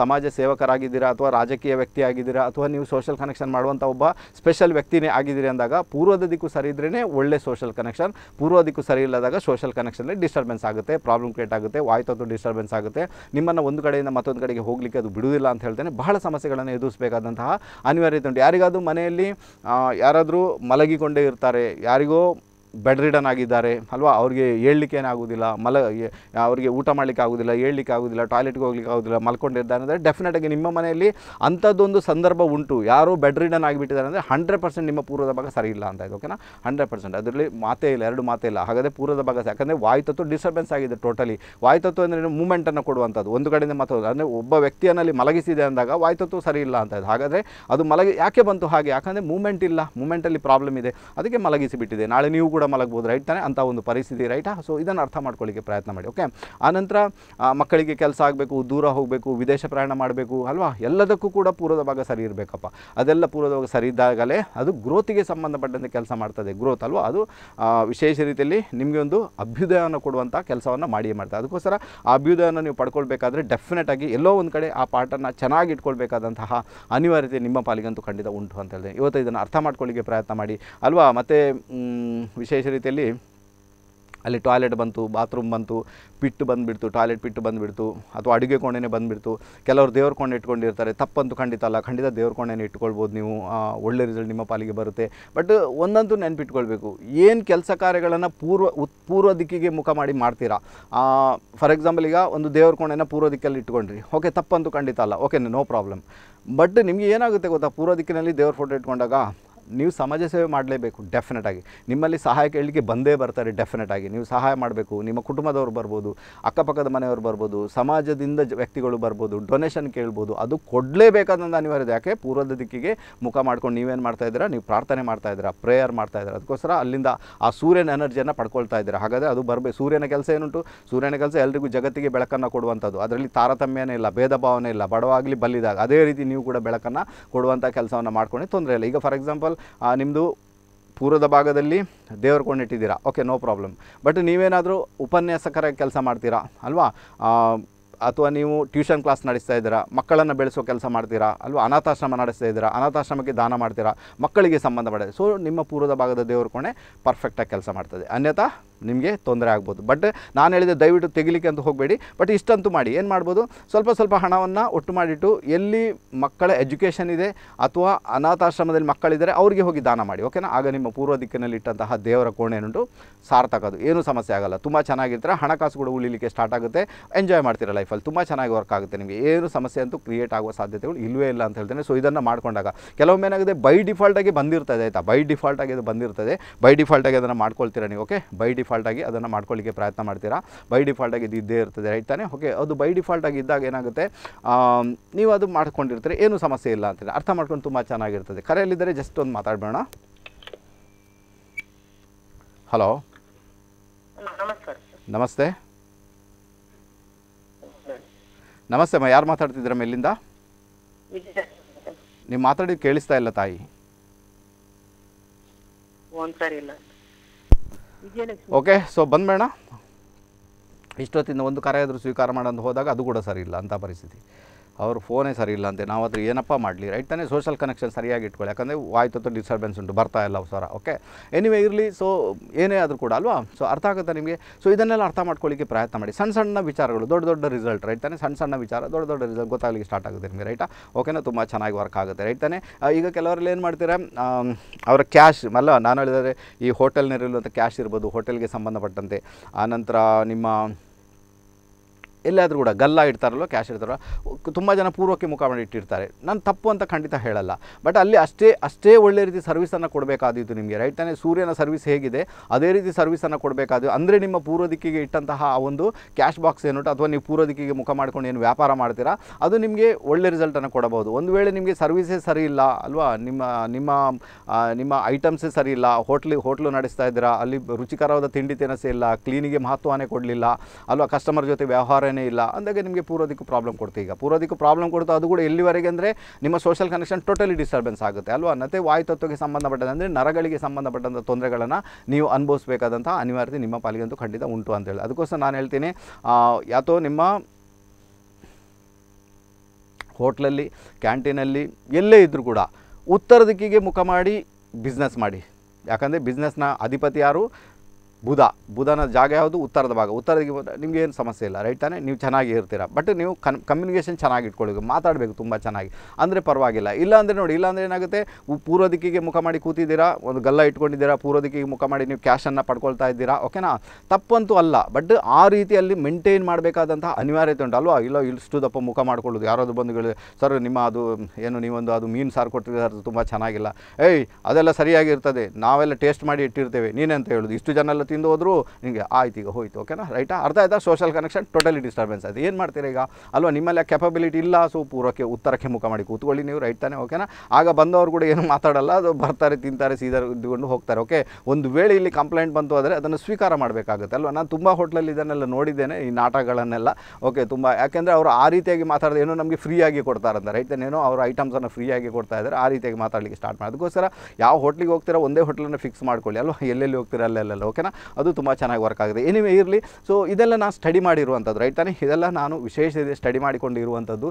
ಸಮಾಜ ಸೇವಕರಾಗಿದ್ದೀರಾ ಅಥವಾ ರಾಜಕೀಯ ವ್ಯಕ್ತಿ ಆಗಿದ್ದೀರಾ ಅಥವಾ ನೀವು ಸೋಷಲ್ ಕನೆಕ್ಷನ್ ಮಾಡುವಂಥ ಒಬ್ಬ ಸ್ಪೆಷಲ್ ವ್ಯಕ್ತಿನೇ ಆಗಿದ್ದೀರಿ ಅಂದಾಗ ಪೂರ್ವದ ದಿಕ್ಕು ಸರಿ ಇದ್ರೇ ಒಳ್ಳೆ ಸೋಷಲ್ ಕನೆಕ್ಷನ್ ಪೂರ್ವ ದಿಕ್ಕು ಸರಿ ಇಲ್ಲದಾಗ ಸೋಷಲ್ ಕನೆಕ್ಷನಲ್ಲಿ ಡಿಸ್ಟರ್ಬೆನ್ಸ್ ಆಗುತ್ತೆ ಪ್ರಾಬ್ಲಮ್ ಕ್ರಿಯೇಟ್ ಆಗುತ್ತೆ ವಾಯ್ತು ಡಿಸ್ಟರ್ಬೆನ್ಸ್ ಆಗುತ್ತೆ ನಿಮ್ಮನ್ನು ಒಂದು ಕಡೆಯಿಂದ ಮತ್ತೊಂದು ಕಡೆಗೆ ಹೋಗಲಿಕ್ಕೆ ಅದು ಬಿಡುವುದಿಲ್ಲ ಅಂತ ಹೇಳ್ತೇನೆ ಬಹಳ ಸಮಸ್ಯೆಗಳನ್ನು ಎದುರಿಸಬೇಕಾದಂತಹ ಅನಿವಾರ್ಯತೆ ಉಂಟು ಯಾರಿಗಾದರೂ ಮನೆಯಲ್ಲಿ ಯಾರಾದರೂ ಮಲಗಿಕೊಂಡೇ ಇರ್ತಾರೆ ಯಾರಿಗೋ ಬೆಡ್ ರಿಡನ್ ಆಗಿದ್ದಾರೆ ಅಲ್ವಾ ಅವ್ರಿಗೆ ಹೇಳಲಿಕ್ಕೆ ಏನಾಗೋದಿಲ್ಲ ಮಲ ಅವರಿಗೆ ಊಟ ಮಾಡಲಿಕ್ಕೆ ಆಗೋದಿಲ್ಲ ಹೇಳಲಿಕ್ಕೆ ಆಗೋದಿಲ್ಲ ಟಾಯ್ಲೆಟ್ಗೆ ಹೋಗ್ಲಿಕ್ಕೆ ಆಗೋದಿಲ್ಲ ಮಲ್ಕೊಂಡಿರ್ತಾರೆ ಅಂದರೆ ಡೆಫಿನೆಟಾಗಿ ನಿಮ್ಮ ಮನೆಯಲ್ಲಿ ಅಂಥದ್ದೊಂದು ಸಂದರ್ಭ ಉಂಟು ಯಾರೋ ಬೆಡ್ ರಿಡನ್ ಆಗಿಬಿಟ್ಟಿದ್ದಾರೆ ಅಂದರೆ ಹಂಡ್ರೆಡ್ ಪರ್ಸೆಂಟ್ ನಿಮ್ಮ ಪೂರ್ವದ ಭಾಗ ಸರಿ ಇಲ್ಲ ಅಂತ ಇದೆ ಓಕೆನಾ ಹಂಡ್ರೆಡ್ ಪರ್ಸೆಂಟ್ ಅದರಲ್ಲಿ ಮಾತೇ ಇಲ್ಲ ಎರಡು ಮಾತೇ ಇಲ್ಲ ಹಾಗಾದರೆ ಪೂರ್ವದ ಭಾಗ ಯಾಕಂದರೆ ವಾಯುತತ್ವ ಡಿಸ್ಟರ್ಬೆನ್ಸ್ ಆಗಿದೆ ಟೋಟಲಿ ವಾಯುತತ್ವ ಅಂದರೆ ಮೂಮೆಂಟನ್ನು ಕೊಡುವಂಥದ್ದು ಒಂದು ಕಡೆಯಿಂದ ಮಾತಾಡೋದು ಅಂದರೆ ಒಬ್ಬ ವ್ಯಕ್ತಿಯಲ್ಲಿ ಮಲಗಿಸಿದೆ ಅಂದಾಗ ವಾಯುತತ್ವ ಸರಿ ಇಲ್ಲ ಅಂತ ಇದೆ ಹಾಗಾದರೆ ಅದು ಮಲಗಿ ಯಾಕೆ ಬಂತು ಹಾಗೆ ಯಾಕಂದರೆ ಮೂಮೆಂಟ್ ಇಲ್ಲ ಮೂಮೆಂಟಲ್ಲಿ ಪ್ರಾಬ್ಲಮ್ ಇದೆ ಅದಕ್ಕೆ ಮಲಗಿಸಿಬಿಟ್ಟಿದೆ ನಾಳೆ ನೀವು ಕೂಡ ಕೂಡ ಮಲಗ್ಬೋದು ರೈಟ್ ತಾನೆ ಅಂಥ ಒಂದು ಪರಿಸ್ಥಿತಿ ರೈಟ್ ಸೊ ಇದನ್ನು ಅರ್ಥ ಮಾಡ್ಕೊಳ್ಳಿಕ್ಕೆ ಪ್ರಯತ್ನ ಮಾಡಿ ಓಕೆ ಆನಂತರ ಮಕ್ಕಳಿಗೆ ಕೆಲಸ ಆಗಬೇಕು ದೂರ ಹೋಗಬೇಕು ವಿದೇಶ ಪ್ರಯಾಣ ಮಾಡಬೇಕು ಅಲ್ವಾ ಎಲ್ಲದಕ್ಕೂ ಕೂಡ ಪೂರ್ವದ ಭಾಗ ಸರಿ ಇರಬೇಕಪ್ಪ ಅದೆಲ್ಲ ಪೂರ್ವದ ಭಾಗ ಸರಿ ಇದ್ದಾಗಲೇ ಅದು ಗ್ರೋತಿಗೆ ಸಂಬಂಧಪಟ್ಟಂತೆ ಕೆಲಸ ಮಾಡ್ತದೆ ಗ್ರೋತ್ ಅಲ್ವಾ ಅದು ವಿಶೇಷ ರೀತಿಯಲ್ಲಿ ನಿಮಗೆ ಒಂದು ಅಭ್ಯುದಯವನ್ನು ಕೊಡುವಂಥ ಕೆಲಸವನ್ನು ಮಾಡಿಯೇ ಮಾಡ್ತದೆ ಅದಕ್ಕೋಸ್ಕರ ಆ ಅಭ್ಯುದಯವನ್ನು ನೀವು ಪಡ್ಕೊಳ್ಬೇಕಾದ್ರೆ ಡೆಫಿನೆಟ್ ಆಗಿ ಎಲ್ಲೋ ಒಂದು ಕಡೆ ಆ ಪಾಠನ ಚೆನ್ನಾಗಿ ಇಟ್ಕೊಳ್ಬೇಕಾದಂತಹ ಅನಿವಾರ್ಯತೆ ನಿಮ್ಮ ಪಾಲಿಗಂತೂ ಖಂಡಿತ ಉಂಟು ಅಂತ ಹೇಳಿದೆ ಇವತ್ತು ಇದನ್ನು ಅರ್ಥ ಮಾಡ್ಕೊಳ್ಳಿಕ್ಕೆ ಪ್ರಯತ್ನ ಮಾಡಿ ಅಲ್ವಾ ಮತ್ತು ವಿಶೇಷ ರೀತಿಯಲ್ಲಿ ಅಲ್ಲಿ ಟಾಯ್ಲೆಟ್ ಬಂತು ಬಾತ್ರೂಮ್ ಬಂತು ಪಿಟ್ಟು ಬಂದುಬಿಡ್ತು ಟಾಯ್ಲೆಟ್ ಪಿಟ್ಟು ಬಂದುಬಿಡ್ತು ಅಥವಾ ಅಡುಗೆ ಕೋಣೆನೇ ಬಂದುಬಿಡ್ತು ಕೆಲವರು ದೇವ್ರ ಕೋಣೆ ಇಟ್ಕೊಂಡಿರ್ತಾರೆ ತಪ್ಪಂತೂ ಖಂಡಿತ ಅಲ್ಲ ಖಂಡಿತ ದೇವ್ರ ಕೋಣೆನೇ ಇಟ್ಕೊಳ್ಬೋದು ನೀವು ಒಳ್ಳೆ ರಿಸಲ್ಟ್ ನಿಮ್ಮ ಪಾಲಿಗೆ ಬರುತ್ತೆ ಬಟ್ ಒಂದಂತೂ ನೆನಪಿಟ್ಕೊಳ್ಬೇಕು ಏನು ಕೆಲಸ ಕಾರ್ಯಗಳನ್ನು ಪೂರ್ವ ಉತ್ ಪೂರ್ವ ದಿಕ್ಕಿಗೆ ಮುಖ ಮಾಡಿ ಮಾಡ್ತೀರಾ ಫಾರ್ ಎಕ್ಸಾಂಪಲ್ ಈಗ ಒಂದು ದೇವ್ರ ಕೋಣೆನ ಪೂರ್ವ ದಿಕ್ಕಲ್ಲಿ ಇಟ್ಕೊಂಡ್ರಿ ಓಕೆ ತಪ್ಪಂತೂ ಖಂಡಿತ ಅಲ್ಲ ಓಕೆ ನೋ ಪ್ರಾಬ್ಲಮ್ ಬಟ್ ನಿಮಗೆ ಏನಾಗುತ್ತೆ ಗೊತ್ತಾ ಪೂರ್ವ ದಿಕ್ಕಿನಲ್ಲಿ ದೇವ್ರ ಫೋಟೋ ಇಟ್ಕೊಂಡಾಗ ನೀವು ಸಮಾಜ ಸೇವೆ ಮಾಡಲೇಬೇಕು ಡೆಫಿನೆಟ್ ಆಗಿ ನಿಮ್ಮಲ್ಲಿ ಸಹಾಯ ಕೇಳಲಿಕ್ಕೆ ಬಂದೇ ಬರ್ತಾರೆ ಡೆಫಿನೆಟ್ ಆಗಿ ನೀವು ಸಹಾಯ ಮಾಡಬೇಕು ನಿಮ್ಮ ಕುಟುಂಬದವರು ಬರ್ಬೋದು ಅಕ್ಕಪಕ್ಕದ ಮನೆಯವರು ಬರ್ಬೋದು ಸಮಾಜದಿಂದ ವ್ಯಕ್ತಿಗಳು ಬರ್ಬೋದು ಡೊನೇಷನ್ ಕೇಳ್ಬೋದು ಅದು ಕೊಡಲೇಬೇಕಾದಂಥ ಅನಿವಾರ್ಯ ಯಾಕೆ ಪೂರ್ವದ ದಿಕ್ಕಿಗೆ ಮುಖ ಮಾಡ್ಕೊಂಡು ನೀವೇನು ಮಾಡ್ತಾ ಇದ್ದೀರಾ ನೀವು ಪ್ರಾರ್ಥನೆ ಮಾಡ್ತಾ ಇದ್ದೀರಾ ಪ್ರೇಯರ್ ಮಾಡ್ತಾ ಇದ್ದೀರಾ ಅದಕ್ಕೋಸ್ಕರ ಅಲ್ಲಿಂದ ಆ ಸೂರ್ಯನ ಎನರ್ಜಿಯನ್ನು ಪಡ್ಕೊಳ್ತಾ ಇದ್ದೀರಾ ಹಾಗಾದರೆ ಅದು ಬರಬೇಕು ಸೂರ್ಯನ ಕೆಲಸ ಏನುಂಟು ಸೂರ್ಯನ ಕೆಲಸ ಎಲ್ರಿಗೂ ಜಗತ್ತಿಗೆ ಬೆಳಕನ್ನು ಕೊಡುವಂಥದ್ದು ಅದರಲ್ಲಿ ತಾರತಮ್ಯನೇ ಇಲ್ಲ ಭೇದ ಭಾವನೆ ಇಲ್ಲ ಬಡವಾಗಲಿ ಬಲ್ಲಿದಾಗ ಅದೇ ರೀತಿ ನೀವು ಕೂಡ ಬೆಳಕನ್ನು ಕೊಡುವಂಥ ಕೆಲಸವನ್ನು ಮಾಡ್ಕೊಂಡು ತೊಂದರೆ ಇಲ್ಲ ಈಗ ಫಾರ್ ಎಕ್ಸಾಂಪಲ್ ಎಕ್ಸಾಂಪಲ್ ನಿಮ್ಮದು ಪೂರ್ವದ ಭಾಗದಲ್ಲಿ ದೇವರು ಕೊಂಡಿಟ್ಟಿದ್ದೀರಾ ಓಕೆ ನೋ ಪ್ರಾಬ್ಲಮ್ ಬಟ್ ನೀವೇನಾದರೂ ಉಪನ್ಯಾಸಕರ ಕೆಲಸ ಮಾಡ್ತೀರಾ ಅಲ್ವಾ ಅಥವಾ ನೀವು ಟ್ಯೂಷನ್ ಕ್ಲಾಸ್ ನಡೆಸ್ತಾ ಇದ್ದೀರಾ ಮಕ್ಕಳನ್ನು ಬೆಳೆಸೋ ಕೆಲಸ ಮಾಡ್ತೀರಾ ಅಲ್ವಾ ಅನಾಥಾಶ್ರಮ ನಡೆಸ್ತಾ ಇದ್ದೀರಾ ಅನಾಥಾಶ್ರಮಕ್ಕೆ ದಾನ ಮಾಡ್ತೀರಾ ಮಕ್ಕಳಿಗೆ ಸಂಬಂಧಪಟ್ಟಿದೆ ಸೊ ನಿಮ್ಮ ಪೂರ್ವದ ಭಾಗದ ದೇವರು ಕೋಣೆ ಪರ್ಫೆಕ್ಟಾಗಿ ಕೆಲಸ ಮಾಡ್ತದೆ ಅನ್ಯಥಾ ನಿಮಗೆ ತೊಂದರೆ ಆಗ್ಬೋದು ಬಟ್ ನಾನು ಹೇಳಿದೆ ದಯವಿಟ್ಟು ತೆಗಿಲಿಕ್ಕೆ ಅಂತ ಹೋಗಬೇಡಿ ಬಟ್ ಇಷ್ಟಂತೂ ಮಾಡಿ ಏನು ಮಾಡ್ಬೋದು ಸ್ವಲ್ಪ ಸ್ವಲ್ಪ ಹಣವನ್ನು ಒಟ್ಟು ಮಾಡಿಟ್ಟು ಎಲ್ಲಿ ಮಕ್ಕಳ ಎಜುಕೇಷನ್ ಇದೆ ಅಥವಾ ಅನಾಥಾಶ್ರಮದಲ್ಲಿ ಮಕ್ಕಳಿದ್ದರೆ ಅವರಿಗೆ ಹೋಗಿ ದಾನ ಮಾಡಿ ಓಕೆನಾ ಆಗ ನಿಮ್ಮ ಪೂರ್ವ ದಿಕ್ಕಿನಲ್ಲಿ ಇಟ್ಟಂತಹ ದೇವರ ಕೋಣೆ ಏನುಂಟು ಅದು ಏನೂ ಸಮಸ್ಯೆ ಆಗಲ್ಲ ತುಂಬ ಚೆನ್ನಾಗಿರ್ತಾರೆ ಹಣಕಾಸು ಕೂಡ ಉಳಿಲಿಕ್ಕೆ ಸ್ಟಾರ್ಟ್ ಆಗುತ್ತೆ ಎಂಜಾಯ್ ಮಾಡ್ತೀರಾ ಲೈಫಲ್ಲಿ ತುಂಬ ಚೆನ್ನಾಗಿ ವರ್ಕ್ ಆಗುತ್ತೆ ನಿಮಗೆ ಏನು ಸಮಸ್ಯೆ ಅಂತೂ ಕ್ರಿಯೇಟ್ ಆಗುವ ಸಾಧ್ಯತೆಗಳು ಇಲ್ಲವೇ ಇಲ್ಲ ಅಂತ ಹೇಳ್ತೇನೆ ಸೊ ಇದನ್ನು ಮಾಡಿಕೊಂಡಾಗ ಕೆಲವೊಮ್ಮೆ ಏನಾಗಿದೆ ಬೈ ಡಿಫಾಲ್ಟಾಗಿ ಬಂದಿರ್ತದೆ ಆಯಿತಾ ಬೈ ಡಿಫಾಲ್ಟಾಗಿ ಅದು ಬಂದಿರ್ತದೆ ಬೈ ಡಿಫಾಲ್ಟಾಗಿ ಅದನ್ನು ಮಾಡ್ಕೊಳ್ತೀರಾ ನೀವು ಓಕೆ ಬೈ ಡಿಫಾಲ್ಟ್ ಡಿಫಾಲ್ಟಾಗಿ ಅದನ್ನು ಮಾಡ್ಕೊಳ್ಳಿಕ್ಕೆ ಪ್ರಯತ್ನ ಮಾಡ್ತೀರಾ ಬೈ ಡಿಫಾಲ್ಟಾಗಿ ಇದು ಇದ್ದೇ ಇರ್ತದೆ ರೈಟ್ ತಾನೇ ಓಕೆ ಅದು ಬೈ ಆಗಿ ಇದ್ದಾಗ ಏನಾಗುತ್ತೆ ನೀವು ಅದು ಮಾಡ್ಕೊಂಡಿರ್ತೀರಿ ಏನು ಸಮಸ್ಯೆ ಇಲ್ಲ ಅಂತ ಅರ್ಥ ಮಾಡ್ಕೊಂಡು ತುಂಬ ಚೆನ್ನಾಗಿರ್ತದೆ ಕರೆಯಲ್ಲಿದ್ದರೆ ಜಸ್ಟ್ ಒಂದು ಮಾತಾಡಬೇಡ ಹಲೋ ನಮಸ್ತೆ ನಮಸ್ತೆ ಅಮ್ಮ ಯಾರು ಮಾತಾಡ್ತಿದ್ದೀರ ಮೇಲಿಂದ ನೀವು ಮಾತಾಡಿದ್ದು ಕೇಳಿಸ್ತಾ ಇಲ್ಲ ತಾಯಿ ಓಕೆ ಸೊ ಬಂದ್ಬೇಡ ಇಷ್ಟೊತ್ತಿಂದ ಒಂದು ಕರೆ ಆದರೂ ಸ್ವೀಕಾರ ಮಾಡೋದು ಹೋದಾಗ ಅದು ಕೂಡ ಸರಿ ಇಲ್ಲ ಅಂಥ ಪರಿಸ್ಥಿತಿ ಅವ್ರ ಫೋನೇ ಸರಿ ಇಲ್ಲ ಅಂತೆ ನಾವು ಅದ್ರ ಏನಪ್ಪ ಮಾಡಲಿ ರೈಟ್ ತಾನೇ ಸೋಷಿಯಲ್ ಕನೆಕ್ಷನ್ ಸರಿಯಾಗಿ ಇಟ್ಕೊಳ್ಳಿ ಯಾಕಂದರೆ ವಾಯ್ತು ಡಿಸ್ಟರ್ಬೆನ್ಸ್ ಉಂಟು ಬರ್ತಾ ಇಲ್ಲ ಸರ ಓಕೆ ಎನಿವೆ ಇರಲಿ ಸೊ ಏನೇ ಆದರೂ ಕೂಡ ಅಲ್ವಾ ಸೊ ಅರ್ಥ ಆಗುತ್ತೆ ನಿಮಗೆ ಸೊ ಇದನ್ನೆಲ್ಲ ಅರ್ಥ ಮಾಡ್ಕೊಳ್ಳಿಕ್ಕೆ ಪ್ರಯತ್ನ ಮಾಡಿ ಸಣ್ಣ ಸಣ್ಣ ವಿಚಾರಗಳು ದೊಡ್ಡ ದೊಡ್ಡ ರಿಸಲ್ಟ್ ರೈಟ್ ತಾನೇ ಸಣ್ಣ ಸಣ್ಣ ವಿಚಾರ ದೊಡ್ಡ ದೊಡ್ಡ ರಿಸಲ್ಟ್ ಗೊತ್ತಾಗಲಿಕ್ಕೆ ಸ್ಟಾರ್ಟ್ ಆಗುತ್ತೆ ನಿಮಗೆ ರೈಟಾ ಓಕೆನ ತುಂಬ ಚೆನ್ನಾಗಿ ವರ್ಕ್ ಆಗುತ್ತೆ ರೈಟ್ ತಾನೇ ಈಗ ಕೆಲವರಲ್ಲಿ ಏನು ಮಾಡ್ತೀರಾ ಅವರ ಕ್ಯಾಶ್ ಅಲ್ಲ ನಾನು ಹೇಳಿದರೆ ಈ ಹೋಟೆಲ್ನಲ್ಲಿರುವಂಥ ಕ್ಯಾಶ್ ಇರ್ಬೋದು ಹೋಟೆಲ್ಗೆ ಸಂಬಂಧಪಟ್ಟಂತೆ ಆನಂತರ ನಿಮ್ಮ ಎಲ್ಲಾದರೂ ಕೂಡ ಗಲ್ಲ ಇಡ್ತಾರಲ್ಲೋ ಕ್ಯಾಶ್ ಇರ್ತಾರೋ ತುಂಬ ಜನ ಪೂರ್ವಕ್ಕೆ ಮುಖ ಮಾಡಿ ಇಟ್ಟಿರ್ತಾರೆ ನಾನು ತಪ್ಪು ಅಂತ ಖಂಡಿತ ಹೇಳಲ್ಲ ಬಟ್ ಅಲ್ಲಿ ಅಷ್ಟೇ ಅಷ್ಟೇ ಒಳ್ಳೆ ರೀತಿ ಸರ್ವಿಸನ್ನು ಕೊಡಬೇಕಾದಿತ್ತು ನಿಮಗೆ ರೈಟ್ ತಾನೇ ಸೂರ್ಯನ ಸರ್ವಿಸ್ ಹೇಗಿದೆ ಅದೇ ರೀತಿ ಸರ್ವಿಸನ್ನು ಕೊಡಬೇಕಾದ ಅಂದರೆ ನಿಮ್ಮ ಪೂರ್ವ ದಿಕ್ಕಿಗೆ ಇಟ್ಟಂತಹ ಆ ಒಂದು ಕ್ಯಾಶ್ ಬಾಕ್ಸ್ ಏನುಂಟು ಅಥವಾ ನೀವು ಪೂರ್ವ ದಿಕ್ಕಿಗೆ ಮುಖ ಮಾಡ್ಕೊಂಡು ಏನು ವ್ಯಾಪಾರ ಮಾಡ್ತೀರಾ ಅದು ನಿಮಗೆ ಒಳ್ಳೆ ರಿಸಲ್ಟನ್ನು ಕೊಡಬಹುದು ಒಂದು ವೇಳೆ ನಿಮಗೆ ಸರ್ವಿಸೇ ಸರಿ ಇಲ್ಲ ಅಲ್ವಾ ನಿಮ್ಮ ನಿಮ್ಮ ನಿಮ್ಮ ಐಟಮ್ಸೇ ಸರಿ ಇಲ್ಲ ಹೋಟ್ಲಿ ಹೋಟ್ಲು ನಡೆಸ್ತಾ ಇದ್ದೀರಾ ಅಲ್ಲಿ ರುಚಿಕರವಾದ ತಿಂಡಿ ತಿನಸೇ ಇಲ್ಲ ಕ್ಲೀನಿಗೆ ಮಹತ್ವನೇ ಕೊಡಲಿಲ್ಲ ಅಲ್ವಾ ಕಸ್ಟಮರ್ ಜೊತೆ ವ್ಯವಹಾರ ಇಲ್ಲ ಅಂದಾಗ ನಿಮಗೆ ದಿಕ್ಕು ಪ್ರಾಬ್ಲಮ್ ಕೊಡ್ತು ಈಗ ದಿಕ್ಕು ಪ್ರಾಬ್ಲಮ್ ಕೊಡ್ತು ಅದು ಕೂಡ ಎಲ್ಲಿವರೆಗೆ ಅಂದರೆ ನಿಮ್ಮ ಸೋಷಿಯಲ್ ಕನೆಕ್ಷನ್ ಟೋಟಲಿ ಡಿಸ್ಟರ್ಬೆನ್ಸ್ ಆಗುತ್ತೆ ಅಲ್ವಾ ವಾಯು ವಾಯುತತ್ವಕ್ಕೆ ಸಂಬಂಧಪಟ್ಟಂತೆ ಅಂದರೆ ನರಗಳಿಗೆ ಸಂಬಂಧಪಟ್ಟಂಥ ತೊಂದರೆಗಳನ್ನು ನೀವು ಅನುಭವಿಸಬೇಕಾದಂಥ ಅನಿವಾರ್ಯತೆ ನಿಮ್ಮ ಪಾಲಿಗಂತೂ ಖಂಡಿತ ಉಂಟು ಅಂತೇಳಿ ಅದಕ್ಕೋಸ್ಕರ ನಾನು ಹೇಳ್ತೀನಿ ಯಾತೋ ನಿಮ್ಮ ಹೋಟ್ಲಲ್ಲಿ ಕ್ಯಾಂಟೀನಲ್ಲಿ ಎಲ್ಲೇ ಇದ್ದರೂ ಕೂಡ ಉತ್ತರ ದಿಕ್ಕಿಗೆ ಮುಖ ಮಾಡಿ ಬಿಸ್ನೆಸ್ ಮಾಡಿ ಯಾಕಂದರೆ ಬಿಸ್ನೆಸ್ನ ಅಧಿಪತಿ ಯಾರು ಬುಧ ಬುಧನ ಜಾಗ ಯಾವುದು ಉತ್ತರದ ಭಾಗ ಉತ್ತರದಿಗೆ ನಿಮಗೆ ಏನು ಸಮಸ್ಯೆ ಇಲ್ಲ ರೈಟ್ ತಾನೇ ನೀವು ಚೆನ್ನಾಗಿ ಇರ್ತೀರ ಬಟ್ ನೀವು ಕನ್ ಕಮ್ಯುನಿಕೇಷನ್ ಚೆನ್ನಾಗಿ ಇಟ್ಕೊಳ್ಳಿ ಮಾತಾಡಬೇಕು ತುಂಬ ಚೆನ್ನಾಗಿ ಅಂದರೆ ಪರವಾಗಿಲ್ಲ ಇಲ್ಲ ಅಂದರೆ ನೋಡಿ ಇಲ್ಲಾಂದರೆ ಏನಾಗುತ್ತೆ ಪೂರ್ವ ದಿಕ್ಕಿಗೆ ಮುಖ ಮಾಡಿ ಕೂತಿದ್ದೀರಾ ಒಂದು ಗಲ್ಲ ಇಟ್ಕೊಂಡಿದ್ದೀರಾ ಪೂರ್ವ ದಿಕ್ಕಿಗೆ ಮುಖ ಮಾಡಿ ನೀವು ಕ್ಯಾಶನ್ನು ಪಡ್ಕೊಳ್ತಾ ಇದ್ದೀರಾ ಓಕೆನಾ ತಪ್ಪಂತೂ ಅಲ್ಲ ಬಟ್ ಆ ರೀತಿಯಲ್ಲಿ ಮೇಂಟೈನ್ ಮಾಡಬೇಕಾದಂಥ ಅನಿವಾರ್ಯತೆ ಉಂಟು ಅಲ್ವಾ ಇಲ್ಲ ಇಷ್ಟು ದಪ್ಪ ಮುಖ ಮಾಡ್ಕೊಳ್ಳೋದು ಯಾರಾದರೂ ಬಂದು ಸರ್ ನಿಮ್ಮ ಅದು ಏನು ನೀವೊಂದು ಅದು ಮೀನು ಸಾರು ಕೊಟ್ಟಿದ್ದಾರೆ ತುಂಬ ಚೆನ್ನಾಗಿಲ್ಲ ಏಯ್ ಅದೆಲ್ಲ ಸರಿಯಾಗಿರ್ತದೆ ನಾವೆಲ್ಲ ಟೇಸ್ಟ್ ಮಾಡಿ ಇಟ್ಟಿರ್ತೇವೆ ಅಂತ ಹೇಳೋದು ಇಷ್ಟು ಜನ ಎಲ್ಲ ತಿಂದು ಹೋದರೂ ನಿಮಗೆ ಆಯ್ತು ಈಗ ಹೋಯ್ತು ಓಕೆನಾ ರೈಟಾ ಅರ್ಥ ಆಯ್ತಾ ಸೋಷಲ್ ಕನೆಕ್ಷನ್ ಟೋಟಲಿ ಡಿಸ್ಟರ್ಬೆನ್ಸ್ ಆಯಿತು ಏನು ಮಾಡ್ತೀರಾ ಈಗ ಅಲ್ವಾ ನಿಮ್ಮಲ್ಲಿ ಕೆಪಬಿಲಿಟಿ ಇಲ್ಲ ಸೊ ಪೂರ್ವಕ್ಕೆ ಉತ್ತರಕ್ಕೆ ಮುಖ ಮಾಡಿ ಕೂತ್ಕೊಳ್ಳಿ ನೀವು ರೈಟ್ ತಾನೆ ಓಕೆನಾ ಆಗ ಬಂದವರು ಕೂಡ ಏನು ಮಾತಾಡಲ್ಲ ಅದು ಬರ್ತಾರೆ ತಿಂತಾರೆ ಸೀದಾ ಇದ್ದುಕೊಂಡು ಹೋಗ್ತಾರೆ ಓಕೆ ಒಂದು ವೇಳೆ ಇಲ್ಲಿ ಕಂಪ್ಲೇಂಟ್ ಬಂತು ಆದರೆ ಅದನ್ನು ಸ್ವೀಕಾರ ಮಾಡಬೇಕಾಗುತ್ತೆ ಅಲ್ವಾ ನಾನು ತುಂಬ ಹೋಟ್ಲಲ್ಲಿ ಇದನ್ನೆಲ್ಲ ನೋಡಿದ್ದೇನೆ ಈ ನಾಟಗಳನ್ನೆಲ್ಲ ಓಕೆ ತುಂಬ ಯಾಕೆಂದರೆ ಅವರು ಆ ರೀತಿಯಾಗಿ ಮಾತಾಡೋದು ಏನೋ ನಮಗೆ ಫ್ರೀಯಾಗಿ ಕೊಡ್ತಾರಂತ ರೈತನೇನೋ ಅವ್ರ ಐಟಮ್ಸನ್ನು ಫ್ರೀಯಾಗಿ ಕೊಡ್ತಾ ಇದ್ದಾರೆ ಆ ರೀತಿಯಾಗಿ ಮಾತಾಡಲಿಕ್ಕೆ ಸ್ಟಾರ್ಟ್ ಮಾಡಿ ಅದಕ್ಕೋಸ್ಕರ ಯಾವ ಹೋಟ್ಲಿಗೆ ಹೋಗ್ತೀರ ಒಂದೇ ಹೋಟ್ಲನ್ನು ಫಿಕ್ಸ್ ಮಾಡ್ಕೊಳ್ಳಿ ಅಲ್ವಾ ಎಲ್ಲೆಲ್ಲಿ ಹೋಗ್ತೀರ ಅಲ್ಲೆಲ್ಲ ಓಕೆನಾ ಅದು ತುಂಬ ಚೆನ್ನಾಗಿ ವರ್ಕ್ ಆಗಿದೆ ಎನಿವೆ ಇರಲಿ ಸೊ ಇದೆಲ್ಲ ನಾನು ಸ್ಟಡಿ ಮಾಡಿರುವಂಥದ್ದು ರೈಟ್ ತಾನೆ ಇದೆಲ್ಲ ನಾನು ವಿಶೇಷ ಸ್ಟಡಿ ಮಾಡಿಕೊಂಡಿರುವಂಥದ್ದು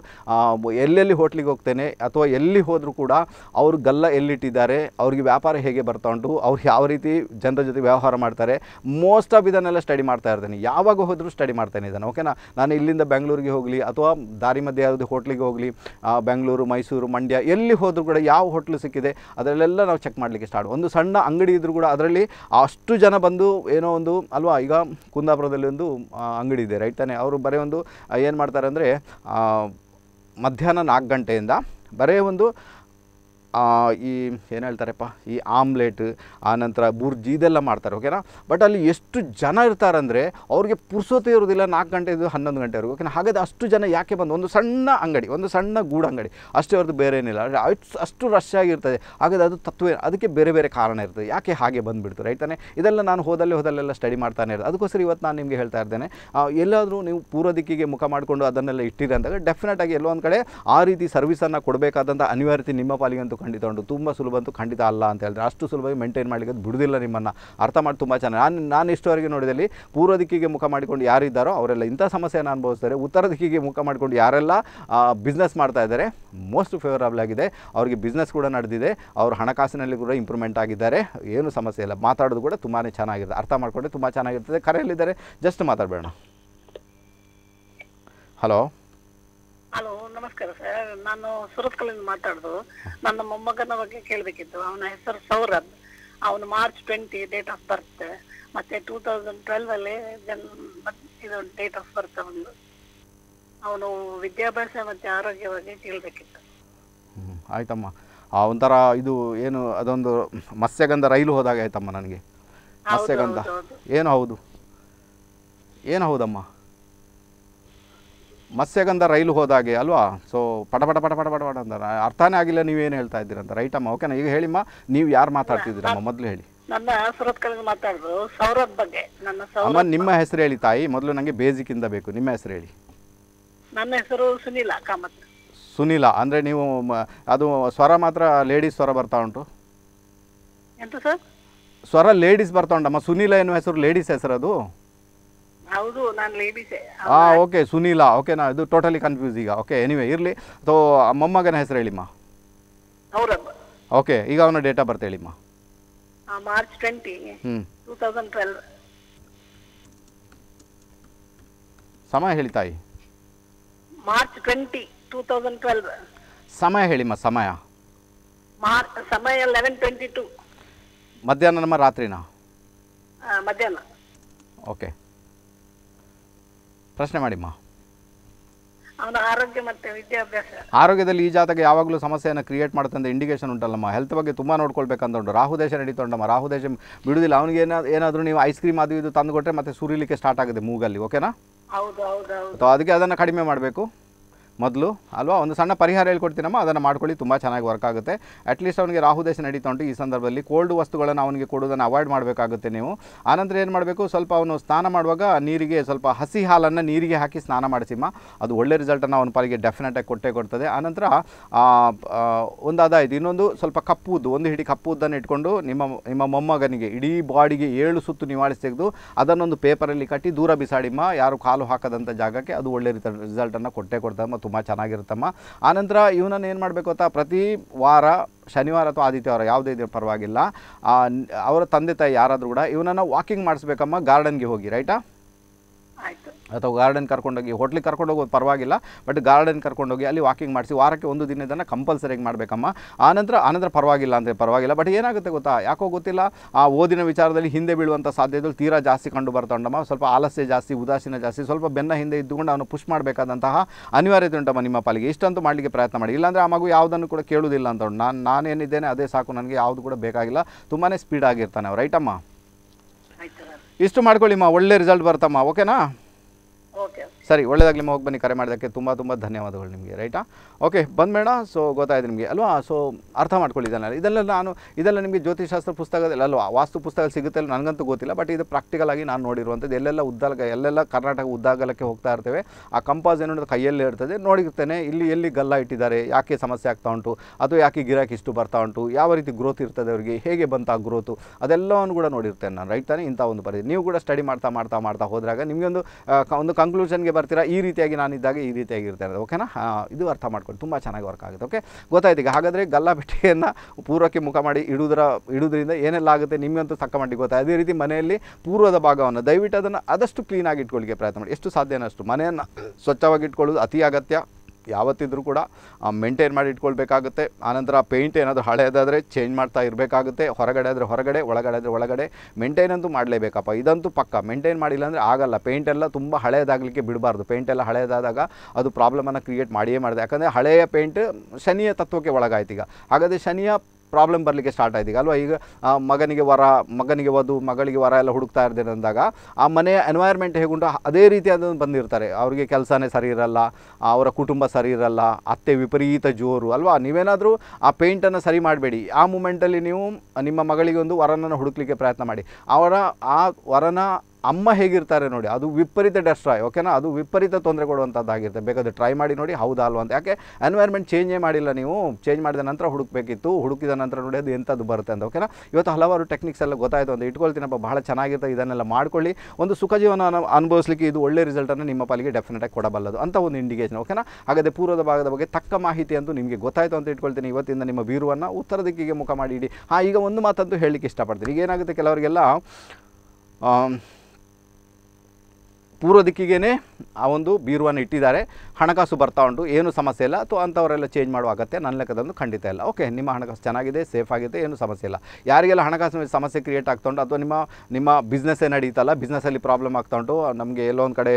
ಎಲ್ಲೆಲ್ಲಿ ಹೋಟ್ಲಿಗೆ ಹೋಗ್ತೇನೆ ಅಥವಾ ಎಲ್ಲಿ ಹೋದರೂ ಕೂಡ ಅವ್ರು ಗಲ್ಲ ಎಲ್ಲಿಟ್ಟಿದ್ದಾರೆ ಅವ್ರಿಗೆ ವ್ಯಾಪಾರ ಹೇಗೆ ಬರ್ತಾ ಉಂಟು ಅವ್ರು ಯಾವ ರೀತಿ ಜನರ ಜೊತೆ ವ್ಯವಹಾರ ಮಾಡ್ತಾರೆ ಮೋಸ್ಟ್ ಆಫ್ ಇದನ್ನೆಲ್ಲ ಸ್ಟಡಿ ಮಾಡ್ತಾ ಇರ್ತೇನೆ ಯಾವಾಗ ಹೋದರೂ ಸ್ಟಡಿ ಮಾಡ್ತೇನೆ ಇದನ್ನು ಓಕೆನಾ ನಾನು ಇಲ್ಲಿಂದ ಬೆಂಗಳೂರಿಗೆ ಹೋಗಲಿ ಅಥವಾ ದಾರಿ ಮಧ್ಯೆ ಯಾವುದೇ ಹೋಟ್ಲಿಗೆ ಹೋಗಲಿ ಬೆಂಗಳೂರು ಮೈಸೂರು ಮಂಡ್ಯ ಎಲ್ಲಿ ಹೋದರೂ ಕೂಡ ಯಾವ ಹೋಟ್ಲು ಸಿಕ್ಕಿದೆ ಅದರಲ್ಲೆಲ್ಲ ನಾವು ಚೆಕ್ ಮಾಡಲಿಕ್ಕೆ ಸ್ಟಾರ್ಟ್ ಒಂದು ಸಣ್ಣ ಅಂಗಡಿ ಇದ್ದರೂ ಕೂಡ ಅದರಲ್ಲಿ ಅಷ್ಟು ಜನ ಬಂದು ಏನೋ ಒಂದು ಅಲ್ವಾ ಈಗ ಕುಂದಾಪುರದಲ್ಲಿ ಒಂದು ಅಂಗಡಿ ಇದೆ ರೈಟ್ ತಾನೆ ಅವರು ಬರೀ ಒಂದು ಏನು ಮಾಡ್ತಾರೆ ಅಂದರೆ ಮಧ್ಯಾಹ್ನ ನಾಲ್ಕು ಗಂಟೆಯಿಂದ ಬರೇ ಒಂದು ಈ ಏನು ಹೇಳ್ತಾರಪ್ಪ ಈ ಆಮ್ಲೆಟ್ ಆನಂತರ ಬುರ್ಜಿ ಇದೆಲ್ಲ ಮಾಡ್ತಾರೆ ಓಕೆನಾ ಬಟ್ ಅಲ್ಲಿ ಎಷ್ಟು ಜನ ಇರ್ತಾರಂದರೆ ಅವ್ರಿಗೆ ಪುರ್ಸೊತೆ ಇರೋದಿಲ್ಲ ನಾಲ್ಕು ಗಂಟೆದು ಹನ್ನೊಂದು ಗಂಟೆವರೆಗೂ ಓಕೆನಾ ಹಾಗಾದರೆ ಅಷ್ಟು ಜನ ಯಾಕೆ ಬಂದು ಒಂದು ಸಣ್ಣ ಅಂಗಡಿ ಒಂದು ಸಣ್ಣ ಗೂಡು ಅಂಗಡಿ ಅಷ್ಟೇ ಅವ್ರದ್ದು ಬೇರೆ ಏನಿಲ್ಲ ಅಷ್ಟು ರಶ್ ಆಗಿರ್ತದೆ ಹಾಗಾದ್ರೆ ಅದು ತತ್ವ ಅದಕ್ಕೆ ಬೇರೆ ಬೇರೆ ಕಾರಣ ಇರ್ತದೆ ಯಾಕೆ ಹಾಗೆ ಬಂದುಬಿಡ್ತು ರೈತಾನೆ ಇದೆಲ್ಲ ನಾನು ಹೋದಲ್ಲೇ ಹೋದಲ್ಲೆಲ್ಲ ಸ್ಟಡಿ ಮಾಡ್ತಾನೆ ಇರೋದು ಅದಕ್ಕೋಸ್ಕರ ಇವತ್ತು ನಾನು ನಿಮಗೆ ಹೇಳ್ತಾ ಇದ್ದೇನೆ ಎಲ್ಲಾದರೂ ನೀವು ಪೂರ್ವ ದಿಕ್ಕಿಗೆ ಮುಖ ಮಾಡಿಕೊಂಡು ಅದನ್ನೆಲ್ಲ ಇಟ್ಟಿರಿ ಅಂದಾಗ ಆಗಿ ಎಲ್ಲೋ ಒಂದು ಕಡೆ ಆ ರೀತಿ ಸರ್ವಿಸನ್ನು ಕೊಡಬೇಕಾದಂಥ ಅನಿವಾರ್ಯತೆ ನಿಮ್ಮ ಪಾಲಿಗಂತೂ ಖಂಡಿತ ಉಂಟು ತುಂಬ ಸುಲಭ ಅಂತೂ ಖಂಡಿತ ಅಲ್ಲ ಅಂತ ಹೇಳಿದ್ರೆ ಅಷ್ಟು ಸುಲಭವಾಗಿ ಮೇಂಟೈನ್ ಮಾಡಲಿಕ್ಕೆ ಅದು ಬಿಡುವುದಿಲ್ಲ ನಿಮ್ಮನ್ನು ಅರ್ಥ ಮಾಡಿ ತುಂಬ ಚೆನ್ನಾಗಿ ನಾನು ನಾನು ಇಷ್ಟವರೆಗೆ ನೋಡಿದಲ್ಲಿ ಪೂರ್ವ ದಿಕ್ಕಿಗೆ ಮುಖ ಮಾಡಿಕೊಂಡು ಯಾರಿದ್ದಾರೋ ಅವರೆಲ್ಲ ಇಂಥ ಸಮಸ್ಯೆಯನ್ನು ಅನುಭವಿಸ್ತಾರೆ ಉತ್ತರ ದಿಕ್ಕಿಗೆ ಮುಖ ಮಾಡಿಕೊಂಡು ಯಾರೆಲ್ಲ ಬಿಸ್ನೆಸ್ ಮಾಡ್ತಾ ಇದ್ದಾರೆ ಮೋಸ್ಟ್ ಫೇವರಬಲ್ ಆಗಿದೆ ಅವರಿಗೆ ಬಿಸ್ನೆಸ್ ಕೂಡ ನಡೆದಿದೆ ಅವರು ಹಣಕಾಸಿನಲ್ಲಿ ಕೂಡ ಇಂಪ್ರೂವ್ಮೆಂಟ್ ಆಗಿದ್ದಾರೆ ಏನು ಸಮಸ್ಯೆ ಇಲ್ಲ ಮಾತಾಡೋದು ಕೂಡ ತುಂಬಾ ಚೆನ್ನಾಗಿರುತ್ತೆ ಅರ್ಥ ಮಾಡಿಕೊಂಡ್ರೆ ತುಂಬ ಚೆನ್ನಾಗಿರ್ತದೆ ಕರೆಯಲ್ಲಿದ್ದಾರೆ ಜಸ್ಟ್ ಮಾತಾಡಬೇಡ ಹಲೋ ಹಲೋ ನಮಸ್ಕಾರ ಸರ್ ನಾನು ಸುರತ್ಕಲಿಂದ ಮಾತಾಡುದು ನನ್ನ ಮೊಮ್ಮಗನ ಬಗ್ಗೆ ಕೇಳಬೇಕಿತ್ತು ಅವನ ಹೆಸರು ಸೌರಭ್ ಅವನು March twenty date of birth ಮತ್ತೆ ಟೂ ತೌಸಂಡ್ ಟ್ವೆಲ್ವ್ ಅಲ್ಲಿ ಜನ್ ಇದು ಡೇಟ್ ಆಫ್ ಬರ್ತ್ ಅವನು ಅವನು ವಿದ್ಯಾಭ್ಯಾಸ ಮತ್ತೆ ಆರೋಗ್ಯ ಬಗ್ಗೆ ಕೇಳಬೇಕಿತ್ತು ಆಯ್ತಮ್ಮ ಆ ಒಂಥರ ಇದು ಏನು ಅದೊಂದು ಮತ್ಸ್ಯಗಂಧ ರೈಲು ಹೋದಾಗ ಆಯ್ತಮ್ಮ ನನಗೆ ಮತ್ಸ್ಯಗಂಧ ಏನು ಹೌದು ಏನು ಹೌದಮ್ಮ ಮತ್ಸ್ಯಗಂಧ ರೈಲು ಹೋದಾಗೆ ಅಲ್ವಾ ಸೊ ಪಟ ಪಟ ಪಟ ಪಟ ಪಟ ಪಟ ಅಂತ ಅರ್ಥನೇ ಆಗಿಲ್ಲ ನೀವೇನು ಹೇಳ್ತಾ ಇದ್ದೀರಂತ ರೈಟಮ್ಮ ಓಕೆನಾ ಈಗ ಹೇಳಿಮ್ಮ ನೀವು ಯಾರು ಮಾತಾಡ್ತಿದ್ದೀರಮ್ಮ ಮೊದಲು ಹೇಳಿ ನನ್ನ ಸೌರಭ್ ಬಗ್ಗೆ ಅಮ್ಮ ನಿಮ್ಮ ಹೆಸರು ಹೇಳಿ ತಾಯಿ ಮೊದಲು ನನಗೆ ಬೇಸಿಕ್ ಇಂದ ಬೇಕು ನಿಮ್ಮ ಹೆಸರು ಹೇಳಿ ನನ್ನ ಹೆಸರು ಸುನಿಲ ಕಾಮತ್ ಸುನಿಲ ಅಂದರೆ ನೀವು ಅದು ಸ್ವರ ಮಾತ್ರ ಲೇಡೀಸ್ ಸ್ವರ ಬರ್ತಾ ಉಂಟು ಸರ್ ಸ್ವರ ಲೇಡೀಸ್ ಬರ್ತಾ ಉಂಟಮ್ಮ ಸುನಿಲ ಎನ್ನುವ ಹೆಸರು ಲೇಡೀಸ್ ಹೆಸರು ಅದು ಹೌದು ನಾನು ಲೇಡೀಸೇ ಹಾಂ ಓಕೆ ಸುನೀಲಾ ಓಕೆನಾ ಇದು ಟೋಟಲಿ ಕನ್ಫ್ಯೂಸ್ ಈಗ ಓಕೆ ಎನಿವೇ ಇರಲಿ ಸೊ ಮೊಮ್ಮಗನ ಹೆಸರು ಹೇಳಿಮ್ಮ ಔರಬ್ ಓಕೆ ಈಗ ಅವನ ಡೇಟ್ ಆಫ್ ಬರ್ತ್ ಹೇಳಿಮ್ಮ March twenty two thousand twelve ಸಮಯ ಹೇಳಿ ತಾಯಿ March twenty two thousand twelve ಸಮಯ ಹೇಳಿಮ್ಮ ಸಮಯ ಮಾರ್ಚ್ ಸಮಯ ಲೆವೆನ್ ಟ್ವೆಂಟಿ ಟೂ ಮಧ್ಯಾಹ್ನ ನಮ್ಮ ರಾತ್ರಿನಾ ಮಧ್ಯಾಹ್ನ ಓಕೆ ಪ್ರಶ್ನೆ ಮಾಡಿಮ್ಮ ಆರೋಗ್ಯ ವಿದ್ಯಾಭ್ಯಾಸ ಆರೋಗ್ಯದಲ್ಲಿ ಈ ಜಾತಕ ಯಾವಾಗಲೂ ಸಮಸ್ಯೆಯನ್ನು ಕ್ರಿಯೇಟ್ ಮಾಡುತ್ತಂತ ಇಂಡಿಕೇಶನ್ ಉಂಟಲ್ಲಮ್ಮ ಹೆಲ್ತ್ ಬಗ್ಗೆ ತುಂಬ ನೋಡ್ಕೊಳ್ಬೇಕಂತ ಉಂಟು ದೇಶ ನಡೀತೊಂಡಮ್ಮ ರಾಹುದೇಶ ಬಿಡುದಿಲ್ಲ ಅವನಿಗೆ ಏನಾದರೂ ನೀವು ಐಸ್ ಕ್ರೀಮ್ ಅದು ಇದು ತಂದು ಕೊಟ್ಟರೆ ಮತ್ತೆ ಸುರಿಲಿಕ್ಕೆ ಸ್ಟಾರ್ಟ್ ಆಗುತ್ತೆ ಮೂಗಲ್ಲಿ ಓಕೆನಾ ಅದಕ್ಕೆ ಅದನ್ನ ಕಡಿಮೆ ಮಾಡಬೇಕು ಮೊದಲು ಅಲ್ವಾ ಒಂದು ಸಣ್ಣ ಪರಿಹಾರ ಹೇಳ್ಕೊಡ್ತೀನಮ್ಮ ಅದನ್ನು ಮಾಡ್ಕೊಳ್ಳಿ ತುಂಬ ಚೆನ್ನಾಗಿ ವರ್ಕ್ ಆಗುತ್ತೆ ಅಟ್ಲೀಸ್ಟ್ ಅವನಿಗೆ ರಾಹು ದೇಶ ನಡೀತಾ ಉಂಟು ಈ ಸಂದರ್ಭದಲ್ಲಿ ಕೋಲ್ಡ್ ವಸ್ತುಗಳನ್ನು ಅವನಿಗೆ ಕೊಡೋದನ್ನು ಅವಾಯ್ಡ್ ಮಾಡಬೇಕಾಗುತ್ತೆ ನೀವು ಆನಂತರ ಏನು ಮಾಡಬೇಕು ಸ್ವಲ್ಪ ಅವನು ಸ್ನಾನ ಮಾಡುವಾಗ ನೀರಿಗೆ ಸ್ವಲ್ಪ ಹಸಿ ಹಾಲನ್ನು ನೀರಿಗೆ ಹಾಕಿ ಸ್ನಾನ ಮಾಡಿಸಿಮ್ಮ ಅದು ಒಳ್ಳೆ ರಿಸಲ್ಟನ್ನು ಅವನ ಪಾಲಿಗೆ ಡೆಫಿನೆಟಾಗಿ ಕೊಟ್ಟೇ ಕೊಡ್ತದೆ ಆನಂತರ ಒಂದು ಅದಾಯಿತು ಇನ್ನೊಂದು ಸ್ವಲ್ಪ ಕಪ್ಪು ಉದ್ದು ಒಂದು ಹಿಡಿ ಕಪ್ಪು ಉದ್ದನ್ನು ಇಟ್ಕೊಂಡು ನಿಮ್ಮ ನಿಮ್ಮ ಮೊಮ್ಮಗನಿಗೆ ಇಡೀ ಬಾಡಿಗೆ ಏಳು ಸುತ್ತು ನಿವಾಳಿಸಿ ತೆಗೆದು ಅದನ್ನೊಂದು ಪೇಪರಲ್ಲಿ ಕಟ್ಟಿ ದೂರ ಬಿಸಾಡಿಮ್ಮ ಯಾರು ಕಾಲು ಹಾಕದಂಥ ಜಾಗಕ್ಕೆ ಅದು ಒಳ್ಳೆ ರೀತಿಯ ರಿಸಲ್ಟನ್ನು ಕೊಟ್ಟೇ ಕೊಡ್ತದೆ ಮತ್ತು ತುಂಬ ಚೆನ್ನಾಗಿರುತ್ತಮ್ಮ ಆನಂತರ ಇವನನ್ನು ಏನು ಮಾಡಬೇಕು ಅಂತ ಪ್ರತಿ ವಾರ ಶನಿವಾರ ಅಥವಾ ಆದಿತ್ಯವಾರ ಯಾವುದೇ ಪರವಾಗಿಲ್ಲ ಅವರ ತಂದೆ ತಾಯಿ ಯಾರಾದರೂ ಕೂಡ ಇವನನ್ನು ವಾಕಿಂಗ್ ಮಾಡಿಸ್ಬೇಕಮ್ಮ ಗಾರ್ಡನ್ಗೆ ಹೋಗಿ ರೈಟಾ ಅಥವಾ ಗಾರ್ಡನ್ ಕರ್ಕೊಂಡೋಗಿ ಹೋಟ್ಲಿಗೆ ಹೋಗೋದು ಪರವಾಗಿಲ್ಲ ಬಟ್ ಗಾರ್ಡನ್ ಕರ್ಕೊಂಡೋಗಿ ಅಲ್ಲಿ ವಾಕಿಂಗ್ ಮಾಡಿಸಿ ವಾರಕ್ಕೆ ಒಂದು ದಿನದನ್ನು ಕಂಪಲ್ಸರಿಯಾಗಿ ಮಾಡಬೇಕಮ್ಮ ಆನಂತರ ಆನಂತರ ಪರವಾಗಿಲ್ಲ ಅಂದರೆ ಪರವಾಗಿಲ್ಲ ಬಟ್ ಏನಾಗುತ್ತೆ ಗೊತ್ತಾ ಯಾಕೋ ಗೊತ್ತಿಲ್ಲ ಆ ಓದಿನ ವಿಚಾರದಲ್ಲಿ ಹಿಂದೆ ಬೀಳುವಂಥ ಸಾಧ್ಯತೆಗಳು ತೀರಾ ಜಾಸ್ತಿ ಕಂಡು ಬರ್ತಂಡಮ್ಮ ಸ್ವಲ್ಪ ಆಲಸ್ಯ ಜಾಸ್ತಿ ಉದಾಸೀನ ಜಾಸ್ತಿ ಸ್ವಲ್ಪ ಬೆನ್ನ ಹಿಂದೆ ಇದ್ದುಕೊಂಡು ಅವನು ಪುಷ್ ಮಾಡಬೇಕಾದಂತಹ ಅನಿವಾರ್ಯತೆ ಉಂಟಮ್ಮ ನಿಮ್ಮ ಪಾಲಿಗೆ ಇಷ್ಟಂತೂ ಮಾಡಲಿಕ್ಕೆ ಪ್ರಯತ್ನ ಮಾಡಿ ಇಲ್ಲಾಂದರೆ ಆ ಮಗು ಯಾವುದನ್ನು ಕೂಡ ಕೇಳುವುದಿಲ್ಲ ಅಂತ ನಾನು ನಾನೇನಿದ್ದೇನೆ ಅದೇ ಸಾಕು ನನಗೆ ಯಾವುದು ಕೂಡ ಬೇಕಾಗಿಲ್ಲ ತುಂಬಾ ಸ್ಪೀಡಾಗಿರ್ತಾನೆ ಅವ್ರು ರೈಟಮ್ಮ ಇಷ್ಟು ಮಾಡ್ಕೊಳ್ಳಿಮ್ಮ ಒಳ್ಳೆ ರಿಸಲ್ಟ್ ಬರ್ತಮ್ಮ ಓಕೆನಾ ಓಕೆ ಸರಿ ಒಳ್ಳೆಯದಾಗಲಿ ಹೋಗಿ ಬನ್ನಿ ಕರೆ ಮಾಡೋದಕ್ಕೆ ತುಂಬ ತುಂಬ ಧನ್ಯವಾದಗಳು ನಿಮಗೆ ರೈಟಾ ಓಕೆ ಬಂದಬೇಡ ಸೊ ಗೊತ್ತಾಯಿತು ನಿಮಗೆ ಅಲ್ವಾ ಸೊ ಅರ್ಥ ಮಾಡ್ಕೊಳ್ಳಿದ್ದಾನೆ ಇದೆಲ್ಲ ನಾನು ಇದೆಲ್ಲ ನಿಮಗೆ ಜ್ಯೋತಿಷಾಸ್ತ್ರ ಪುಸ್ತಕದಲ್ಲಿ ಅಲ್ವಾ ವಾಸ್ತು ಪುಸ್ತಕ ಸಿಗುತ್ತೆ ನನಗಂತೂ ಗೊತ್ತಿಲ್ಲ ಬಟ್ ಇದು ಪ್ರಾಕ್ಟಿಕಲ್ ಆಗಿ ನಾನು ನೋಡಿರುವಂಥದ್ದು ಎಲ್ಲೆಲ್ಲ ಉದ್ದಾಗ ಎಲ್ಲೆಲ್ಲ ಕರ್ನಾಟಕ ಉದ್ದಾಗಲಕ್ಕೆ ಹೋಗ್ತಾ ಇರ್ತೇವೆ ಆ ಕಂಪಾಸ್ ಏನೋ ಕೈಯಲ್ಲೇ ಇರ್ತದೆ ನೋಡಿರ್ತೇನೆ ಇಲ್ಲಿ ಎಲ್ಲಿ ಗಲ್ಲ ಇಟ್ಟಿದ್ದಾರೆ ಯಾಕೆ ಸಮಸ್ಯೆ ಆಗ್ತಾ ಉಂಟು ಅದು ಯಾಕೆ ಗಿರಾಕಿ ಇಷ್ಟು ಬರ್ತಾ ಉಂಟು ಯಾವ ರೀತಿ ಗ್ರೋತ್ ಇರ್ತದೆ ಅವರಿಗೆ ಹೇಗೆ ಬಂತ ಗ್ರೋತು ಅದೆಲ್ಲವನ್ನು ಕೂಡ ನೋಡಿರ್ತೇನೆ ನಾನು ರೈಟ್ ತಾನೆ ಇಂಥ ಒಂದು ಪರಿಧಿ ನೀವು ಕೂಡ ಸ್ಟಡಿ ಮಾಡ್ತಾ ಮಾಡ್ತಾ ಮಾಡ್ತಾ ಹೋದ್ರಾಗ ನಿಮಗೆ ಒಂದು ಕನ್ಕ್ಲೂಷನ್ಗೆ ಬರ್ತೀರಾ ಈ ರೀತಿಯಾಗಿ ನಾನಿದ್ದಾಗ ಈ ರೀತಿಯಾಗಿ ಇರ್ತಾ ಇರೋದು ಓಕೆನಾ ಇದು ಅರ್ಥ ಮಾಡ್ಕೊಂಡು ತುಂಬ ಚೆನ್ನಾಗಿ ವರ್ಕ್ ಆಗುತ್ತೆ ಓಕೆ ಗೊತ್ತಾಯ್ತು ಈಗ ಹಾಗಾದರೆ ಗಲ್ಲಾ ಪೂರ್ವಕ್ಕೆ ಮುಖ ಮಾಡಿ ಇಡುವುದರ ಇಡುವುದರಿಂದ ಏನೆಲ್ಲ ಆಗುತ್ತೆ ನಿಮಗಂತೂ ತಕ್ಕ ಮಟ್ಟಿಗೆ ಗೊತ್ತಾಯ್ತು ಅದೇ ರೀತಿ ಮನೆಯಲ್ಲಿ ಪೂರ್ವದ ಭಾಗವನ್ನು ದಯವಿಟ್ಟು ಅದನ್ನು ಆದಷ್ಟು ಕ್ಲೀನಾಗಿ ಇಟ್ಕೊಳ್ಳಿಕ್ಕೆ ಪ್ರಯತ್ನ ಮಾಡಿ ಎಷ್ಟು ಸಾಧ್ಯನಷ್ಟು ಮನೆಯನ್ನು ಸ್ವಚ್ಛವಾಗಿ ಇಟ್ಕೊಳ್ಳೋದು ಅತಿ ಅಗತ್ಯ ಯಾವತ್ತಿದ್ರೂ ಕೂಡ ಮೇಂಟೈನ್ ಮಾಡಿ ಇಟ್ಕೊಳ್ಬೇಕಾಗುತ್ತೆ ಆನಂತರ ಪೇಂಟ್ ಏನಾದರೂ ಹಳೆಯದಾದರೆ ಚೇಂಜ್ ಮಾಡ್ತಾ ಇರಬೇಕಾಗುತ್ತೆ ಹೊರಗಡೆ ಆದರೆ ಹೊರಗಡೆ ಒಳಗಡೆ ಆದರೆ ಒಳಗಡೆ ಮೇಂಟೈನ್ ಅಂತೂ ಮಾಡಲೇಬೇಕಪ್ಪ ಇದಂತೂ ಪಕ್ಕ ಮೇಂಟೈನ್ ಮಾಡಿಲ್ಲ ಅಂದರೆ ಆಗಲ್ಲ ಪೇಂಟ್ ಎಲ್ಲ ತುಂಬ ಹಳೆಯದಾಗಲಿಕ್ಕೆ ಬಿಡಬಾರ್ದು ಪೇಂಟ್ ಎಲ್ಲ ಹಳೆಯದಾದಾಗ ಅದು ಪ್ರಾಬ್ಲಮನ್ನು ಕ್ರಿಯೇಟ್ ಮಾಡಿಯೇ ಮಾಡಿದೆ ಯಾಕಂದರೆ ಹಳೆಯ ಪೇಂಟ್ ಶನಿಯ ತತ್ವಕ್ಕೆ ಒಳಗಾಯ್ತು ಈಗ ಹಾಗಾದರೆ ಶನಿಯ ಪ್ರಾಬ್ಲಮ್ ಬರಲಿಕ್ಕೆ ಸ್ಟಾರ್ಟ್ ಆಯ್ತು ಈಗ ಅಲ್ವಾ ಈಗ ಮಗನಿಗೆ ವರ ಮಗನಿಗೆ ವಧು ಮಗಳಿಗೆ ವರ ಎಲ್ಲ ಹುಡುಕ್ತಾ ಇರ್ತೇನೆ ಅಂದಾಗ ಆ ಮನೆಯ ಎನ್ವೈರ್ಮೆಂಟ್ ಹೇಗುಂಟು ಅದೇ ರೀತಿಯಾದ ಬಂದಿರ್ತಾರೆ ಅವರಿಗೆ ಕೆಲಸನೇ ಸರಿ ಇರಲ್ಲ ಅವರ ಕುಟುಂಬ ಸರಿ ಇರಲ್ಲ ಅತ್ತೆ ವಿಪರೀತ ಜೋರು ಅಲ್ವಾ ನೀವೇನಾದರೂ ಆ ಪೇಂಟನ್ನು ಸರಿ ಮಾಡಬೇಡಿ ಆ ಮೂಮೆಂಟಲ್ಲಿ ನೀವು ನಿಮ್ಮ ಮಗಳಿಗೆ ಒಂದು ವರನನ್ನು ಹುಡುಕ್ಲಿಕ್ಕೆ ಪ್ರಯತ್ನ ಮಾಡಿ ಅವರ ಆ ವರನ ಅಮ್ಮ ಹೇಗಿರ್ತಾರೆ ನೋಡಿ ಅದು ವಿಪರೀತ ಡೆಸ್ಟ್ರಾಯ್ ಓಕೆನಾ ಅದು ವಿಪರೀತ ತೊಂದರೆ ಕೊಡುವಂಥದ್ದಾಗಿರುತ್ತೆ ಬೇಕಾದ್ರೆ ಟ್ರೈ ಮಾಡಿ ನೋಡಿ ಹೌದಾ ಅಲ್ವಾ ಅಂತ ಯಾಕೆ ಎನ್ವೈರ್ಮೆಂಟ್ ಚೇಂಜೇ ಮಾಡಿಲ್ಲ ನೀವು ಚೇಂಜ್ ಮಾಡಿದ ನಂತರ ಹುಡುಕಬೇಕಿತ್ತು ಹುಡುಕಿದ ನಂತರ ನೋಡಿ ಅದು ಎಂಥದ್ದು ಬರುತ್ತೆ ಅಂತ ಓಕೆನಾ ಇವತ್ತು ಹಲವಾರು ಟೆಕ್ನಿಕ್ಸ್ ಎಲ್ಲ ಗೊತ್ತಾಯಿತು ಅಂತ ಇಟ್ಕೊಳ್ತೀನಪ್ಪ ಬಹಳ ಚೆನ್ನಾಗಿರುತ್ತೆ ಇದನ್ನೆಲ್ಲ ಮಾಡ್ಕೊಳ್ಳಿ ಒಂದು ಸುಖ ಜೀವನ ಅನುಭವಿಸಲಿಕ್ಕೆ ಇದು ಒಳ್ಳೆ ರಿಸಲ್ಟನ್ನು ನಿಮ್ಮ ಪಾಲಿಗೆ ಡೆಫಿನೆಟಾಗಿ ಕೊಡಬಲ್ಲದು ಅಂತ ಒಂದು ಇಂಡಿಕೇಷನ್ ಓಕೆನಾ ಹಾಗಾದರೆ ಪೂರ್ವದ ಭಾಗದ ಬಗ್ಗೆ ತಕ್ಕ ಮಾಹಿತಿ ಅಂತೂ ನಿಮಗೆ ಗೊತ್ತಾಯಿತು ಅಂತ ಇಟ್ಕೊಳ್ತೀನಿ ಇವತ್ತಿಂದ ನಿಮ್ಮ ಬೀರುವನ್ನು ಉತ್ತರ ದಿಕ್ಕಿಗೆ ಮುಖ ಮಾಡಿ ಇಡಿ ಹಾಂ ಈಗ ಒಂದು ಮಾತಂತೂ ಹೇಳಲಿಕ್ಕೆ ಇಷ್ಟಪಡ್ತೀನಿ ಏನಾಗುತ್ತೆ ಕೆಲವರಿಗೆಲ್ಲ ಪೂರ್ವ ದಿಕ್ಕಿಗೆ ಆ ಒಂದು ಬೀರುವನ್ನು ಇಟ್ಟಿದ್ದಾರೆ ಹಣಕಾಸು ಬರ್ತಾ ಉಂಟು ಏನು ಸಮಸ್ಯೆ ಇಲ್ಲ ಅಥವಾ ಅಂಥವರೆಲ್ಲ ಚೇಂಜ್ ಮಾಡುವ ಅಗತ್ಯ ನನ್ನ ಲೆಕ್ಕದೊಂದು ಖಂಡಿತ ಇಲ್ಲ ಓಕೆ ನಿಮ್ಮ ಹಣಕಾಸು ಚೆನ್ನಾಗಿದೆ ಸೇಫ್ ಆಗಿದೆ ಏನು ಸಮಸ್ಯೆ ಇಲ್ಲ ಯಾರಿಗೆಲ್ಲ ಹಣಕಾಸು ಸಮಸ್ಯೆ ಕ್ರಿಯೇಟ್ ಆಗ್ತಾ ಉಂಟು ಅಥವಾ ನಿಮ್ಮ ನಿಮ್ಮ ಬಿಸ್ನೆಸ್ಸೇ ನಡೀತಲ್ಲ ಬಿಸ್ನೆಸ್ಸಲ್ಲಿ ಪ್ರಾಬ್ಲಮ್ ಆಗ್ತಾ ಉಂಟು ನಮಗೆ ಎಲ್ಲೋ ಒಂದು ಕಡೆ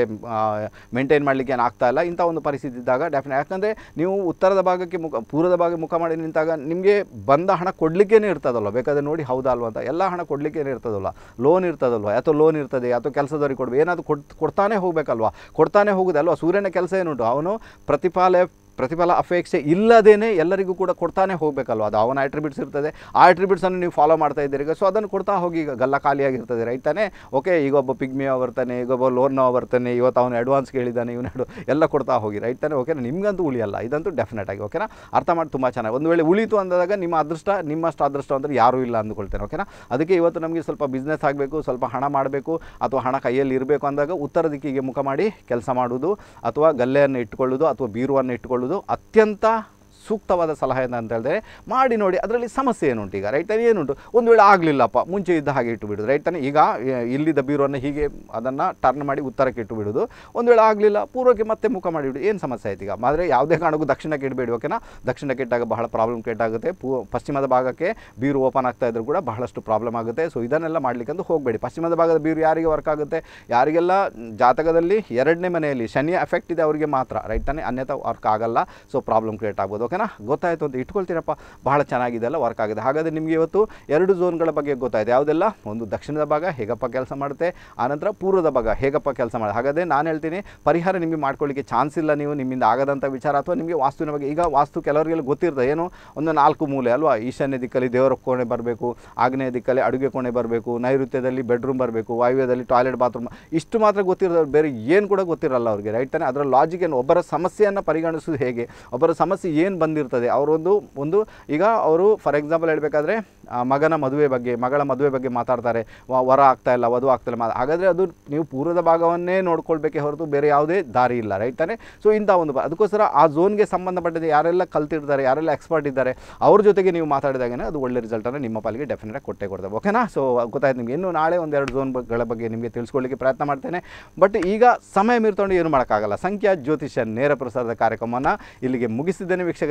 ಮೇಂಟೈನ್ ಮಾಡಲಿಕ್ಕೆ ಏನು ಆಗ್ತಾ ಇಲ್ಲ ಇಂಥ ಒಂದು ಪರಿಸ್ಥಿತಿ ಇದ್ದಾಗ ಡೆಫಿನೆಟ್ ಯಾಕಂದರೆ ನೀವು ಉತ್ತರದ ಭಾಗಕ್ಕೆ ಮುಖ ಪೂರ್ವದ ಭಾಗಕ್ಕೆ ಮುಖ ಮಾಡಿ ನಿಂತಾಗ ನಿಮಗೆ ಬಂದ ಹಣ ಕೊಡಲಿಕ್ಕೇನೆ ಇರ್ತದಲ್ಲ ಬೇಕಾದರೆ ನೋಡಿ ಹೌದಾ ಅಲ್ವ ಅಂತ ಎಲ್ಲ ಹಣ ಕೊಡಲಿಕ್ಕೇನೆ ಇರ್ತದಲ್ಲ ಲೋನ್ ಇರ್ತದಲ್ವ ಯಾತೋ ಲೋನ್ ಇರ್ತದೆ ಯಾತೋ ಕೆಲಸದವರಿಗೆ ಕೊಡಬೇಕು ಏನಾದರೂ ಕೊಡ್ ಕೊಡ್ತಾನೆ ಹೋಗಬೇಕಲ್ವ ಕೊಡ್ತಾನೆ ಹೋಗುದಲ್ವ ಸೂರ್ಯನ ಕೆಲಸ ಏನುಂಟು प्रतिपाले ಪ್ರತಿಫಲ ಅಪೇಕ್ಷೆ ಇಲ್ಲದೇ ಎಲ್ಲರಿಗೂ ಕೂಡ ಕೊಡ್ತಾನೆ ಹೋಗಬೇಕಲ್ವ ಅದು ಅವನ ಆಟ್ರಿಬ್ಯೂಟ್ಸ್ ಇರ್ತದೆ ಆ ಆಟ್ರಿಬ್ಯೂಟ್ಸನ್ನು ನೀವು ಫಾಲೋ ಮಾಡ್ತಾ ಇದ್ದೀರಿ ಈಗ ಸೊ ಅದನ್ನು ಕೊಡ್ತಾ ಹೋಗಿ ಈಗ ಗಲ್ಲ ಖಾಲಿಯಾಗಿರ್ತದೆ ರೈತಾನೆ ಓಕೆ ಈಗ ಒಬ್ಬ ಪಿಗ್ಮಿಯೋ ಬರ್ತಾನೆ ಈಗ ಒಬ್ಬ ಲೋನ್ನೋ ಬರ್ತಾನೆ ಇವತ್ತು ಅವನು ಅಡ್ವಾನ್ಸ್ ಕೇಳಿದ್ದಾನೆ ಇವನು ಎಲ್ಲ ಕೊಡ್ತಾ ಹೋಗಿ ರೈತಾನೆ ಓಕೆ ನಿಮಗಂತೂ ಉಳಿಯಲ್ಲ ಇದಂತೂ ಡೆಫಿನೆಟ್ ಆಗಿ ಓಕೆನಾ ಅರ್ಥ ಮಾಡಿ ತುಂಬ ಚೆನ್ನಾಗಿ ಒಂದು ವೇಳೆ ಉಳಿತು ಅಂದಾಗ ನಿಮ್ಮ ಅದೃಷ್ಟ ನಿಮ್ಮಷ್ಟು ಅದೃಷ್ಟ ಅಂದರೆ ಯಾರೂ ಇಲ್ಲ ಅಂದ್ಕೊಳ್ತೇನೆ ಓಕೆನಾ ಅದಕ್ಕೆ ಇವತ್ತು ನಮಗೆ ಸ್ವಲ್ಪ ಬಿಸ್ನೆಸ್ ಆಗಬೇಕು ಸ್ವಲ್ಪ ಹಣ ಮಾಡಬೇಕು ಅಥವಾ ಹಣ ಕೈಯಲ್ಲಿ ಇರಬೇಕು ಅಂದಾಗ ಉತ್ತರ ದಿಕ್ಕಿಗೆ ಮುಖ ಮಾಡಿ ಕೆಲಸ ಮಾಡುವುದು ಅಥವಾ ಗಲ್ಲೆಯನ್ನು ಇಟ್ಕೊಳ್ಳೋದು ಅಥವಾ ಬೀರುವನ್ನು ಇಟ್ಕೊಳ್ಳೋದು ಮಾಡಿಕೊಳ್ಳುವುದು ಅತ್ಯಂತ ಸೂಕ್ತವಾದ ಸಲಹೆಯನ್ನು ಅಂತ ಹೇಳಿದ್ರೆ ಮಾಡಿ ನೋಡಿ ಅದರಲ್ಲಿ ಸಮಸ್ಯೆ ಏನುಂಟು ಈಗ ರೈಟ್ ತಾನೆ ಏನುಂಟು ಒಂದು ವೇಳೆ ಆಗಲಿಲ್ಲಪ್ಪ ಮುಂಚೆ ಇದ್ದ ಹಾಗೆ ಇಟ್ಟು ಬಿಡೋದು ರೈಟ್ ತಾನೆ ಈಗ ಇಲ್ಲಿದ್ದ ಬೀರುವನ್ನು ಹೀಗೆ ಅದನ್ನು ಟರ್ನ್ ಮಾಡಿ ಉತ್ತರಕ್ಕೆ ಇಟ್ಟು ಬಿಡೋದು ಒಂದು ವೇಳೆ ಆಗಲಿಲ್ಲ ಪೂರ್ವಕ್ಕೆ ಮತ್ತೆ ಮುಖ ಮಾಡಿಬಿಡು ಏನು ಸಮಸ್ಯೆ ಆಯ್ತು ಈಗ ಆದರೆ ಯಾವುದೇ ಕಾರಣಕ್ಕೂ ದಕ್ಷಿಣಕ್ಕೆ ಇಡಬೇಡಿ ಓಕೆನಾ ದಕ್ಷಿಣಕ್ಕೆ ಇಟ್ಟಾಗ ಬಹಳ ಪ್ರಾಬ್ಲಮ್ ಕೆಟ್ಟಾಗುತ್ತೆ ಪೂ ಪಶ್ಚಿಮದ ಭಾಗಕ್ಕೆ ಬೀರು ಓಪನ್ ಆಗ್ತಾ ಇದ್ದರೂ ಕೂಡ ಬಹಳಷ್ಟು ಪ್ರಾಬ್ಲಮ್ ಆಗುತ್ತೆ ಸೊ ಇದನ್ನೆಲ್ಲ ಮಾಡಲಿಕ್ಕಂದು ಹೋಗಬೇಡಿ ಪಶ್ಚಿಮದ ಭಾಗದ ಬೀರು ಯಾರಿಗೆ ವರ್ಕ್ ಆಗುತ್ತೆ ಯಾರಿಗೆಲ್ಲ ಜಾತಕದಲ್ಲಿ ಎರಡನೇ ಮನೆಯಲ್ಲಿ ಶನಿ ಎಫೆಕ್ಟ್ ಇದೆ ಅವರಿಗೆ ಮಾತ್ರ ರೈಟ್ ತಾನೆ ಅನ್ಯಥ ವರ್ಕ್ ಆಗಲ್ಲ ಸೊ ಪ್ರಾಬ್ಲಮ್ ಕ್ರಿಯೇಟ್ ಆಗ್ಬೋದು ಓಕೆನಾ ಗೊತ್ತಾಯಿತು ಅಂತ ಇಟ್ಕೊಳ್ತೀರಪ್ಪ ಬಹಳ ಅಲ್ಲ ವರ್ಕ್ ಆಗಿದೆ ಹಾಗಾದರೆ ನಿಮಗೆ ಇವತ್ತು ಎರಡು ಝೋನ್ಗಳ ಬಗ್ಗೆ ಗೊತ್ತಾಯಿತು ಯಾವುದೆಲ್ಲ ಒಂದು ದಕ್ಷಿಣದ ಭಾಗ ಹೇಗಪ್ಪ ಕೆಲಸ ಮಾಡುತ್ತೆ ಆನಂತರ ಪೂರ್ವದ ಭಾಗ ಹೇಗಪ್ಪ ಕೆಲಸ ಮಾಡಿದೆ ಹಾಗಾದರೆ ನಾನು ಹೇಳ್ತೀನಿ ಪರಿಹಾರ ನಿಮಗೆ ಮಾಡ್ಕೊಳ್ಳಿಕ್ಕೆ ಚಾನ್ಸ್ ಇಲ್ಲ ನೀವು ನಿಮ್ಮಿಂದ ಆಗದಂಥ ವಿಚಾರ ಅಥವಾ ನಿಮಗೆ ವಾಸ್ತುವಿನ ಬಗ್ಗೆ ಈಗ ವಾಸ್ತು ಕೆಲವರಿಗೆಲ್ಲ ಗೊತ್ತಿರ್ತದೆ ಏನು ಒಂದು ನಾಲ್ಕು ಮೂಲೆ ಅಲ್ವಾ ಈಶಾನ್ಯ ದಿಕ್ಕಲ್ಲಿ ದೇವರ ಕೋಣೆ ಬರಬೇಕು ಆಗ್ನೇಯ ದಿಕ್ಕಲ್ಲಿ ಅಡುಗೆ ಕೋಣೆ ಬರಬೇಕು ನೈಋತ್ಯದಲ್ಲಿ ಬೆಡ್ರೂಮ್ ಬರಬೇಕು ವಾಯುವ್ಯದಲ್ಲಿ ಟಾಯ್ಲೆಟ್ ಬಾತ್ರೂಮ್ ಇಷ್ಟು ಮಾತ್ರ ಗೊತ್ತಿರೋದು ಬೇರೆ ಏನು ಕೂಡ ಗೊತ್ತಿರಲ್ಲ ಅವ್ರಿಗೆ ರೈಟ್ ತಾನೆ ಅದರ ಲಾಜಿಕ್ ಏನು ಒಬ್ಬರ ಸಮಸ್ಯೆಯನ್ನು ಪರಿಗಣಿಸೋದು ಹೇಗೆ ಒಬ್ಬರ ಸಮಸ್ಯೆ ಏನು ಬಂದಿರ್ತದೆ ಅವರೊಂದು ಒಂದು ಈಗ ಅವರು ಫಾರ್ ಎಕ್ಸಾಂಪಲ್ ಹೇಳಬೇಕಾದ್ರೆ ಮಗನ ಮದುವೆ ಬಗ್ಗೆ ಮಗಳ ಮದುವೆ ಬಗ್ಗೆ ಮಾತಾಡ್ತಾರೆ ವರ ಆಗ್ತಾ ಇಲ್ಲ ವಧು ಆಗ್ತಾ ಇಲ್ಲ ಹಾಗಾದರೆ ಅದು ನೀವು ಪೂರ್ವದ ಭಾಗವನ್ನೇ ನೋಡ್ಕೊಳ್ಬೇಕೇ ಹೊರತು ಬೇರೆ ಯಾವುದೇ ದಾರಿ ಇಲ್ಲ ರೈಟ್ ತಾನೆ ಸೊ ಇಂಥ ಒಂದು ಅದಕ್ಕೋಸ್ಕರ ಆ ಝೋನ್ಗೆ ಸಂಬಂಧಪಟ್ಟಿದೆ ಯಾರೆಲ್ಲ ಕಲ್ತಿರ್ತಾರೆ ಯಾರೆಲ್ಲ ಎಕ್ಸ್ಪರ್ಟ್ ಇದ್ದಾರೆ ಅವ್ರ ಜೊತೆಗೆ ನೀವು ಮಾತಾಡಿದಾಗೇನೆ ಅದು ಒಳ್ಳೆ ರಿಸಲ್ಟನ್ನು ನಿಮ್ಮ ಪಾಲಿಗೆ ಆಗಿ ಕೊಟ್ಟೆ ಕೊಡ್ತೇವೆ ಓಕೆನಾ ಸೊ ಗೊತ್ತಾಯ್ತು ನಿಮಗೆ ಇನ್ನು ನಾಳೆ ಒಂದೆರಡು ಝೋನ್ಗಳ ಬಗ್ಗೆ ನಿಮಗೆ ತಿಳಿಸ್ಕೊಳ್ಳಿಕ್ಕೆ ಪ್ರಯತ್ನ ಮಾಡ್ತೇನೆ ಬಟ್ ಈಗ ಸಮಯ ಮೀರ್ಕೊಂಡು ಏನು ಮಾಡೋಕ್ಕಾಗಲ್ಲ ಸಂಖ್ಯಾ ಜ್ಯೋತಿಷ್ಯ ನೇರ ಪ್ರಸಾರದ ಕಾರ್ಯಕ್ರಮವನ್ನು ಇಲ್ಲಿಗೆ ಮುಗಿಸಿದ್ದೇನೆ ವೀಕ್ಷಕ